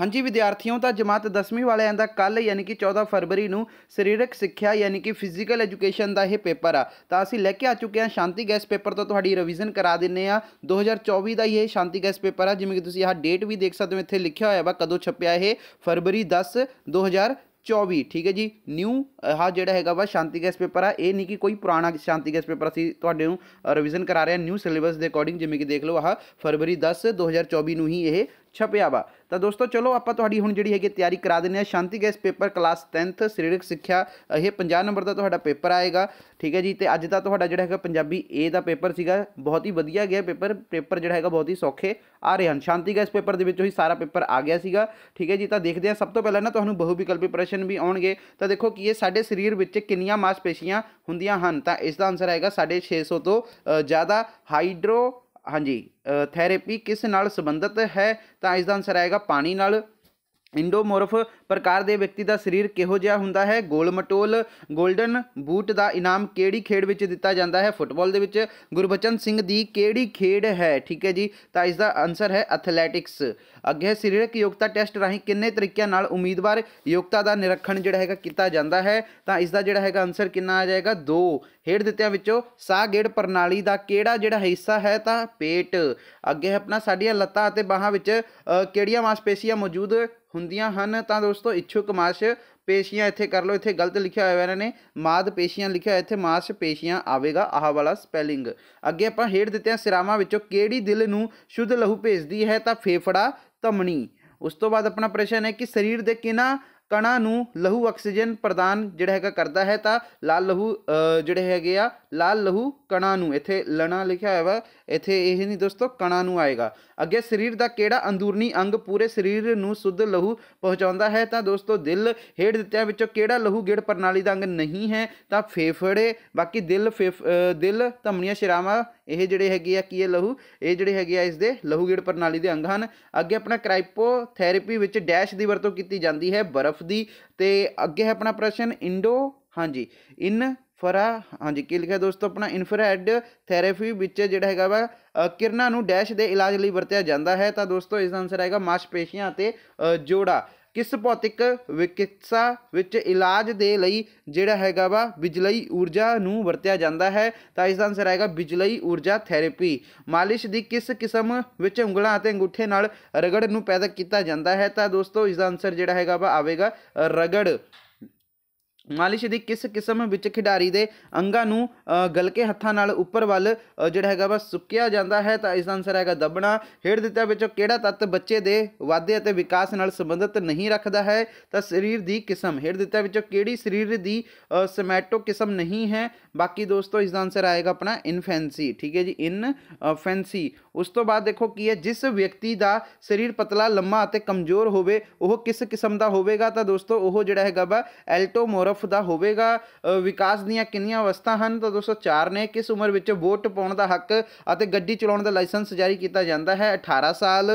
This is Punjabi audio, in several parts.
ਹਾਂਜੀ ਵਿਦਿਆਰਥੀਓ ਤਾਂ ਜਮਾਤ 10ਵੀਂ ਵਾਲਿਆਂ ਦਾ ਕੱਲ ਯਾਨੀ ਕਿ 14 ਫਰਵਰੀ ਨੂੰ ਸਰੀਰਕ ਸਿੱਖਿਆ ਯਾਨੀ ਕਿ ਫਿਜ਼ੀਕਲ ਐਜੂਕੇਸ਼ਨ ਦਾ ਇਹ ਪੇਪਰ ਆ ਤਾਂ ਅਸੀਂ ਲੈ ਕੇ ਆ ਚੁੱਕੇ ਹਾਂ ਸ਼ਾਂਤੀ ਗੈਸ ਪੇਪਰ ਤੋਂ ਤੁਹਾਡੀ ਰਿਵੀਜ਼ਨ ਕਰਾ ਦਿੰਨੇ ਆ 2024 ਦਾ ਇਹ ਸ਼ਾਂਤੀ ਗੈਸ ਪੇਪਰ ਆ ਜਿਵੇਂ ਕਿ ਤੁਸੀਂ ਆਹ ਡੇਟ ਵੀ ਦੇਖ ਸਕਦੇ ਹੋ ਇੱਥੇ ਲਿਖਿਆ ਹੋਇਆ ਵਾ ਕਦੋਂ ਛਪਿਆ ਇਹ ਫਰਵਰੀ 10 24 ਠੀਕ ਹੈ ਜੀ ਨਿਊ ਆਹ ਜਿਹੜਾ ਹੈਗਾ ਵਾ ਸ਼ਾਂਤੀ ਗੈਸ ਪੇਪਰ ਆ ਇਹ ਨਹੀਂ ਕਿ ਕੋਈ ਪੁਰਾਣਾ ਸ਼ਾਂਤੀ ਗੈਸ ਪੇਪਰ ਅਸੀਂ ਤੁਹਾਡੇ ਨੂੰ ਰਿਵੀਜ਼ਨ ਕਰਾ ਰਹੇ ਹਾਂ ਨਿਊ ਸਿਲੇਬਸ ਦੇ ਅਕੋਰਡਿੰਗ ਜਿਵੇਂ ਕਿ ਦੇਖ ਲਓ ਆਹ ਫਰਵਰੀ 10 2024 ਨੂੰ ਹੀ ਇਹ ਛਪਿਆ ਵਾ ਤਾਂ ਦੋਸਤੋ ਚਲੋ ਆਪਾਂ ਤੁਹਾਡੀ ਹੁਣ ਜਿਹੜੀ ਹੈਗੀ ਤਿਆਰੀ ਕਰਾ ਦਿੰਨੇ ਆ ਸ਼ਾਂਤੀ ਗੈਸ ਪੇਪਰ ਕਲਾਸ 10th ਸਰੀਰਕ ਸਿੱਖਿਆ ਇਹ 50 ਨੰਬਰ ਦਾ ਤੁਹਾਡਾ ਪੇਪਰ ਆਏਗਾ ਠੀਕ ਹੈ ਜੀ ਤੇ ਅੱਜ ਦਾ ਤੁਹਾਡਾ ਜਿਹੜਾ ਹੈਗਾ ਪੰਜਾਬੀ A ਦਾ ਪੇਪਰ ਸੀਗਾ ਬਹੁਤ ਹੀ ਵਧੀਆ ਗਿਆ ਪੇਪਰ ਪੇਪਰ ਜਿਹੜਾ ਹੈਗਾ ਬਹੁਤ ਹੀ ਸੌਖੇ ਆ ਰਹੇ ਹਨ ਸ਼ਾਂਤੀ ਗੈਸ ਪੇਪਰ ਦੇ ਵਿੱਚੋਂ ਹੀ ਸਾਰਾ ਪੇਪਰ ਆ ਗਿਆ ਸੀਗਾ ਠੀਕ ਹੈ ਜੀ ਤਾਂ ਦੇਖਦੇ ਆ ਸਭ ਤੋਂ ਪਹਿਲਾਂ ਨਾ ਤੁਹਾਨੂੰ ਬਹੁ ਵਿਕਲਪੀ ਪ੍ਰਸ਼ਨ ਵੀ ਆਉਣਗੇ ਤਾਂ ਦੇਖੋ ਕਿ ਇਹ ਸਾਡੇ ਸਰੀਰ ਵਿੱਚ ਕਿੰਨੀਆਂ ਮਾਸਪੇਸ਼ੀਆਂ ਹੁੰਦੀਆਂ ਹਨ ਤਾਂ ਇਸ ਦਾ ਆਨਸਰ ਆਏਗਾ 650 ਤੋਂ ਜ਼ਿਆਦਾ ਹਾਈਡਰੋ ਹਾਂਜੀ ਥੈਰੇਪੀ ਕਿਸ ਨਾਲ ਸੰਬੰਧਿਤ ਹੈ ਤਾਂ ਇਸ ਦਾ ਆਨਸਰ ਆਏਗਾ ਪਾਣੀ ਨਾਲ ਇੰਡੋਮੋਰਫ ਪ੍ਰਕਾਰ ਦੇ ਵਿਅਕਤੀ ਦਾ ਸਰੀਰ ਕਿਹੋ ਜਿਹਾ ਹੁੰਦਾ ਹੈ ਗੋਲ ਮਟੋਲ 골ਡਨ ਬੂਟ ਦਾ ਇਨਾਮ ਕਿਹੜੀ ਖੇਡ ਵਿੱਚ ਦਿੱਤਾ ਜਾਂਦਾ ਹੈ ਫੁੱਟਬਾਲ ਦੇ ਵਿੱਚ ਗੁਰਬਚਨ ਸਿੰਘ ਦੀ ਕਿਹੜੀ ਖੇਡ ਹੈ ਠੀਕ ਹੈ ਜੀ ਤਾਂ ਇਸ ਦਾ ਆਨਸਰ ਹੈ ਐਥਲੈਟਿਕਸ ਅੱਗੇ ਸਰੀਰਕ ਯੋਗਤਾ ਟੈਸਟ ਰਾਹੀਂ ਕਿੰਨੇ ਤਰੀਕਿਆਂ ਨਾਲ ਉਮੀਦਵਾਰ ਯੋਗਤਾ ਦਾ ਨਿਰੀਖਣ ਜਿਹੜਾ ਹੈਗਾ ਕੀਤਾ ਜਾਂਦਾ ਹੈ ਤਾਂ ਇਸ ਦਾ ਜਿਹੜਾ ਹੈਗਾ ਆਨਸਰ ਕਿੰਨਾ ਆ ਜਾਏਗਾ 2 ਹੇਡ ਦਿੱਤਿਆਂ ਵਿੱਚੋਂ ਸਾਹ ਗੇੜ ਪ੍ਰਣਾਲੀ ਦਾ ਕਿਹੜਾ ਜਿਹੜਾ ਹਿੱਸਾ ਹੈ ਤਾਂ ਪੇਟ ਅੱਗੇ ਆਪਣਾ ਸਾਡੀਆਂ ਲੱਤਾਂ ਅਤੇ ਬਾਹਾਂ ਵਿੱਚ ਕਿਹੜੀਆਂ ਮਾਸਪੇਸ਼ੀਆਂ ਮੌਜੂਦ ਹੁੰਦੀਆਂ ਹਨ ਤਾਂ ਦੋਸਤੋ ਇਛੁਕ ਮਾਸ ਪੇਸ਼ੀਆਂ ਇੱਥੇ ਕਰ ਲਓ ਇੱਥੇ ਗਲਤ ਲਿਖਿਆ ਹੋਇਆ ਇਹਨਾਂ ਨੇ ਮਾਦ ਪੇਸ਼ੀਆਂ ਲਿਖਿਆ ਇੱਥੇ ਮਾਸ ਪੇਸ਼ੀਆਂ ਆਵੇਗਾ ਆਹ ਵਾਲਾ ਸਪੈਲਿੰਗ ਅੱਗੇ ਆਪਾਂ ਦਿੱਤੇ ਆ ਸਿਰਾਵਾਂ ਵਿੱਚੋਂ ਕਿਹੜੀ ਦਿਲ ਨੂੰ ਸ਼ੁੱਧ ਲਹੂ ਭੇਜਦੀ ਹੈ ਤਾਂ ਫੇਫੜਾ ਧਮਣੀ ਉਸ ਤੋਂ ਬਾਅਦ ਆਪਣਾ ਪ੍ਰਸ਼ਨ ਹੈ ਕਿ ਸਰੀਰ ਦੇ ਕਿਨਾਂ ਕਣਾਂ ਨੂੰ ਲਹੂ ਆਕਸੀਜਨ ਪ੍ਰਦਾਨ ਜਿਹੜਾ ਹੈਗਾ ਕਰਦਾ ਹੈ ਤਾਂ ਲਾਲ ਲਹੂ ਜਿਹੜੇ ਹੈਗੇ ਆ ਲਾਲ ਲਹੂ ਕਣਾਂ ਨੂੰ ਇੱਥੇ ਲਣਾ ਲਿਖਿਆ ਹੋਇਆ ਵਾ ਇੱਥੇ ਇਹ ਨਹੀਂ ਦੋਸਤੋ ਕਣਾਂ ਨੂੰ ਆਏਗਾ ਅੱਗੇ ਸਰੀਰ ਦਾ ਕਿਹੜਾ ਅੰਦਰੂਨੀ ਅੰਗ ਪੂਰੇ ਸਰੀਰ ਨੂੰ ਸੁੱਧ ਲਹੂ ਪਹੁੰਚਾਉਂਦਾ ਹੈ ਤਾਂ ਦੋਸਤੋ ਦਿਲ ਹੇਡ ਦਿੱਤਿਆਂ ਵਿੱਚੋਂ ਕਿਹੜਾ ਲਹੂ ਗਿੜ ਪ੍ਰਣਾਲੀ ਦਾ ਅੰਗ ਨਹੀਂ ਹੈ ਤਾਂ ਫੇਫੜੇ ਬਾਕੀ ਦਿਲ ਦਿਲ ਧਮਨੀਆਂ ਸ਼ਿਰਾਵਾਂ ਇਹ ਜਿਹੜੇ ਹੈਗੇ ਆ ਕੀ ਇਹ ਲਹੂ ਇਹ ਜਿਹੜੇ ਹੈਗੇ ਆ ਇਸ ਦੇ ਲਹੂ ਗੇੜ ਪ੍ਰਣਾਲੀ ਦੇ ਅੰਗ ਹਨ ਅੱਗੇ ਆਪਣਾ ਥੈਰੇਪੀ ਵਿੱਚ ਡੈਸ਼ ਦੀ ਵਰਤੋਂ ਕੀਤੀ ਜਾਂਦੀ ਹੈ ਬਰਫ਼ ਦੀ ਤੇ ਅੱਗੇ ਹੈ ਆਪਣਾ ਪ੍ਰਸ਼ਨ ਇੰਡੋ ਹਾਂਜੀ ਇਨ ਫਰਾ ਹਾਂਜੀ ਕੀ ਲਿਖਿਆ ਦੋਸਤੋ ਆਪਣਾ ਇਨਫਰਾਰੈਡ ਥੈਰੇਪੀ ਵਿੱਚ ਜਿਹੜਾ ਹੈਗਾ ਵਾ ਕਿਰਨਾਂ ਨੂੰ ਡੈਸ਼ ਦੇ ਇਲਾਜ ਲਈ ਵਰਤਿਆ ਜਾਂਦਾ ਹੈ ਤਾਂ ਦੋਸਤੋ ਇਸ ਦਾ ਆਨਸਰ ਆਏਗਾ ਮਾਸਪੇਸ਼ੀਆਂ ਤੇ ਜੋੜਾ ਕਿਸ ਭੌਤਿਕ ਵਿਕਿਤਸਾ ਵਿੱਚ ਇਲਾਜ ਦੇ ਲਈ ਜਿਹੜਾ ਹੈਗਾ ਵਾ ਬਿਜਲਈ ਊਰਜਾ ਨੂੰ ਵਰਤਿਆ ਜਾਂਦਾ ਹੈ ਤਾਂ ਇਸ ਦਾ ਆਨਸਰ ਆਏਗਾ ਬਿਜਲਈ ਊਰਜਾ ਥੈਰੇਪੀ ਮਾਲਿਸ਼ ਦੀ ਕਿਸ ਕਿਸਮ ਵਿੱਚ ਉਂਗਲਾਂ ਅਤੇ ਅੰਗੂਠੇ ਨਾਲ ਰਗੜ ਨੂੰ ਪੈਦਾ ਕੀਤਾ ਜਾਂਦਾ ਹੈ ਤਾਂ ਦੋਸਤੋ ਇਸ ਦਾ ਆਨਸਰ ਜਿਹੜਾ ਹੈਗਾ ਵਾ ਆਵੇਗਾ ਰਗੜ ਮਾਲਿਸ਼ ਦੀ ਕਿਸ ਕਿਸਮ ਵਿੱਚ ਖਿਡਾਰੀ ਦੇ ਅੰਗਾਂ ਨੂੰ ਗਲਕੇ ਹੱਥਾਂ ਨਾਲ ਉੱਪਰ ਵੱਲ ਜਿਹੜਾ ਹੈਗਾ ਵਾ ਸੁੱਕਿਆ ਜਾਂਦਾ ਹੈ ਤਾਂ ਇਸ ਦਾ ਆਨਸਰ ਹੈਗਾ ਦਬਣਾ ਹੇਠ ਦਿੱਤਾ ਵਿੱਚੋਂ ਕਿਹੜਾ ਤੱਤ ਬੱਚੇ ਦੇ ਵਾਧੇ ਅਤੇ ਵਿਕਾਸ ਨਾਲ ਸੰਬੰਧਿਤ ਨਹੀਂ ਰੱਖਦਾ ਹੈ ਤਾਂ ਸਰੀਰ ਦੀ ਕਿਸਮ ਹੇਠ ਦਿੱਤਾ ਵਿੱਚੋਂ ਕਿਹੜੀ ਸਰੀਰ ਦੀ ਸਮੈਟੋ ਕਿਸਮ ਨਹੀਂ ਹੈ ਬਾਕੀ ਦੋਸਤੋ ਇਸ ਦਾ ਆਨਸਰ ਆਏਗਾ ਆਪਣਾ ਇਨਫੈਂਸੀ ਠੀਕ ਹੈ ਜੀ ਇਨ ਫੈਂਸੀ ਉਸ ਤੋਂ ਬਾਅਦ ਦੇਖੋ ਕੀ ਹੈ ਜਿਸ ਵਿਅਕਤੀ ਦਾ ਸਰੀਰ ਪਤਲਾ ਲੰਮਾ ਅਤੇ ਕਮਜ਼ੋਰ ਹੋਵੇ ਉਹ ਕਿਸ ਕਿਸਮ ਦਾ ਹੋਵੇਗਾ ਤਾਂ ਦੋਸਤੋ ਉਹ ਜਿਹੜਾ ਹੈਗਾ ਵਾ ਐਲਟੋਮੋਰਫ ਤਰਫ ਦਾ ਹੋਵੇਗਾ ਵਿਕਾਸ ਦੀਆਂ ਕਿੰਨੀਆਂ ਅਵਸਥਾ ਹਨ ਤਾਂ ਦੋਸਤੋ 4 ਨੇ ਕਿਸ ਉਮਰ ਵਿੱਚ ਵੋਟ ਪਾਉਣ ਦਾ ਹੱਕ ਅਤੇ ਗੱਡੀ ਚਲਾਉਣ ਦਾ ਲਾਇਸੈਂਸ ਜਾਰੀ ਕੀਤਾ ਜਾਂਦਾ ਹੈ 18 ਸਾਲ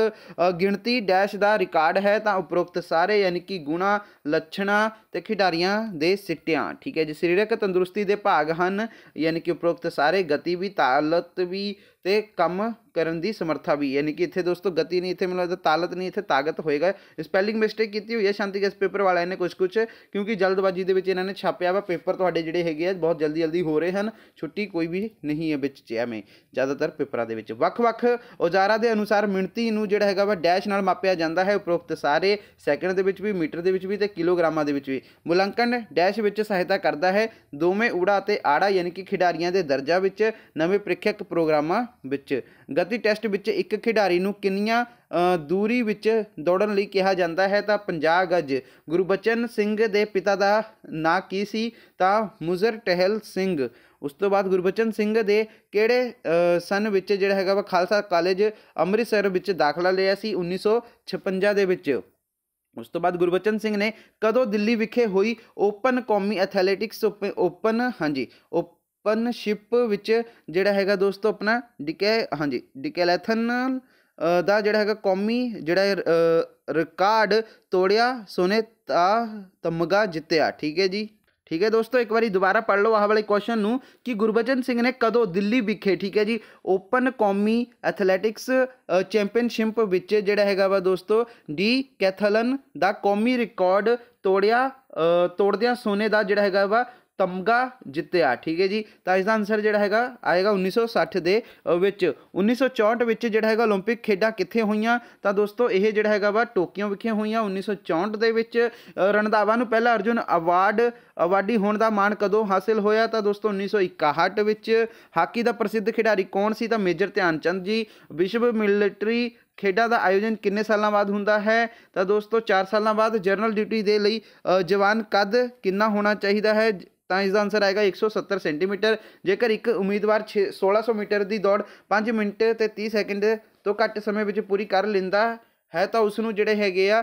ਗਿਣਤੀ ਡੈਸ਼ ਦਾ ਰਿਕਾਰਡ ਹੈ ਤਾਂ ਉਪਰੋਕਤ ਸਾਰੇ ਯਾਨੀ ਕਿ ਗੁਣਾ ਲੱਛਣਾ ਤੇ ਖਿਡਾਰੀਆਂ ਦੇ ਸਿੱਟਿਆਂ ਠੀਕ ਹੈ ਜੀ ਸਰੀਰਕ ਤੰਦਰੁਸਤੀ ਦੇ ਭਾਗ ਹਨ ਯਾਨੀ ਕਿ ਉਪਰੋਕਤ ਸਾਰੇ ਗਤੀ ਵੀ ਤਾਲਤ ਵੀ ਤੇ ਕੰਮ ਕਰਨ ਦੀ ਸਮਰੱਥਾ ਵੀ ਯਾਨੀ ਕਿ ਇੱਥੇ ਦੋਸਤੋ ਗਤੀ ਨਹੀਂ ਇੱਥੇ ਮਤਲਬ ਤਾਲਤ ਨਹੀਂ ਇੱਥੇ ਤਾਕਤ ਹੋਏਗਾ ਸਪੈਲਿੰਗ ਮਿਸਟੇਕ ਕੀਤੀ ਹੋਈ ਹੈ ਸ਼ਾਂਤੀ ਗੈਸ ਪੇਪਰ ਵਾਲਿਆਂ ਨੇ ਕੁਝ ਕੁਝ ਕਿਉਂਕਿ ਜਲਦਬਾਜ਼ੀ ਦੇ ਵਿੱਚ ਇਹਨਾਂ ਨੇ ਛਾਪਿਆ ਵਾ ਪੇਪਰ ਤੁਹਾਡੇ ਜਿਹੜੇ ਹੈਗੇ ਆ ਬਹੁਤ ਜਲਦੀ ਜਲਦੀ ਹੋ ਰਹੇ ਹਨ ਛੁੱਟੀ ਕੋਈ ਵੀ ਨਹੀਂ ਹੈ ਵਿੱਚ ਜਿਵੇਂ ਜ਼ਿਆਦਾਤਰ ਪੇਪਰਾਂ ਦੇ ਵਿੱਚ ਵੱਖ-ਵੱਖ ਔਜ਼ਾਰਾਂ ਦੇ ਅਨੁਸਾਰ ਮਿੰਟੀ ਨੂੰ ਜਿਹੜਾ ਹੈਗਾ ਵਾ ਡੈਸ਼ ਨਾਲ ਮਾਪਿਆ ਜਾਂਦਾ ਹੈ ਉਪਰੋਕਤ ਸਾਰੇ ਸੈਕਿੰਡ ਦੇ ਵਿੱਚ ਵੀ ਮੀਟਰ ਦੇ ਵਿੱਚ ਵੀ ਤੇ ਕਿਲੋਗ੍ਰਾਮਾਂ ਦੇ ਵਿੱਚ ਵੀ ਮੁਲਾਂਕਣ ਡੈਸ਼ ਵਿੱਚ ਸਹਾਇਤਾ ਕਰਦਾ ਹੈ ਦੋਵੇਂ ਊੜਾ ਤੇ ਆੜਾ ਯਾਨੀ ਕਿ ਖਿਡਾਰੀਆਂ ਦੇ ਦਰਜਾ ਵਿੱਚ ਨਵੇਂ ਪ੍ਰੀਖਿਅਕ ਪ੍ਰੋਗਰਾਮਾਂ ਵਿੱਚ ਗਤੀ ਟੈਸਟ ਵਿੱਚ ਇੱਕ ਖਿਡਾਰੀ ਨੂੰ ਕਿੰਨੀਆਂ ਦੂਰੀ ਵਿੱਚ ਦੌੜਨ ਲਈ ਕਿਹਾ ਜਾਂਦਾ ਹੈ ਤਾਂ 50 ਗਜ ਗੁਰਬਚਨ ਸਿੰਘ ਦੇ ਪਿਤਾ ਦਾ ਨਾਂ ਕੀ ਸੀ ਤਾਂ ਮੁਜ਼ਰ ਟਹਿਲ ਸਿੰਘ ਉਸ ਤੋਂ ਬਾਅਦ ਗੁਰਬਚਨ ਸਿੰਘ ਦੇ ਕਿਹੜੇ ਸਨ ਵਿੱਚ ਜਿਹੜਾ ਹੈਗਾ ਵਾ ਖਾਲਸਾ ਕਾਲਜ ਅੰਮ੍ਰਿਤਸਰ ਵਿੱਚ ਦਾਖਲਾ ਲਿਆ ਸੀ 1956 ਦੇ ਵਿੱਚ ਉਸ ਤੋਂ ਬਾਅਦ ਗੁਰਬਚਨ ਸਿੰਘ ਨੇ ਕਦੋਂ ਦਿੱਲੀ ਵਿਖੇ ਹੋਈ ਓਪਨ ਕੌਮੀ ਐਥਲੈਟਿਕਸ ਓਪਨ ਹਾਂਜੀ ਪਨਸ਼ਿਪ ਵਿੱਚ ਜਿਹੜਾ ਹੈਗਾ ਦੋਸਤੋ ਆਪਣਾ ਡਿਕੇ ਹਾਂਜੀ ਡਿਕੈਲੈਥਨ ਦਾ ਜਿਹੜਾ ਹੈਗਾ ਕੌਮੀ ਜਿਹੜਾ ਰਿਕਾਰਡ ਤੋੜਿਆ ਸੋਨੇ ਤਾ ਤਮਗਾ ਜਿੱਤਿਆ ਠੀਕ ਹੈ ਜੀ ਠੀਕ ਹੈ ਦੋਸਤੋ ਇੱਕ ਵਾਰੀ ਦੁਬਾਰਾ ਪੜ੍ਹ ਲਓ ਆਹ ਵਾਲੇ ਕੁਐਸਚਨ ਨੂੰ ਕਿ ਗੁਰਬਚਨ ਸਿੰਘ ਨੇ ਕਦੋਂ ਦਿੱਲੀ ਵਿਖੇ ਠੀਕ ਹੈ ਜੀ ਓਪਨ ਕੌਮੀ ਐਥਲੈਟਿਕਸ ਚੈਂਪੀਅਨਸ਼ਿਪ ਵਿੱਚ ਜਿਹੜਾ ਹੈਗਾ ਵਾ ਦੋਸਤੋ ਡੀ ਕੈਥਲਨ ਦਾ ਕੌਮੀ ਰਿਕਾਰਡ ਤੋੜਿਆ ਤੋੜਦਿਆਂ ਸੋਨੇ ਦਾ ਜਿਹੜਾ ਹੈਗਾ ਵਾ ਤਮਗਾ ਜਿੱਤਿਆ ਠੀਕ ਹੈ ਜੀ ਤਾਂ ਇਸ ਦਾ ਆਨਸਰ ਜਿਹੜਾ ਹੈਗਾ ਆਏਗਾ 1960 ਦੇ ਵਿੱਚ 1964 ਵਿੱਚ ਜਿਹੜਾ ਹੈਗਾ 올림픽 ਖੇਡਾਂ ਕਿੱਥੇ ਹੋਈਆਂ ਤਾਂ ਦੋਸਤੋ ਇਹ ਜਿਹੜਾ ਹੈਗਾ ਵਾ ਟੋਕੀਓ ਵਿਖੇ ਹੋਈਆਂ 1964 ਦੇ ਵਿੱਚ ਰਣਦਾਵਾ ਨੂੰ ਪਹਿਲਾ ਅਰਜੁਨ ਅਵਾਰਡ ਅਵਾਰਡੀ ਹੋਣ ਦਾ ਮਾਣ ਕਦੋਂ ਹਾਸਲ ਹੋਇਆ ਤਾਂ ਦੋਸਤੋ 1961 ਵਿੱਚ ਹਾਕੀ ਦਾ ਪ੍ਰਸਿੱਧ ਖਿਡਾਰੀ ਕੌਣ ਸੀ ਤਾਂ ਮੇਜਰ ਧਿਆਨ ਚੰਦ ਜੀ ਵਿਸ਼ਵ ਮਿਲਟਰੀ ਖੇਡਾਂ ਦਾ ਆਯੋਜਨ ਕਿੰਨੇ ਸਾਲਾਂ ਬਾਅਦ ਹੁੰਦਾ ਹੈ ਤਾਂ ਦੋਸਤੋ 4 ਸਾਲਾਂ ਬਾਅਦ ਜਨਰਲ ਡਿਊਟੀ ਦੇ ਲਈ ਜਵਾਨ ਕਦ ਕਿੰਨਾ ਹੋਣਾ ਚਾਹੀਦਾ ਹੈ ਤਾਂ ਇਸ ਦਾ ਆਨਸਰ ਆਏਗਾ 170 ਸੈਂਟੀਮੀਟਰ ਜੇਕਰ ਇੱਕ ਉਮੀਦਵਾਰ 1600 ਮੀਟਰ ਦੀ ਦੌੜ 5 ਮਿੰਟ ਤੇ 30 ਸੈਕਿੰਡ ਤੋਂ ਘੱਟ ਸਮੇਂ ਵਿੱਚ ਪੂਰੀ ਕਰ ਲਿੰਦਾ ਹੈ ਤਾਂ ਉਸ ਨੂੰ ਜਿਹੜੇ ਹੈਗੇ ਆ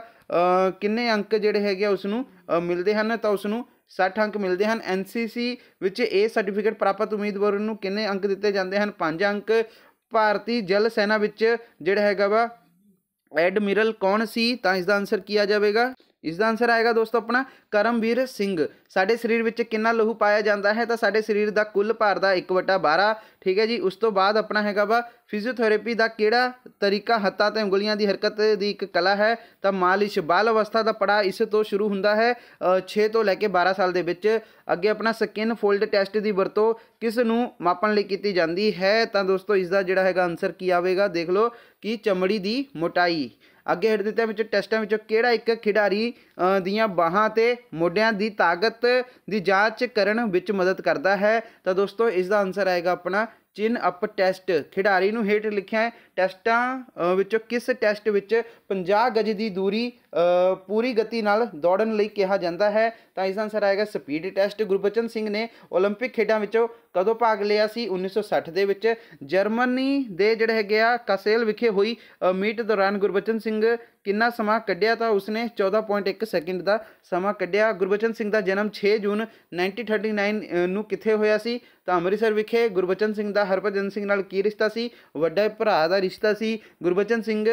ਕਿੰਨੇ ਅੰਕ ਜਿਹੜੇ ਹੈਗੇ ਆ ਉਸ ਨੂੰ ਮਿਲਦੇ ਹਨ ਤਾਂ ਉਸ ਨੂੰ 60 ਅੰਕ ਮਿਲਦੇ ਹਨ ਐਨਸੀਸੀ ਵਿੱਚ ਇਹ ਸਰਟੀਫਿਕੇਟ ਪ੍ਰਾਪਤ ਉਮੀਦਵਾਰ ਨੂੰ ਕਿੰਨੇ ਅੰਕ ਦਿੱਤੇ ਜਾਂਦੇ ਹਨ 5 ਅੰਕ ਭਾਰਤੀ ਜਲ ਸੈਨਾ ਵਿੱਚ ਜਿਹੜਾ ਹੈਗਾ ਵਾ ਐਡਮਿਰਲ ਕੌਣ ਸੀ ਤਾਂ ਇਸ ਦਾ ਆਨਸਰ ਕੀਆ ਜਾਵੇਗਾ ਇਸ ਦਾ ਆਨਸਰ ਆਏਗਾ ਦੋਸਤੋ ਆਪਣਾ ਕਰਮਵੀਰ ਸਿੰਘ ਸਾਡੇ ਸਰੀਰ ਵਿੱਚ ਕਿੰਨਾ ਲਹੂ ਪਾਇਆ ਜਾਂਦਾ ਹੈ ਤਾਂ ਸਾਡੇ ਸਰੀਰ ਦਾ ਕੁੱਲ ਭਾਰ ਦਾ 1/12 ਠੀਕ ਹੈ ਜੀ ਉਸ ਤੋਂ ਬਾਅਦ ਆਪਣਾ ਹੈਗਾ ਵਾ ਫਿਜ਼ੀਓਥੈਰੇਪੀ ਦਾ ਕਿਹੜਾ ਤਰੀਕਾ ਹੱਥਾਂ ਤੇ ਉਂਗਲੀਆਂ ਦੀ ਹਰਕਤ ਦੀ ਇੱਕ ਕਲਾ ਹੈ ਤਾਂ ਮਾਲਿਸ਼ ਬਾਲ ਅਵਸਥਾ ਦਾ ਪੜਾ ਇਸ ਤੋਂ ਸ਼ੁਰੂ ਹੁੰਦਾ ਹੈ 6 ਤੋਂ ਲੈ ਕੇ 12 ਸਾਲ ਦੇ ਵਿੱਚ ਅੱਗੇ ਆਪਣਾ ਸਕਿਨ ਫੋਲਡ ਟੈਸਟ ਦੀ ਵਰਤੋਂ ਕਿਸ ਨੂੰ ਮਾਪਣ ਲਈ ਕੀਤੀ ਜਾਂਦੀ ਹੈ ਤਾਂ ਦੋਸਤੋ ਇਸ ਦਾ ਜਿਹੜਾ ਹੈਗਾ ਆਨਸਰ ਕੀ ਆਵੇਗਾ ਦੇਖ ਲਓ ਕਿ ਚਮੜੀ ਦੀ ਮੋਟਾਈ ਅੱਗੇ ਹੇਠ ਦਿੱਤੇ ਵਿੱਚ ਟੈਸਟਾਂ ਵਿੱਚੋਂ ਕਿਹੜਾ ਇੱਕ ਖਿਡਾਰੀ ਦੀਆਂ ਬਾਹਾਂ ਤੇ ਮੋਢਿਆਂ ਦੀ ਤਾਕਤ ਦੀ ਜਾਂਚ ਕਰਨ ਵਿੱਚ ਮਦਦ ਕਰਦਾ ਹੈ ਤਾਂ ਦੋਸਤੋ ਇਸ ਦਾ ਆਨਸਰ ਆਏਗਾ ਆਪਣਾ ਚਿਨ ਅਪ ਟੈਸਟ ਖਿਡਾਰੀ ਨੂੰ ਹੇਠ ਲਿਖਿਆ ਹੈ ਟੈਸਟਾਂ ਵਿੱਚੋਂ ਕਿਸ ਟੈਸਟ ਵਿੱਚ 50 ਗਜ ਦੀ ਦੂਰੀ ਪੂਰੀ ਗਤੀ ਨਾਲ ਦੌੜਨ ਲਈ ਕਿਹਾ ਜਾਂਦਾ ਹੈ ਤਾਂ ਇਸ ਦਾ ਅਨਸਰ ਆਏਗਾ ਸਪੀਡ ਟੈਸਟ ਗੁਰਬਚਨ ਸਿੰਘ ਨੇ 올림픽 ਖੇਡਾਂ ਵਿੱਚੋਂ ਕਦੋਂ ਭਾਗ ਲਿਆ ਸੀ 1960 ਦੇ ਵਿੱਚ ਜਰਮਨੀ ਦੇ ਜਿਹੜੇ ਹੈਗੇ ਆ ਕਸੇਲ ਵਿਖੇ ਹੋਈ ਮੀਟ ਦੌਰਾਨ ਗੁਰਬਚਨ ਸਿੰਘ ਕਿੰਨਾ ਸਮਾਂ ਕੱਢਿਆ ਤਾਂ ਉਸਨੇ 14.1 ਸੈਕਿੰਡ ਦਾ ਸਮਾਂ ਕੱਢਿਆ ਗੁਰਬਚਨ ਸਿੰਘ ਦਾ ਜਨਮ 6 ਜੂਨ 1939 ਨੂੰ ਕਿੱਥੇ ਹੋਇਆ ਸੀ ਤਾਂ ਅੰਮ੍ਰਿਤਸਰ ਵਿਖੇ ਗੁਰਬਚਨ ਸਿੰਘ ਦਾ ਹਰਪਜਨ ਸਿੰਘ ਨਾਲ ਕੀ ਰਿਸ਼ਤਾ ਸੀ ਵੱਡੇ ਭਰਾ ਦਾ ਰਿਸ਼ਤਾ ਸੀ ਗੁਰਬਚਨ ਸਿੰਘ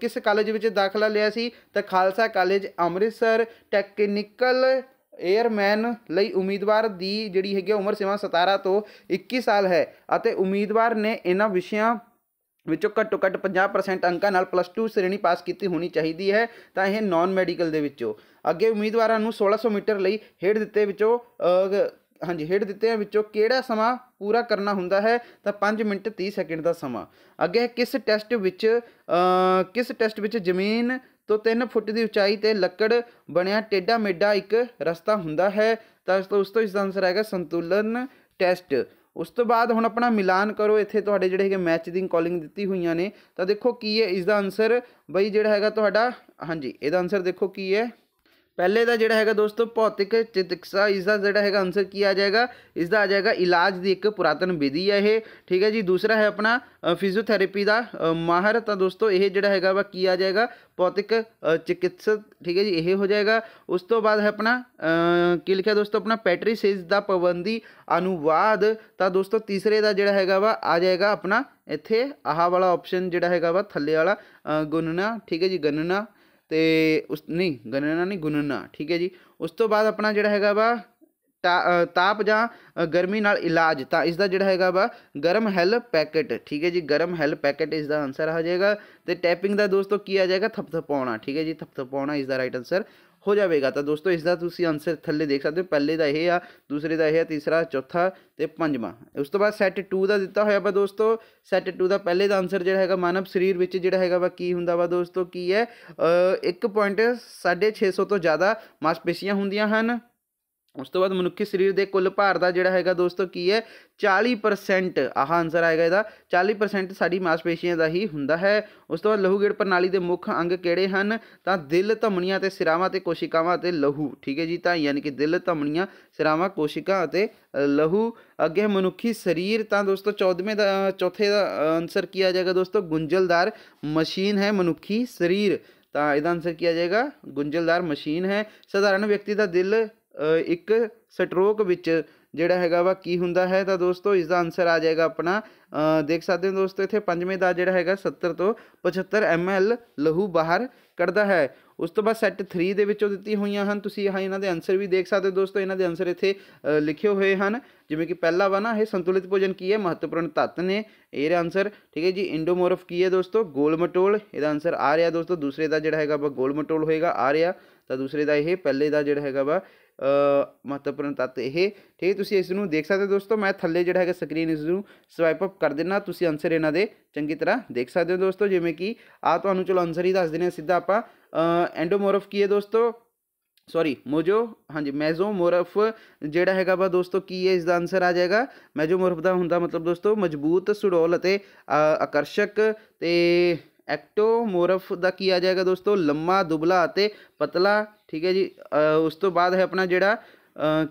ਕਿਸ ਕਾਲਜ ਵਿੱਚ ਦਾਖਲਾ ਲਿਆ ਸੀ ਤਾਂ Khalsa college Amritsar technical airman ਲਈ ਉਮੀਦਵਾਰ ਦੀ ਜਿਹੜੀ ਹੈਗੀ ਉਮਰ ਸੀਮਾ 17 ਤੋਂ 21 ਸਾਲ ਹੈ ਅਤੇ ਉਮੀਦਵਾਰ ਨੇ ਇਹਨਾਂ ਵਿਸ਼ਿਆਂ ਵਿੱਚੋਂ ਘੱਟੋ ਘੱਟ 50% ਅੰਕਾਂ ਨਾਲ ਪਲੱਸ 2 ਸ਼੍ਰੇਣੀ ਪਾਸ ਕੀਤੀ ਹੋਣੀ ਚਾਹੀਦੀ ਹੈ ਤਾਂ ਇਹ ਨਾਨ ਮੈਡੀਕਲ ਦੇ ਵਿੱਚੋਂ ਅੱਗੇ ਉਮੀਦਵਾਰਾਂ ਨੂੰ 1600 ਮੀਟਰ ਲਈ ਹੇਡ ਦਿੱਤੇ ਵਿੱਚੋਂ ਹਾਂਜੀ ਹੇਡ ਦਿੱਤੇ ਵਿੱਚੋਂ ਕਿਹੜਾ ਸਮਾਂ ਪੂਰਾ ਕਰਨਾ ਹੁੰਦਾ ਹੈ ਤਾਂ 5 ਮਿੰਟ 30 ਸੈਕਿੰਡ ਦਾ ਸਮਾਂ ਅੱਗੇ ਕਿਸ ਟੈਸਟ ਵਿੱਚ ਕਿਸ ਟੈਸਟ ਵਿੱਚ ਜ਼ਮੀਨ ਤੋਂ 3 ਫੁੱਟ ਦੀ ਉਚਾਈ ਤੇ ਲੱਕੜ ਬਣਿਆ ਟੇਡਾ ਮੇਡਾ ਇੱਕ ਰਸਤਾ ਹੁੰਦਾ ਹੈ ਤਾਂ ਉਸ ਤੋਂ ਇਸ ਦਾ ਆਨਸਰ ਆਏਗਾ ਸੰਤੁਲਨ ਟੈਸਟ ਉਸ ਤੋਂ ਬਾਅਦ ਹੁਣ ਆਪਣਾ ਮਿਲਾਨ ਕਰੋ ਇੱਥੇ ਤੁਹਾਡੇ ਜਿਹੜੇ ਹੈਗੇ ਮੈਚ ਦੀ ਕਾਲਿੰਗ ਦਿੱਤੀ ਹੋਈਆਂ ਨੇ ਤਾਂ ਦੇਖੋ ਕੀ ਹੈ ਇਸ ਦਾ ਆਨਸਰ ਬਈ ਜਿਹੜਾ ਹੈਗਾ ਤੁਹਾਡਾ ਹਾਂਜੀ ਇਹਦਾ ਆਨਸਰ ਦੇਖੋ ਕੀ ਹੈ पहले का जोड़ा है दोस्तों भौतिक चिकित्सा इसका जोड़ा है आंसर की आ जाएगा इसका आ जाएगा इलाज की एक पुरातन विधि है यह ठीक है जी दूसरा है अपना फिजियोथैरेपी का माहर तो दोस्तों यह जोड़ा है वह की आ जाएगा भौतिक चिकित्सक ठीक है जी ये हो जाएगा उस तो बाद है अपना की लिखा दोस्तों अपना पैट्रीसिस का पाबंदी अनुवाद तो दोस्तों तीसरे का जोड़ा है वह आ जाएगा अपना इतने आह वाला ऑप्शन जोड़ा है वह थले वाला गुनना ठीक है जी गणना ਤੇ ਉਸ ਨਹੀਂ ਗਨਨਾ ਨਹੀਂ ਗੁਨਨਾ ਠੀਕ ਹੈ ਜੀ ਉਸ ਤੋਂ ਬਾਅਦ ਆਪਣਾ ਜਿਹੜਾ ਹੈਗਾ ਵਾ ਤਾਪ ਜਾਂ ਗਰਮੀ ਨਾਲ ਇਲਾਜ ਤਾਂ ਇਸ ਦਾ ਜਿਹੜਾ ਹੈਗਾ ਵਾ ਗਰਮ ਹੈਲ ਪੈਕਟ ਠੀਕ ਹੈ ਜੀ ਗਰਮ ਹੈਲ ਪੈਕਟ ਇਸ ਦਾ ਆਨਸਰ ਆ ਜਾਏਗਾ ਤੇ ਟੈਪਿੰਗ ਦਾ ਦੋਸਤੋ ਕੀ ਆ ਜਾਏਗਾ ਥਪਥਪਾਉਣਾ ਠੀਕ ਹੈ ਜੀ ਥਪਥਪਾਉਣਾ ਇਸ ਦਾ ਰਾਈਟ ਆਨਸਰ ਹੋ ਜਾਵੇਗਾ ਤਾਂ ਦੋਸਤੋ ਇਸ ਦਾ ਤੁਸੀਂ ਆਨਸਰ ਥੱਲੇ ਦੇਖ ਸਕਦੇ ਹੋ ਪਹਿਲੇ ਦਾ ਇਹ ਆ ਦੂਸਰੇ ਦਾ ਇਹ ਆ ਤੀਸਰਾ ਚੌਥਾ ਤੇ ਪੰਜਵਾਂ ਉਸ ਤੋਂ ਬਾਅਦ ਸੈਟ 2 ਦਾ ਦਿੱਤਾ ਹੋਇਆ ਵਾ ਦੋਸਤੋ ਸੈਟ 2 ਦਾ ਪਹਿਲੇ ਦਾ ਆਨਸਰ ਜਿਹੜਾ ਹੈਗਾ ਮਾਨਵ ਸਰੀਰ ਵਿੱਚ ਜਿਹੜਾ ਹੈਗਾ ਵਾ ਕੀ ਹੁੰਦਾ ਵਾ ਦੋਸਤੋ ਕੀ ਹੈ 1.650 ਤੋਂ ਜ਼ਿਆਦਾ ਮਾਸਪੇਸ਼ੀਆਂ ਹੁੰਦੀਆਂ ਹਨ ਉਸ ਤੋਂ ਬਾਅਦ ਮਨੁੱਖੀ ਸਰੀਰ ਦੇ ਕੁੱਲ ਭਾਰ ਦਾ ਜਿਹੜਾ ਹੈਗਾ ਦੋਸਤੋ ਕੀ ਹੈ 40% ਆਹ ਆਨਸਰ ਆਏਗਾ ਇਹਦਾ 40% ਸਾਡੀ ਮਾਸਪੇਸ਼ੀਆਂ ਦਾ ਹੀ ਹੁੰਦਾ ਹੈ ਉਸ ਤੋਂ ਬਾਅਦ ਲਹੂ ਗਿੜ ਪ੍ਰਣਾਲੀ ਦੇ ਮੁੱਖ ਅੰਗ ਕਿਹੜੇ ਹਨ ਤਾਂ ਦਿਲ ਧਮਨੀਆਂ ਤੇ ਸਿਰਾਵਾਂ ਤੇ ਕੋਸ਼ਿਕਾਵਾਂ ਤੇ ਲਹੂ ਠੀਕ ਹੈ ਜੀ ਤਾਂ ਯਾਨੀ ਕਿ ਦਿਲ ਧਮਨੀਆਂ ਸਿਰਾਵਾਂ ਕੋਸ਼ਿਕਾ ਅਤੇ ਲਹੂ ਅੱਗੇ ਮਨੁੱਖੀ ਸਰੀਰ ਤਾਂ ਦੋਸਤੋ 14ਵੇਂ ਦਾ ਚੌਥੇ ਦਾ ਆਨਸਰ ਕੀਆ ਜਾਏਗਾ ਦੋਸਤੋ ਗੁੰਝਲਦਾਰ ਮਸ਼ੀਨ ਹੈ ਮਨੁੱਖੀ ਸਰੀਰ ਤਾਂ ਇਹਦਾ ਆਨਸਰ ਕੀਆ ਜਾਏਗਾ ਗੁੰਝਲਦਾਰ ਮਸ਼ੀਨ ਹੈ ਸਧਾਰਨ ਵਿਅਕਤੀ ਦਾ ਦਿਲ ਇੱਕ ਸਟਰੋਕ ਵਿੱਚ ਜਿਹੜਾ ਹੈਗਾ ਵਾ ਕੀ ਹੁੰਦਾ ਹੈ ਤਾਂ ਦੋਸਤੋ ਇਸ ਦਾ ਆਨਸਰ ਆ ਜਾਏਗਾ ਆਪਣਾ ਦੇਖ ਸਕਦੇ ਹੋ ਦੋਸਤੋ ਇੱਥੇ ਪੰਜਵੇਂ ਦਾ ਜਿਹੜਾ ਹੈਗਾ 70 ਤੋਂ 75 ml ਲਹੂ ਬਾਹਰ ਕੱਢਦਾ ਹੈ ਉਸ ਤੋਂ ਬਾਅਦ ਸੈੱਟ 3 ਦੇ ਵਿੱਚੋਂ ਦਿੱਤੀ ਹੋਈਆਂ ਹਨ ਤੁਸੀਂ ਇਹ ਇਹਨਾਂ ਦੇ ਆਨਸਰ ਵੀ ਦੇਖ ਸਕਦੇ ਹੋ ਦੋਸਤੋ ਇਹਨਾਂ ਦੇ ਆਨਸਰ ਇੱਥੇ ਲਿਖੇ ਹੋਏ ਹਨ ਜਿਵੇਂ ਕਿ ਪਹਿਲਾ ਵਾ ਨਾ ਇਹ ਸੰਤੁਲਿਤ ਭੋਜਨ ਕੀ ਹੈ ਮਹੱਤਵਪੂਰਨ ਤੱਤ ਨੇ ਇਹਦਾ ਆਨਸਰ ਠੀਕ ਹੈ ਜੀ ਇੰਡੋਮੋਰਫ ਕੀ ਹੈ ਦੋਸਤੋ ਗੋਲਮਟੋਲ ਇਹਦਾ ਆਨਸਰ ਆ ਰਿਹਾ ਦੋਸਤੋ ਦੂਸਰੇ ਦਾ ਜਿਹੜਾ ਹੈਗਾ ਵਾ ਗੋਲਮਟੋਲ ਹੋਏਗਾ ਆ ਰਿਹਾ ਤਾਂ ਦੂਸਰੇ ਦਾ ਇਹ ਪਹਿਲੇ ਦਾ ਜਿਹੜਾ ਹੈਗਾ ਵਾ ਮਹੱਤਵਪੂਰਨ ਤੱਤ ਇਹ ਠੀਕ ਤੁਸੀਂ ਇਸ ਨੂੰ ਦੇਖ ਸਕਦੇ ਹੋ ਦੋਸਤੋ ਮੈਂ ਥੱਲੇ ਜਿਹੜਾ ਹੈਗਾ ਸਕਰੀਨ ਇਸ ਨੂੰ ਸਵਾਈਪ ਅਪ ਕਰ ਦੇਣਾ ਤੁਸੀਂ ਆਨਸਰ ਇਹਨਾਂ ਦੇ ਚੰਗੀ ਤਰ੍ਹਾਂ ਦੇਖ ਸਕਦੇ ਹੋ ਦੋਸਤੋ ਜਿਵੇਂ ਕਿ ਆ ਤੁਹਾਨੂੰ ਚਲੋ ਆਨਸਰ ਹੀ ਦੱਸ ਦਿੰਦੇ ਹਾਂ ਸਿੱਧਾ ਆਪਾਂ ਐਂਡੋਮੋਰਫ ਕੀ ਹੈ ਦੋਸਤੋ ਸੌਰੀ ਮੋਜੋ ਹਾਂਜੀ ਮੈਜ਼ੋਮੋਰਫ ਜਿਹੜਾ ਹੈਗਾ ਵਾ ਦੋਸਤੋ ਕੀ ਹੈ ਇਸ ਦਾ ਆਨਸਰ ਆ ਜਾਏਗਾ ਮੈਜ਼ੋਮੋਰਫ ਦਾ ਹੁੰਦਾ ਮਤਲਬ ਦੋਸਤੋ ਮਜ਼ਬੂਤ ਸੁਡੋਲ ਅਤੇ ਆਕਰਸ਼ਕ ਤੇ ਐਕਟੋਮੋਰਫ ਦਾ ਕੀ ਆ ਜਾਏਗਾ ਦੋਸਤੋ ਲੰਮਾ ਦੁਬਲਾ ਅਤੇ ਪਤਲਾ ਠੀਕ ਹੈ ਜੀ ਉਸ ਤੋਂ ਬਾਅਦ ਹੈ ਆਪਣਾ ਜਿਹੜਾ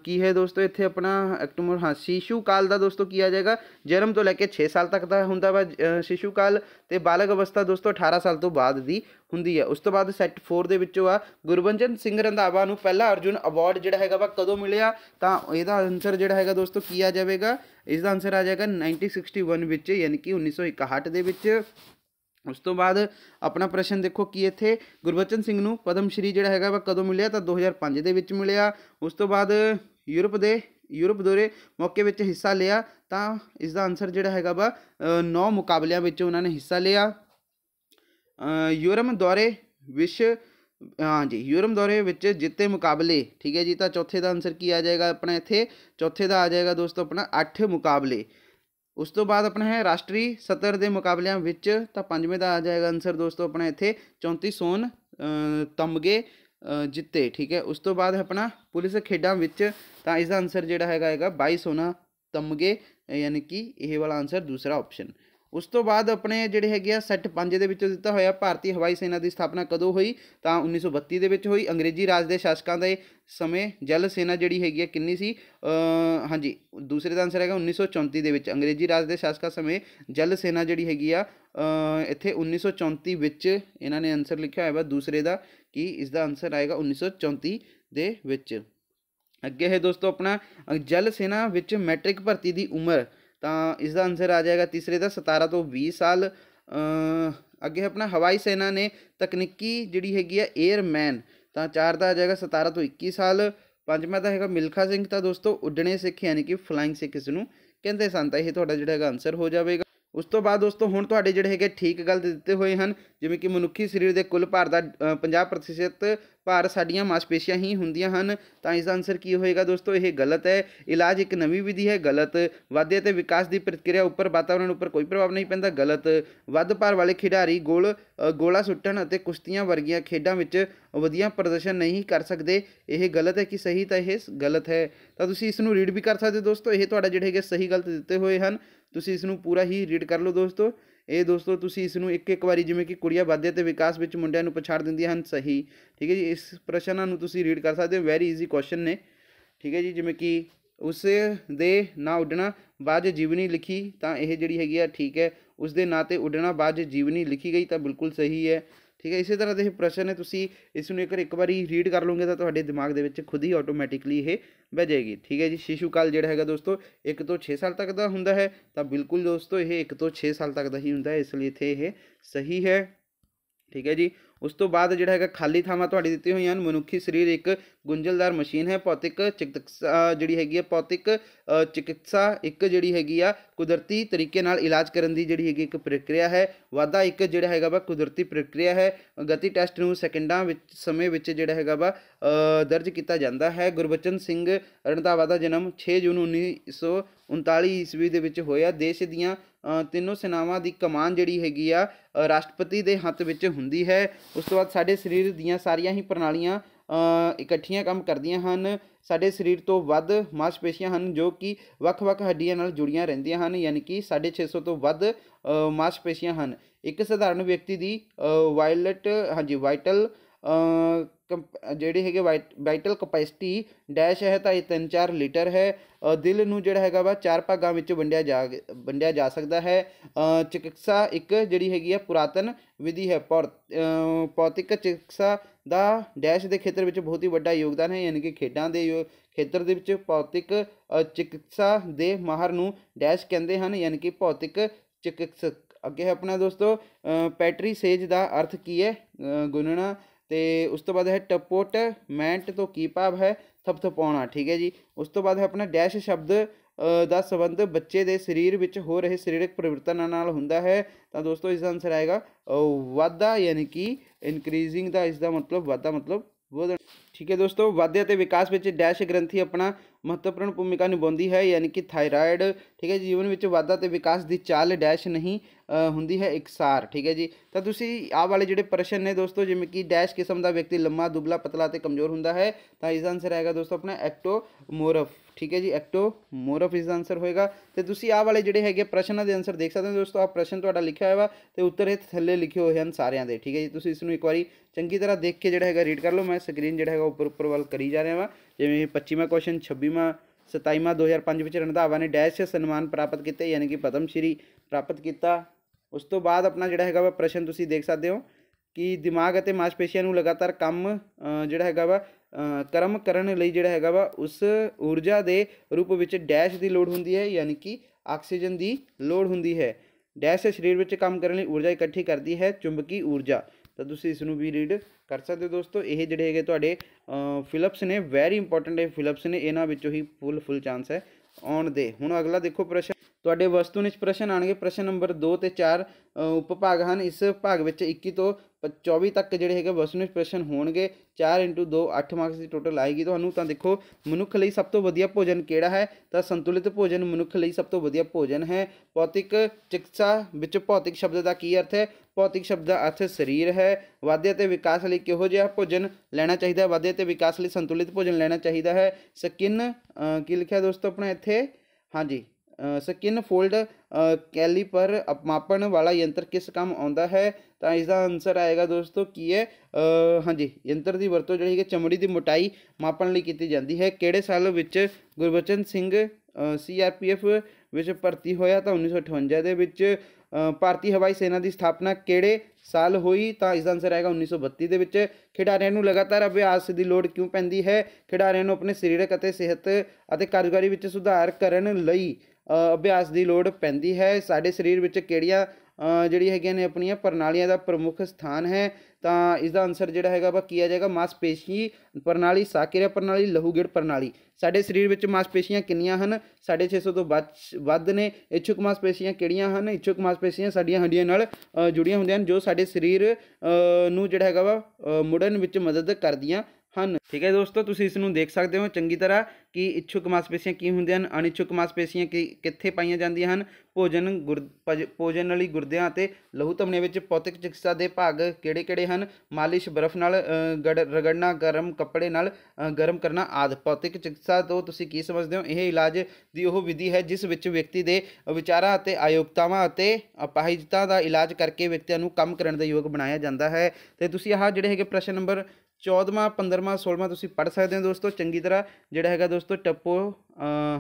ਕੀ ਹੈ ਦੋਸਤੋ ਇੱਥੇ ਆਪਣਾ ਐਕਟੋਮੋਰ ਹਾਂ ਸ਼ੀਸ਼ੂ ਕਾਲ ਦਾ ਦੋਸਤੋ ਕੀ ਆ ਜਾਏਗਾ ਜਨਮ ਤੋਂ ਲੈ ਕੇ 6 ਸਾਲ ਤੱਕ ਦਾ ਹੁੰਦਾ ਵਾ ਸ਼ੀਸ਼ੂ ਕਾਲ ਤੇ ਬਾਲਗ ਅਵਸਥਾ ਦੋਸਤੋ 18 ਸਾਲ ਤੋਂ ਬਾਅਦ ਦੀ ਹੁੰਦੀ ਹੈ ਉਸ ਤੋਂ ਬਾਅਦ ਸੈਟ 4 ਦੇ ਵਿੱਚੋਂ ਆ ਗੁਰਵੰਜਨ ਸਿੰਘ ਰੰਧਾਵਾ ਨੂੰ ਪਹਿਲਾ ਅਰਜੁਨ ਅਵਾਰਡ ਜਿਹੜਾ ਹੈਗਾ ਵਾ ਕਦੋਂ ਮਿਲਿਆ ਤਾਂ ਇਹਦਾ ਆਨਸਰ ਜਿਹੜਾ ਹੈਗਾ ਦੋਸਤੋ ਕੀ ਆ ਜਾਵੇਗਾ ਇਸ ਦਾ ਆਨਸਰ ਆ ਜਾਏਗਾ 1961 ਵਿੱਚ ਯਾਨੀ ਕਿ 1961 ਦੇ ਵਿੱਚ ਉਸ ਤੋਂ ਬਾਅਦ ਆਪਣਾ ਪ੍ਰਸ਼ਨ ਦੇਖੋ ਕਿ ਇੱਥੇ ਗੁਰਬਚਨ ਸਿੰਘ ਨੂੰ ਪਦਮ ਸ਼੍ਰੀ ਜਿਹੜਾ ਹੈਗਾ ਵਾ ਕਦੋਂ ਮਿਲਿਆ ਤਾਂ 2005 ਦੇ ਵਿੱਚ ਮਿਲਿਆ ਉਸ ਤੋਂ ਬਾਅਦ ਯੂਰਪ ਦੇ ਯੂਰਪ ਦੌਰੇ ਮੌਕੇ ਵਿੱਚ ਹਿੱਸਾ ਲਿਆ ਤਾਂ ਇਸ ਦਾ ਆਨਸਰ ਜਿਹੜਾ ਹੈਗਾ ਵਾ ਨੌ ਮੁਕਾਬਲਿਆਂ ਵਿੱਚ ਉਹਨਾਂ ਨੇ ਹਿੱਸਾ ਲਿਆ ਯੂਰਮ ਦੌਰੇ ਵਿਸ਼ ਹਾਂਜੀ ਯੂਰਮ ਦੌਰੇ ਵਿੱਚ ਜਿੱਤੇ ਮੁਕਾਬਲੇ ਠੀਕ ਹੈ ਜੀ ਤਾਂ ਚੌਥੇ ਦਾ ਆਨਸਰ ਕੀ ਆ ਜਾਏਗਾ ਆਪਣਾ ਇੱਥੇ ਚੌਥੇ ਦਾ ਆ ਜਾਏਗਾ ਦੋਸਤੋ ਆਪਣਾ 8 ਮੁਕਾਬਲੇ ਉਸ ਤੋਂ ਬਾਅਦ ਆਪਣਾ ਹੈ ਰਾਸ਼ਟਰੀ ਸਤਰ ਦੇ ਮੁਕਾਬਲਿਆਂ ਵਿੱਚ ਤਾਂ ਪੰਜਵੇਂ ਦਾ ਆ ਜਾਏਗਾ ਆਨਸਰ ਦੋਸਤੋ ਆਪਣਾ ਇੱਥੇ 34 ਸੋਨ ਤਮਗੇ ਜਿੱਤੇ ਠੀਕ ਹੈ ਉਸ ਤੋਂ ਬਾਅਦ ਆਪਣਾ ਪੁਲਿਸ ਖੇਡਾਂ ਵਿੱਚ ਤਾਂ ਇਸ ਦਾ ਆਨਸਰ ਜਿਹੜਾ ਹੈਗਾ ਹੈਗਾ 22 ਸੋਨਾ ਤਮਗੇ ਯਾਨੀ ਕਿ ਇਹ ਵਾਲਾ ਆਨਸਰ ਦੂਸਰਾ ਆਪਸ਼ਨ ਉਸ ਤੋਂ ਬਾਅਦ ਆਪਣੇ ਜਿਹੜੇ ਹੈਗੇ ਆ ਸੈੱਟ 5 ਦੇ ਵਿੱਚੋਂ ਦਿੱਤਾ ਹੋਇਆ ਭਾਰਤੀ ਹਵਾਈ ਸੈਨਾ ਦੀ ਸਥਾਪਨਾ ਕਦੋਂ ਹੋਈ ਤਾਂ 1932 ਦੇ ਵਿੱਚ ਹੋਈ ਅੰਗਰੇਜ਼ੀ ਰਾਜ ਦੇ ਸ਼ਾਸਕਾਂ ਦੇ ਸਮੇਂ ਜਲ ਸੈਨਾ ਜਿਹੜੀ ਹੈਗੀ ਆ ਕਿੰਨੀ ਸੀ ਹਾਂਜੀ ਦੂਸਰੇ ਦਾ ਆਨਸਰ ਹੈਗਾ 1934 ਦੇ ਵਿੱਚ ਅੰਗਰੇਜ਼ੀ ਰਾਜ ਦੇ ਸ਼ਾਸਕਾਂ ਸਮੇਂ ਜਲ ਸੈਨਾ ਜਿਹੜੀ ਹੈਗੀ ਆ ਇੱਥੇ 1934 ਵਿੱਚ ਇਹਨਾਂ ਨੇ ਆਨਸਰ ਲਿਖਿਆ ਹੋਇਆ ਵਾ ਦੂਸਰੇ ਦਾ ਕਿ ਇਸ ਦਾ ਆਨਸਰ ਆਏਗਾ 1934 ਦੇ ਵਿੱਚ ਅੱਗੇ ਹੈ ਦੋਸਤੋ ਆਪਣਾ ਜਲ ਸੈਨਾ ਵਿੱਚ ਮੈਟ੍ਰਿਕ ਭਰਤੀ ਦੀ ਉਮਰ ਤਾਂ ਇਸ ਦਾ ਆਨਸਰ ਆ ਜਾਏਗਾ ਤੀਸਰੇ ਦਾ 17 ਤੋਂ 20 ਸਾਲ ਅੱਗੇ ਆਪਣਾ ਹਵਾਈ ਸੈਨਾ ਨੇ ਤਕਨੀਕੀ ਜਿਹੜੀ ਹੈਗੀ ਹੈ 에ਅਰਮੈਨ ਤਾਂ ਚਾਰ ਦਾ ਆ ਜਾਏਗਾ 17 ਤੋਂ 21 ਸਾਲ ਪੰਜਵਾਂ ਦਾ ਹੈਗਾ ਮਿਲਖਾ ਸਿੰਘ ਤਾਂ ਦੋਸਤੋ ਉੱਡਣੇ ਸਿੱਖ ਯਾਨੀ ਕਿ ਫਲਾਈਂਗ ਸਿੱਖ ਇਸ ਨੂੰ ਕਹਿੰਦੇ ਸੰਤਾ ਇਹ ਤੁਹਾਡਾ ਜਿਹੜਾ ਹੈਗਾ ਆਨਸਰ ਹੋ ਜਾਵੇਗਾ ਉਸ ਤੋਂ ਬਾਅਦ ਦੋਸਤੋ ਹੁਣ ਤੁਹਾਡੇ ਜਿਹੜੇ ਹੈਗੇ ਠੀਕ ਗੱਲ ਦਿੱਤੇ ਹੋਏ ਹਨ ਜਿਵੇਂ ਕਿ ਮਨੁੱਖੀ ਸਰੀਰ ਦੇ ਕੁੱਲ ਭਾਰ ਦਾ 50% ਭਾਰ ਸਾਡੀਆਂ ਮਾਸਪੇਸ਼ੀਆਂ ਹੀ ਹੁੰਦੀਆਂ ਹਨ ਤਾਂ ਇਸ ਦਾ ਆਨਸਰ ਕੀ ਹੋਏਗਾ ਦੋਸਤੋ ਇਹ ਗਲਤ ਹੈ ਇਲਾਜ ਇੱਕ ਨਵੀਂ ਵਿਧੀ ਹੈ ਗਲਤ ਵਾਧੇ ਅਤੇ ਵਿਕਾਸ ਦੀ ਪ੍ਰਕਿਰਿਆ ਉੱਪਰ ਵਾਤਾਵਰਣ ਉੱਪਰ ਕੋਈ ਪ੍ਰਭਾਵ ਨਹੀਂ ਪੈਂਦਾ ਗਲਤ ਵੱਧ ਭਾਰ ਵਾਲੇ ਖਿਡਾਰੀ ਗੋਲ ਗੋਲਾ ਸੁੱਟਣ ਅਤੇ ਕੁਸ਼ਤੀਆਂ ਵਰਗੀਆਂ ਖੇਡਾਂ ਵਿੱਚ ਵਧੀਆ ਪ੍ਰਦਰਸ਼ਨ ਨਹੀਂ ਕਰ ਸਕਦੇ ਇਹ ਗਲਤ ਹੈ ਕਿ ਸਹੀ ਤਾਂ ਇਹ ਗਲਤ ਹੈ ਤਾਂ ਤੁਸੀਂ ਇਸ ਨੂੰ ਰੀਡ ਵੀ ਕਰ ਸਕਦੇ ਦੋਸਤੋ ਇਹ ਤੁਹਾਡਾ ਜਿਹੜੇ ਹੈਗੇ ਸਹੀ ਗਲਤ ਦਿੱਤੇ ਹੋਏ ਹਨ ਤੁਸੀਂ ਇਸ ਨੂੰ ਪੂਰਾ ਹੀ ਰੀਡ ਕਰ ਲਓ ਦੋਸਤੋ ਇਹ ਦੋਸਤੋ ਤੁਸੀਂ ਇਸ ਨੂੰ ਇੱਕ ਇੱਕ ਵਾਰੀ ਜਿਵੇਂ ਕਿ ਕੁੜੀਆਂ ਵਾਧੇ ਤੇ ਵਿਕਾਸ ਵਿੱਚ ਮੁੰਡਿਆਂ ਨੂੰ ਪਛਾੜ ਦਿੰਦੀਆਂ ਹਨ ਸਹੀ ਠੀਕ ਹੈ ਜੀ ਇਸ ਪ੍ਰਸ਼ਨਾਂ ਨੂੰ ਤੁਸੀਂ ਰੀਡ ਕਰ ਸਕਦੇ ਹੋ ਵੈਰੀ ਈਜ਼ੀ ਕੁਐਸਚਨ ਨੇ ਠੀਕ ਹੈ ਜੀ ਜਿਵੇਂ ਕਿ ਉਸ ਦੇ ਨਾ ਉੱਡਣਾ ਬਾਜ ਜੀਵਨੀ ਲਿਖੀ ਤਾਂ ਇਹ ਜਿਹੜੀ ਹੈਗੀ ਆ ਠੀਕ ਹੈ ਉਸ ਦੇ ਨਾਂ ਤੇ ਉੱਡਣਾ ਬਾਜ ਜੀਵਨੀ ਲਿਖੀ ਗਈ ਤਾਂ ਬਿਲਕੁਲ ਸਹੀ ਹੈ ਠੀਕ ਹੈ ਇਸੇ ਤਰ੍ਹਾਂ ਦੇ ਇਹ ਪ੍ਰਸ਼ਨ ਹੈ ਤੁਸੀਂ ਇਸ ਨੂੰ ਇੱਕ ਵਾਰੀ ਰੀਡ ਕਰ ਲਓਗੇ ਤਾਂ ਤੁਹਾਡੇ ਦਿਮਾਗ ਦੇ ਵਿੱਚ ਖੁਦ ਹੀ ਆਟੋਮੈਟਿਕਲੀ ਇਹ ਬਹਿ ਜਾਏਗੀ ਠੀਕ ਹੈ ਜੀ ਸ਼ਿਸ਼ੂ ਕਾਲ ਜਿਹੜਾ ਹੈਗਾ ਦੋਸਤੋ 1 ਤੋਂ 6 ਸਾਲ ਤੱਕ ਦਾ ਹੁੰਦਾ ਹੈ ਤਾਂ ਬਿਲਕੁਲ ਦੋਸਤੋ ਇਹ 1 ਤੋਂ 6 ਸਾਲ ਤੱਕ ਦਾ ਹੀ ਹੁੰਦਾ ਹੈ ਇਸ ਲਈ ਇੱਥੇ ਇਹ ਸਹੀ ਹੈ ਠੀਕ ਹੈ ਜੀ ਉਸ ਤੋਂ ਬਾਅਦ ਜਿਹੜਾ ਹੈਗਾ ਖਾਲੀ ਥਾਵਾਂ ਤੁਹਾਡੀ ਦਿੱਤੀ ਹੋਈਆਂ ਹਨ ਮਨੁੱਖੀ ਸਰੀਰ ਇੱਕ ਗੁੰਝਲਦਾਰ ਮਸ਼ੀਨ ਹੈ ਭੌਤਿਕ ਚਿਕਿਤਸਾ ਜਿਹੜੀ ਹੈਗੀ ਹੈ ਭੌਤਿਕ ਚਿਕਿਤਸਾ ਇੱਕ ਜਿਹੜੀ ਹੈਗੀ ਆ ਕੁਦਰਤੀ ਤਰੀਕੇ ਨਾਲ ਇਲਾਜ ਕਰਨ ਦੀ ਜਿਹੜੀ ਹੈਗੀ ਇੱਕ ਪ੍ਰਕਿਰਿਆ ਹੈ ਵਾਧਾ ਇੱਕ ਜਿਹੜਾ ਹੈਗਾ ਵਾ ਕੁਦਰਤੀ ਪ੍ਰਕਿਰਿਆ ਹੈ ਗਤੀ ਟੈਸਟ ਨੂੰ ਸੈਕਿੰਡਾਂ ਵਿੱਚ ਸਮੇਂ ਵਿੱਚ ਜਿਹੜਾ ਹੈਗਾ ਵਾ ਦਰਜ ਕੀਤਾ ਜਾਂਦਾ ਹੈ ਗੁਰਬਚਨ ਸਿੰਘ ਰਣਦਾਵਾ ਦਾ ਜਨਮ 6 ਜੂਨ 1939 ਈਸਵੀ ਦੇ ਵਿੱਚ ਹੋਇਆ ਦੇਸ਼ ਦੀਆਂ ਤਿੰਨੋਂ ਸੈਨਾਵਾਂ ਦੀ ਕਮਾਨ ਜਿਹੜੀ ਹੈਗੀ ਆ ਰਾਸ਼ਟਰਪਤੀ ਦੇ ਹੱਥ ਵਿੱਚ ਹੁੰਦੀ ਹੈ ਉਸ ਤੋਂ ਬਾਅਦ ਸਾਡੇ ਸਰੀਰ ਦੀਆਂ ਸਾਰੀਆਂ ਹੀ ਪ੍ਰਣਾਲੀਆਂ ਇਕੱਠੀਆਂ ਕੰਮ ਕਰਦੀਆਂ ਹਨ ਸਾਡੇ ਸਰੀਰ ਤੋਂ ਵੱਧ ਮਾਸਪੇਸ਼ੀਆਂ ਹਨ ਜੋ ਕਿ ਵੱਖ-ਵੱਖ ਹੱਡੀਆਂ ਨਾਲ ਜੁੜੀਆਂ ਰਹਿੰਦੀਆਂ ਹਨ ਯਾਨੀ ਕਿ 650 ਤੋਂ ਵੱਧ ਮਾਸਪੇਸ਼ੀਆਂ ਹਨ ਇੱਕ ਸਧਾਰਨ ਵਿਅਕਤੀ ਦੀ ਵਾਇਲਟ ਹਾਂਜੀ ਵਾਈਟਲ ਕੰਪ ਜਿਹੜੀ ਹੈਗੀ ਵਾਈਟਲ ਕਪੈਸਿਟੀ ਡੈਸ਼ ਹੈ ਤਾਂ ਇਹ 3-4 ਲੀਟਰ ਹੈ ਦਿਲ ਨੂੰ ਜਿਹੜਾ ਹੈਗਾ ਵਾ ਚਾਰ ਭਾਗਾਂ ਵਿੱਚ ਵੰਡਿਆ ਜਾ ਵੰਡਿਆ ਜਾ ਸਕਦਾ ਹੈ ਚਿਕਿਤਸਾ ਇੱਕ ਜਿਹੜੀ ਹੈਗੀ ਹੈ ਪੁਰਾਤਨ ਵਿਧੀ ਹੈ ਪੌਤਿਕ ਚਿਕਿਤਸਾ ਦਾ ਡੈਸ਼ ਦੇ ਖੇਤਰ ਵਿੱਚ ਬਹੁਤ ਹੀ ਵੱਡਾ ਯੋਗਦਾਨ ਹੈ ਯਾਨੀ ਕਿ ਖੇਡਾਂ ਦੇ ਖੇਤਰ ਦੇ ਵਿੱਚ ਪੌਤਿਕ ਚਿਕਿਤਸਾ ਦੇ ਮਾਹਰ ਨੂੰ ਡੈਸ਼ ਕਹਿੰਦੇ ਹਨ ਯਾਨੀ ਕਿ ਭੌਤਿਕ ਚਿਕਿਤਸਕ ਅੱਗੇ ਹੈ ਆਪਣਾ ਦੋਸਤੋ ਪੈਟਰੀ ਸੇਜ ਦਾ ਅਰਥ ਕੀ ਹੈ ਗੁਣਣਾ ਤੇ ਉਸ ਤੋਂ ਬਾਅਦ ਹੈ ਟਪੋਟ ਮੈਂਟ ਤੋਂ ਕੀ ਭਾਵ ਹੈ ਥਪਥਪਾਉਣਾ ਠੀਕ ਹੈ ਜੀ ਉਸ ਤੋਂ ਬਾਅਦ ਹੈ ਆਪਣਾ ਡੈਸ਼ ਸ਼ਬਦ ਦਾ ਸੰਬੰਧ ਬੱਚੇ ਦੇ ਸਰੀਰ ਵਿੱਚ ਹੋ ਰਹੇ ਸਰੀਰਕ ਪਰਿਵਰਤਨਾਂ ਨਾਲ ਹੁੰਦਾ ਹੈ ਤਾਂ ਦੋਸਤੋ ਇਸ ਦਾ ਆਨਸਰ ਆਏਗਾ ਵਾਧਾ ਯਾਨੀ ਕਿ ਇਨਕਰੀਜ਼ਿੰਗ ਦਾ ਇਸ ਦਾ ਮਤਲਬ ਵਾਧਾ ਮਤਲਬ ਵਧਣ ਠੀਕ ਹੈ ਦੋਸਤੋ ਵਾਧੇ ਅਤੇ ਵਿਕਾਸ ਵਿੱਚ ਡੈਸ਼ ਗ੍ਰੰਥੀ ਆਪਣਾ ਮਹੱਤਵਪੂਰਨ ਭੂਮਿਕਾ ਨਿਭਾਉਂਦੀ ਹੈ ਯਾਨੀ ਕਿ ਥਾਇਰਾਇਡ ਠੀਕ ਹੈ ਜੀਵਨ ਵਿੱਚ ਵਾਧਾ ਤੇ ਵਿਕਾਸ ਦੀ ਚਾਲ ਡੈਸ਼ ਨਹੀਂ ਹੁੰਦੀ ਹੈ ਇਕਸਾਰ ਠੀਕ ਹੈ ਜੀ ਤਾਂ ਤੁਸੀਂ ਆਹ ਵਾਲੇ ਜਿਹੜੇ ਪ੍ਰਸ਼ਨ ਨੇ ਦੋਸਤੋ ਜਿਵੇਂ ਕਿ ਡੈਸ਼ ਕਿਸਮ ਦਾ ਵਿਅਕਤੀ ਲੰਮਾ ਦੁਬਲਾ ਪਤਲਾ ਤੇ ਕਮਜ਼ੋਰ ਹੁੰਦਾ ਹੈ ਤਾਂ ਇਸ ਦਾ ਆਨਸਰ ਆਏਗਾ ਦੋਸਤੋ ਆਪਣਾ ਐਕਟੋਮੋਰਫ ਠੀਕ ਹੈ ਜੀ ਐਕਟੋਮੋਰਫ ਇਸ ਦਾ ਆਨਸਰ ਹੋਏਗਾ ਤੇ ਤੁਸੀਂ ਆਹ ਵਾਲੇ ਜਿਹੜੇ ਹੈਗੇ ਪ੍ਰਸ਼ਨਾਂ ਦੇ ਆਨਸਰ ਦੇਖ ਸਕਦੇ ਹੋ ਦੋਸਤੋ ਆਹ ਪ੍ਰਸ਼ਨ ਤੁਹਾਡਾ ਲਿਖਿਆ ਹੋਇਆ ਵਾ ਤੇ ਉੱਤਰ ਇਹ ਥੱਲੇ ਲਿਖੇ ਹੋਏ ਹਨ ਸਾਰਿਆਂ ਦੇ ਠੀਕ ਹੈ ਜੀ ਤੁਸੀਂ ਇਸ ਨੂੰ ਇੱਕ ਵਾਰੀ ਚੰਗੀ ਤਰ੍ਹਾਂ ਦੇਖ ਕੇ ਜਿਹੜਾ ਹੈਗਾ ਰੀਡ ਕਰ ਲਓ ਮੈਂ ਸਕਰੀਨ ਜਿਹੜਾ ਹੈਗਾ ਉੱਪਰ ਉੱਪਰ ਵੱਲ ਕਰੀ ਜਾ ਰਿਹਾ ਜਿਵੇਂ 25ਵਾਂ ਕੁਐਸਚਨ 26ਵਾਂ 27ਵਾਂ 2005 ਵਿੱਚ ਰਣਧਾਵਾ ਨੇ ਡੈਸ਼ ਸਨਮਾਨ ਪ੍ਰਾਪਤ ਕੀਤੇ ਯਾਨੀ ਕਿ ਪਦਮ ਸ਼੍ਰੀ ਪ੍ਰਾਪਤ ਕੀਤਾ ਉਸ ਤੋਂ ਬਾਅਦ ਆਪਣਾ ਜਿਹੜਾ ਹੈਗਾ ਵਾ ਪ੍ਰਸ਼ਨ ਤੁਸੀਂ ਦੇਖ ਸਕਦੇ ਹੋ ਕਿ ਦਿਮਾਗ ਅਤੇ ਮਾਸਪੇਸ਼ੀਆਂ ਨੂੰ ਲਗਾਤਾਰ ਕੰਮ ਜਿਹੜਾ ਹੈਗਾ ਵਾ ਕਰਮ ਕਰਨ ਲਈ ਜਿਹੜਾ ਹੈਗਾ ਵਾ ਉਸ ਊਰਜਾ ਦੇ ਰੂਪ ਵਿੱਚ ਡੈਸ਼ ਦੀ ਲੋੜ ਹੁੰਦੀ ਹੈ ਯਾਨੀ ਕਿ ਆਕਸੀਜਨ ਦੀ ਲੋੜ ਹੁੰਦੀ ਹੈ ਡੈਸ਼ ਸਰੀਰ ਵਿੱਚ ਕੰਮ ਕਰਨ ਲਈ ਊਰਜਾ ਇਕੱਠੀ ਕਰਦੀ ਹੈ ਚੁੰਬਕੀ ਊਰਜਾ ਤਾਂ ਤੁਸੀਂ ਇਸ ਨੂੰ ਵੀ ਰੀਡ ਕਰ ਸਕਦੇ ਹੋ ਦੋਸਤੋ ਇਹ ਜਿਹੜੇ ਹੈਗੇ ਤੁਹਾਡੇ ਫਿਲਪਸ ਨੇ ਵੈਰੀ ਇੰਪੋਰਟੈਂਟ ਹੈ ਫਿਲਪਸ ਨੇ ਇਹਨਾਂ ਵਿੱਚੋਂ ਹੀ ਫੁੱਲ ਫੁੱਲ ਚਾਂਸ ਹੈ ਆਉਣ ਦੇ ਹੁਣ ਅਗਲਾ ਦੇਖੋ ਪ੍ਰਸ਼ਨ ਤੁਹਾਡੇ ਵਸਤੂ ਨਿਸ਼ ਪ੍ਰਸ਼ਨ ਆਣਗੇ ਪ੍ਰਸ਼ਨ ਨੰਬਰ 2 ਤੇ 4 ਉਪਭਾਗ ਹਨ ਇਸ ਭਾਗ ਵਿੱਚ 21 ਤੋਂ 24 ਤੱਕ ਜਿਹੜੇ ਹੈਗੇ ਵਸਤੂ ਨਿਸ਼ ਪ੍ਰਸ਼ਨ ਹੋਣਗੇ 4 2 8 ਮਾਰਕਸ ਦੀ ਟੋਟਲ ਆਏਗੀ ਤੁਹਾਨੂੰ ਤਾਂ ਦੇਖੋ ਮਨੁੱਖ ਲਈ ਸਭ ਤੋਂ ਵਧੀਆ ਭੋਜਨ ਕਿਹੜਾ ਹੈ ਤਾਂ ਸੰਤੁਲਿਤ ਭੋਜਨ ਮਨੁੱਖ ਲਈ ਸਭ ਤੋਂ ਵਧੀਆ ਭੋਜਨ ਹੈ ਭੌਤਿਕ ਚਿਕਿਤਸਾ ਵਿੱਚ ਭੌਤਿਕ ਸ਼ਬਦ ਦਾ ਕੀ ਅਰਥ ਹੈ ਭੌਤਿਕ ਸ਼ਬਦ ਦਾ ਅਰਥ ਸਰੀਰ ਹੈ ਵਾਧੇ ਤੇ ਵਿਕਾਸ ਲਈ ਕਿਹੋ ਜਿਹਾ ਭੋਜਨ ਲੈਣਾ ਚਾਹੀਦਾ ਹੈ ਵਾਧੇ ਤੇ ਵਿਕਾਸ ਲਈ ਸੰਤੁਲਿਤ ਭੋਜਨ ਲੈਣਾ ਚਾਹੀਦਾ ਹੈ ਸਕਿਨ ਕੀ ਲਿਖਿਆ ਦੋਸਤੋ ਆਪਣਾ ਇੱਥੇ ਹਾਂਜੀ ਸਕਿਨ ਫੋਲਡ ਕੈਲੀਪਰ ਮਾਪਣ ਵਾਲਾ ਯੰਤਰ ਕਿਸ ਕੰਮ ਆਉਂਦਾ ਹੈ ਤਾਂ ਇਸ ਦਾ ਆਨਸਰ ਆਏਗਾ ਦੋਸਤੋ ਕੀ ਹੈ ਹਾਂਜੀ ਯੰਤਰ ਦੀ ਵਰਤੋਂ ਜਿਹੜੀ ਕਿ ਚਮੜੀ ਦੀ ਮੋਟਾਈ ਮਾਪਣ ਲਈ ਕੀਤੀ ਜਾਂਦੀ ਹੈ ਕਿਹੜੇ ਸਾਲ ਵਿੱਚ ਗੁਰਬਚਨ ਸਿੰਘ ਸੀਆਰਪੀਐਫ ਵਿੱਚ ਭਰਤੀ ਹੋਇਆ ਤਾਂ 1958 ਦੇ ਵਿੱਚ ਭਾਰਤੀ ਹਵਾਈ ਸੈਨਾ ਦੀ ਸਥਾਪਨਾ ਕਿਹੜੇ ਸਾਲ ਹੋਈ ਤਾਂ ਇਸ ਦਾ ਆਨਸਰ ਆਏਗਾ 1932 ਦੇ ਵਿੱਚ ਖਿਡਾਰੀਆਂ ਨੂੰ ਲਗਾਤਾਰ ਅਭਿਆਸ ਦੀ ਲੋੜ ਕਿਉਂ ਪੈਂਦੀ ਹੈ ਖਿਡਾਰੀਆਂ ਨੂੰ ਆਪਣੇ ਸਰੀਰਕ ਅਤੇ ਸਿਹਤ ਅਤੇ ਕਾਰਗੁਜ਼ਾਰੀ ਵਿੱਚ ਸੁਧਾਰ ਕਰਨ ਲਈ ਅਭਿਆਸ ਦੀ ਲੋੜ ਪੈਂਦੀ ਹੈ ਸਾਡੇ ਸਰੀਰ ਵਿੱਚ ਕਿਹੜੀਆਂ ਜਿਹੜੀ ਹੈਗੀਆਂ ਨੇ ਆਪਣੀਆਂ ਪ੍ਰਣਾਲੀਆਂ ਦਾ ਪ੍ਰਮੁੱਖ ਸਥਾਨ ਹੈ ਤਾਂ ਇਸ ਦਾ ਆਨਸਰ ਜਿਹੜਾ ਹੈਗਾ ਵਾ ਕੀ ਆ ਜਾਏਗਾ ਮਾਸਪੇਸ਼ੀ ਪ੍ਰਣਾਲੀ ਸਾਕਿਰਿਆ ਪ੍ਰਣਾਲੀ ਲਹੂਗਿੜ ਪ੍ਰਣਾਲੀ ਸਾਡੇ ਸਰੀਰ ਵਿੱਚ ਮਾਸਪੇਸ਼ੀਆਂ ਕਿੰਨੀਆਂ ਹਨ 650 ਤੋਂ ਵੱਧ ਨੇ ਇਛੁਕ ਮਾਸਪੇਸ਼ੀਆਂ ਕਿਹੜੀਆਂ ਹਨ ਇਛੁਕ ਮਾਸਪੇਸ਼ੀਆਂ ਸਾਡੀਆਂ ਹੱਡੀਆਂ ਨਾਲ ਜੁੜੀਆਂ ਹੁੰਦੀਆਂ ਹਨ ਜੋ ਸਾਡੇ ਸਰੀਰ ਨੂੰ ਜਿਹੜਾ ਹੈਗਾ ਵਾ ਮੁੜਨ ਵਿੱਚ ਮਦਦ ਕਰਦੀਆਂ ਹਨ ਠੀਕ ਹੈ ਦੋਸਤੋ ਤੁਸੀਂ ਇਸ ਨੂੰ ਦੇਖ ਸਕਦੇ ਹੋ ਚੰਗੀ ਤਰ੍ਹਾਂ ਕਿ ਇਛੁਕ ਮਾਸਪੇਸ਼ੀਆਂ ਕੀ ਹੁੰਦੀਆਂ ਹਨ ਅਣਿੱਛੁਕ ਮਾਸਪੇਸ਼ੀਆਂ ਕੀ ਕਿੱਥੇ ਪਾਈਆਂ ਜਾਂਦੀਆਂ ਹਨ ਭੋਜਨ ਗੁਰ ਭੋਜਨ ਵਾਲੀ ਗੁਰਦਿਆਂ ਅਤੇ ਲਹੂ ਧਮਨੀਆਂ ਵਿੱਚ ਪੌਤਿਕ ਚਿਕਿਤਸਾ ਦੇ ਭਾਗ ਕਿਹੜੇ-ਕਿਹੜੇ ਹਨ ਮਾਲਿਸ਼ ਬਰਫ਼ ਨਾਲ ਰਗੜਨਾ ਗਰਮ ਕੱਪੜੇ ਨਾਲ ਗਰਮ ਕਰਨਾ ਆਦਿ ਪੌਤਿਕ ਚਿਕਿਤਸਾ ਤੋਂ ਤੁਸੀਂ ਕੀ ਸਮਝਦੇ ਹੋ ਇਹ ਇਲਾਜ ਦੀ ਉਹ ਵਿਧੀ ਹੈ ਜਿਸ ਵਿੱਚ ਵਿਅਕਤੀ ਦੇ ਵਿਚਾਰਾਂ ਅਤੇ ਆਯੋਗਤਾਵਾਂ ਅਤੇ ਅਪਾਹਿਜਤਾ ਦਾ ਇਲਾਜ ਕਰਕੇ ਵਿਅਕਤੀਆਂ ਨੂੰ ਕੰਮ ਕਰਨ ਦੇ ਯੋਗ ਬਣਾਇਆ ਜਾਂਦਾ ਹੈ ਤੇ ਤੁਸੀਂ ਆਹ ਜਿਹੜੇ ਹੈਗੇ ਪ੍ਰਸ਼ਨ ਨੰਬਰ 14ਵਾਂ 15ਵਾਂ 16ਵਾਂ ਤੁਸੀਂ ਪੜ੍ਹ ਸਕਦੇ ਹੋ ਦੋਸਤੋ ਚੰਗੀ ਤਰ੍ਹਾਂ ਜਿਹੜਾ ਹੈਗਾ ਦੋਸਤੋ ਟੱਪੋ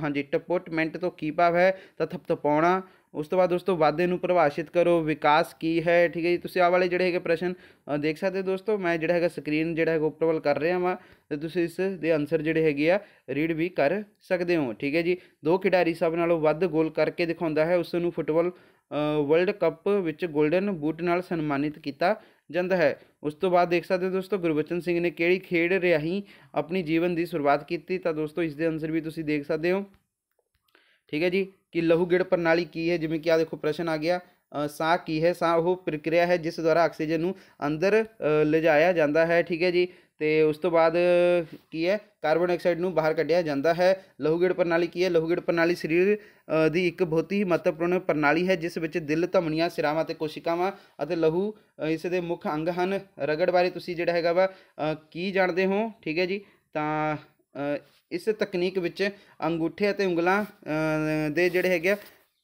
ਹਾਂਜੀ ਟੱਪੋ ਟਮੈਂਟ ਤੋਂ ਕੀ ਭਾਵ ਹੈ ਤਾਂ ਤਪਾਉਣਾ ਉਸ ਤੋਂ ਬਾਅਦ ਦੋਸਤੋ ਵਾਦੇ ਨੂੰ ਪ੍ਰਭਾਸ਼ਿਤ ਕਰੋ ਵਿਕਾਸ ਕੀ ਹੈ ਠੀਕ ਹੈ ਜੀ ਤੁਸੀਂ ਆਹ ਵਾਲੇ ਜਿਹੜੇ ਹੈਗੇ ਪ੍ਰਸ਼ਨ ਦੇਖ ਸਕਦੇ ਹੋ ਦੋਸਤੋ ਮੈਂ ਜਿਹੜਾ ਹੈਗਾ ਸਕਰੀਨ ਜਿਹੜਾ ਹੈਗਾ ਉਪਰਵਲ ਕਰ ਰਿਹਾ ਹਾਂ ਤੇ ਤੁਸੀਂ ਇਸ ਦੇ ਆਨਸਰ ਜਿਹੜੇ ਹੈਗੇ ਆ ਰੀਡ ਵੀ ਕਰ ਸਕਦੇ ਹੋ ਠੀਕ ਹੈ ਜੀ ਦੋ ਖਿਡਾਰੀ ਸਭ ਨਾਲੋਂ ਵੱਧ ਗੋਲ ਕਰਕੇ ਦਿਖਾਉਂਦਾ ਹੈ ਉਸ ਨੂੰ ਫੁੱਟਬਾਲ ਵਰਲਡ ਕੱਪ ਵਿੱਚ 골ਡਨ ਬੂਟ ਨਾਲ ਸਨਮਾਨਿਤ ਕੀਤਾ ਜਾਂਦਾ ਹੈ ਉਸ ਤੋਂ ਬਾਅਦ ਦੇਖ ਸਕਦੇ ਹੋ ਦੋਸਤੋ ਗੁਰਬਚਨ ਸਿੰਘ ਨੇ ਕਿਹੜੀ ਖੇਡ ਰਹੀ ਆਪਣੀ ਜੀਵਨ ਦੀ ਸ਼ੁਰੂਆਤ ਕੀਤੀ ਤਾਂ ਦੋਸਤੋ ਇਸ ਦੇ ਆਨਸਰ ਵੀ ਤੁਸੀਂ ਦੇਖ ਸਕਦੇ ਹੋ ਠੀਕ ਹੈ ਜੀ ਕਿ ਲਹੂ ਗਿੜ ਪ੍ਰਣਾਲੀ ਕੀ ਹੈ ਜਿਵੇਂ ਕਿ ਆ ਦੇਖੋ ਪ੍ਰਸ਼ਨ ਆ ਗਿਆ ਸਾਹ ਕੀ ਹੈ ਸਾਹ ਉਹ ਪ੍ਰਕਿਰਿਆ ਹੈ ਜਿਸ ਦੁਆਰਾ ਆਕਸੀਜਨ ਨੂੰ ਅੰਦਰ ਲਿਜਾਇਆ ਜਾਂਦਾ ਹੈ ਠੀਕ ਹੈ ਜੀ ਤੇ ਉਸ ਤੋਂ ਬਾਅਦ ਕੀ ਹੈ ਕਾਰਬਨ ਡਾਈਆਕਸਾਈਡ ਨੂੰ ਬਾਹਰ ਕੱਢਿਆ ਜਾਂਦਾ ਹੈ ਲਹੂਗੜ ਪ੍ਰਣਾਲੀ ਕੀ ਹੈ ਲਹੂਗੜ ਪ੍ਰਣਾਲੀ ਸਰੀਰ ਦੀ ਇੱਕ ਬਹੁਤ ਹੀ ਮਹੱਤਵਪੂਰਨ ਪ੍ਰਣਾਲੀ ਹੈ ਜਿਸ ਵਿੱਚ ਦਿਲ ਧਮਨੀਆਂ ਸਿਰਾਵਾਂ ਤੇ ਕੋਸ਼ਿਕਾਵਾਂ ਅਤੇ ਲਹੂ ਇਸ ਦੇ ਮੁੱਖ ਅੰਗ ਹਨ ਰਗੜ ਬਾਰੇ ਤੁਸੀਂ ਜਿਹੜਾ ਹੈਗਾ ਵਾ ਕੀ ਜਾਣਦੇ ਹੋ ਠੀਕ ਹੈ ਜੀ ਤਾਂ ਇਸ ਤਕਨੀਕ ਵਿੱਚ ਅੰਗੂਠੇ ਅਤੇ ਉਂਗਲਾਂ ਦੇ ਜਿਹੜੇ ਹੈਗੇ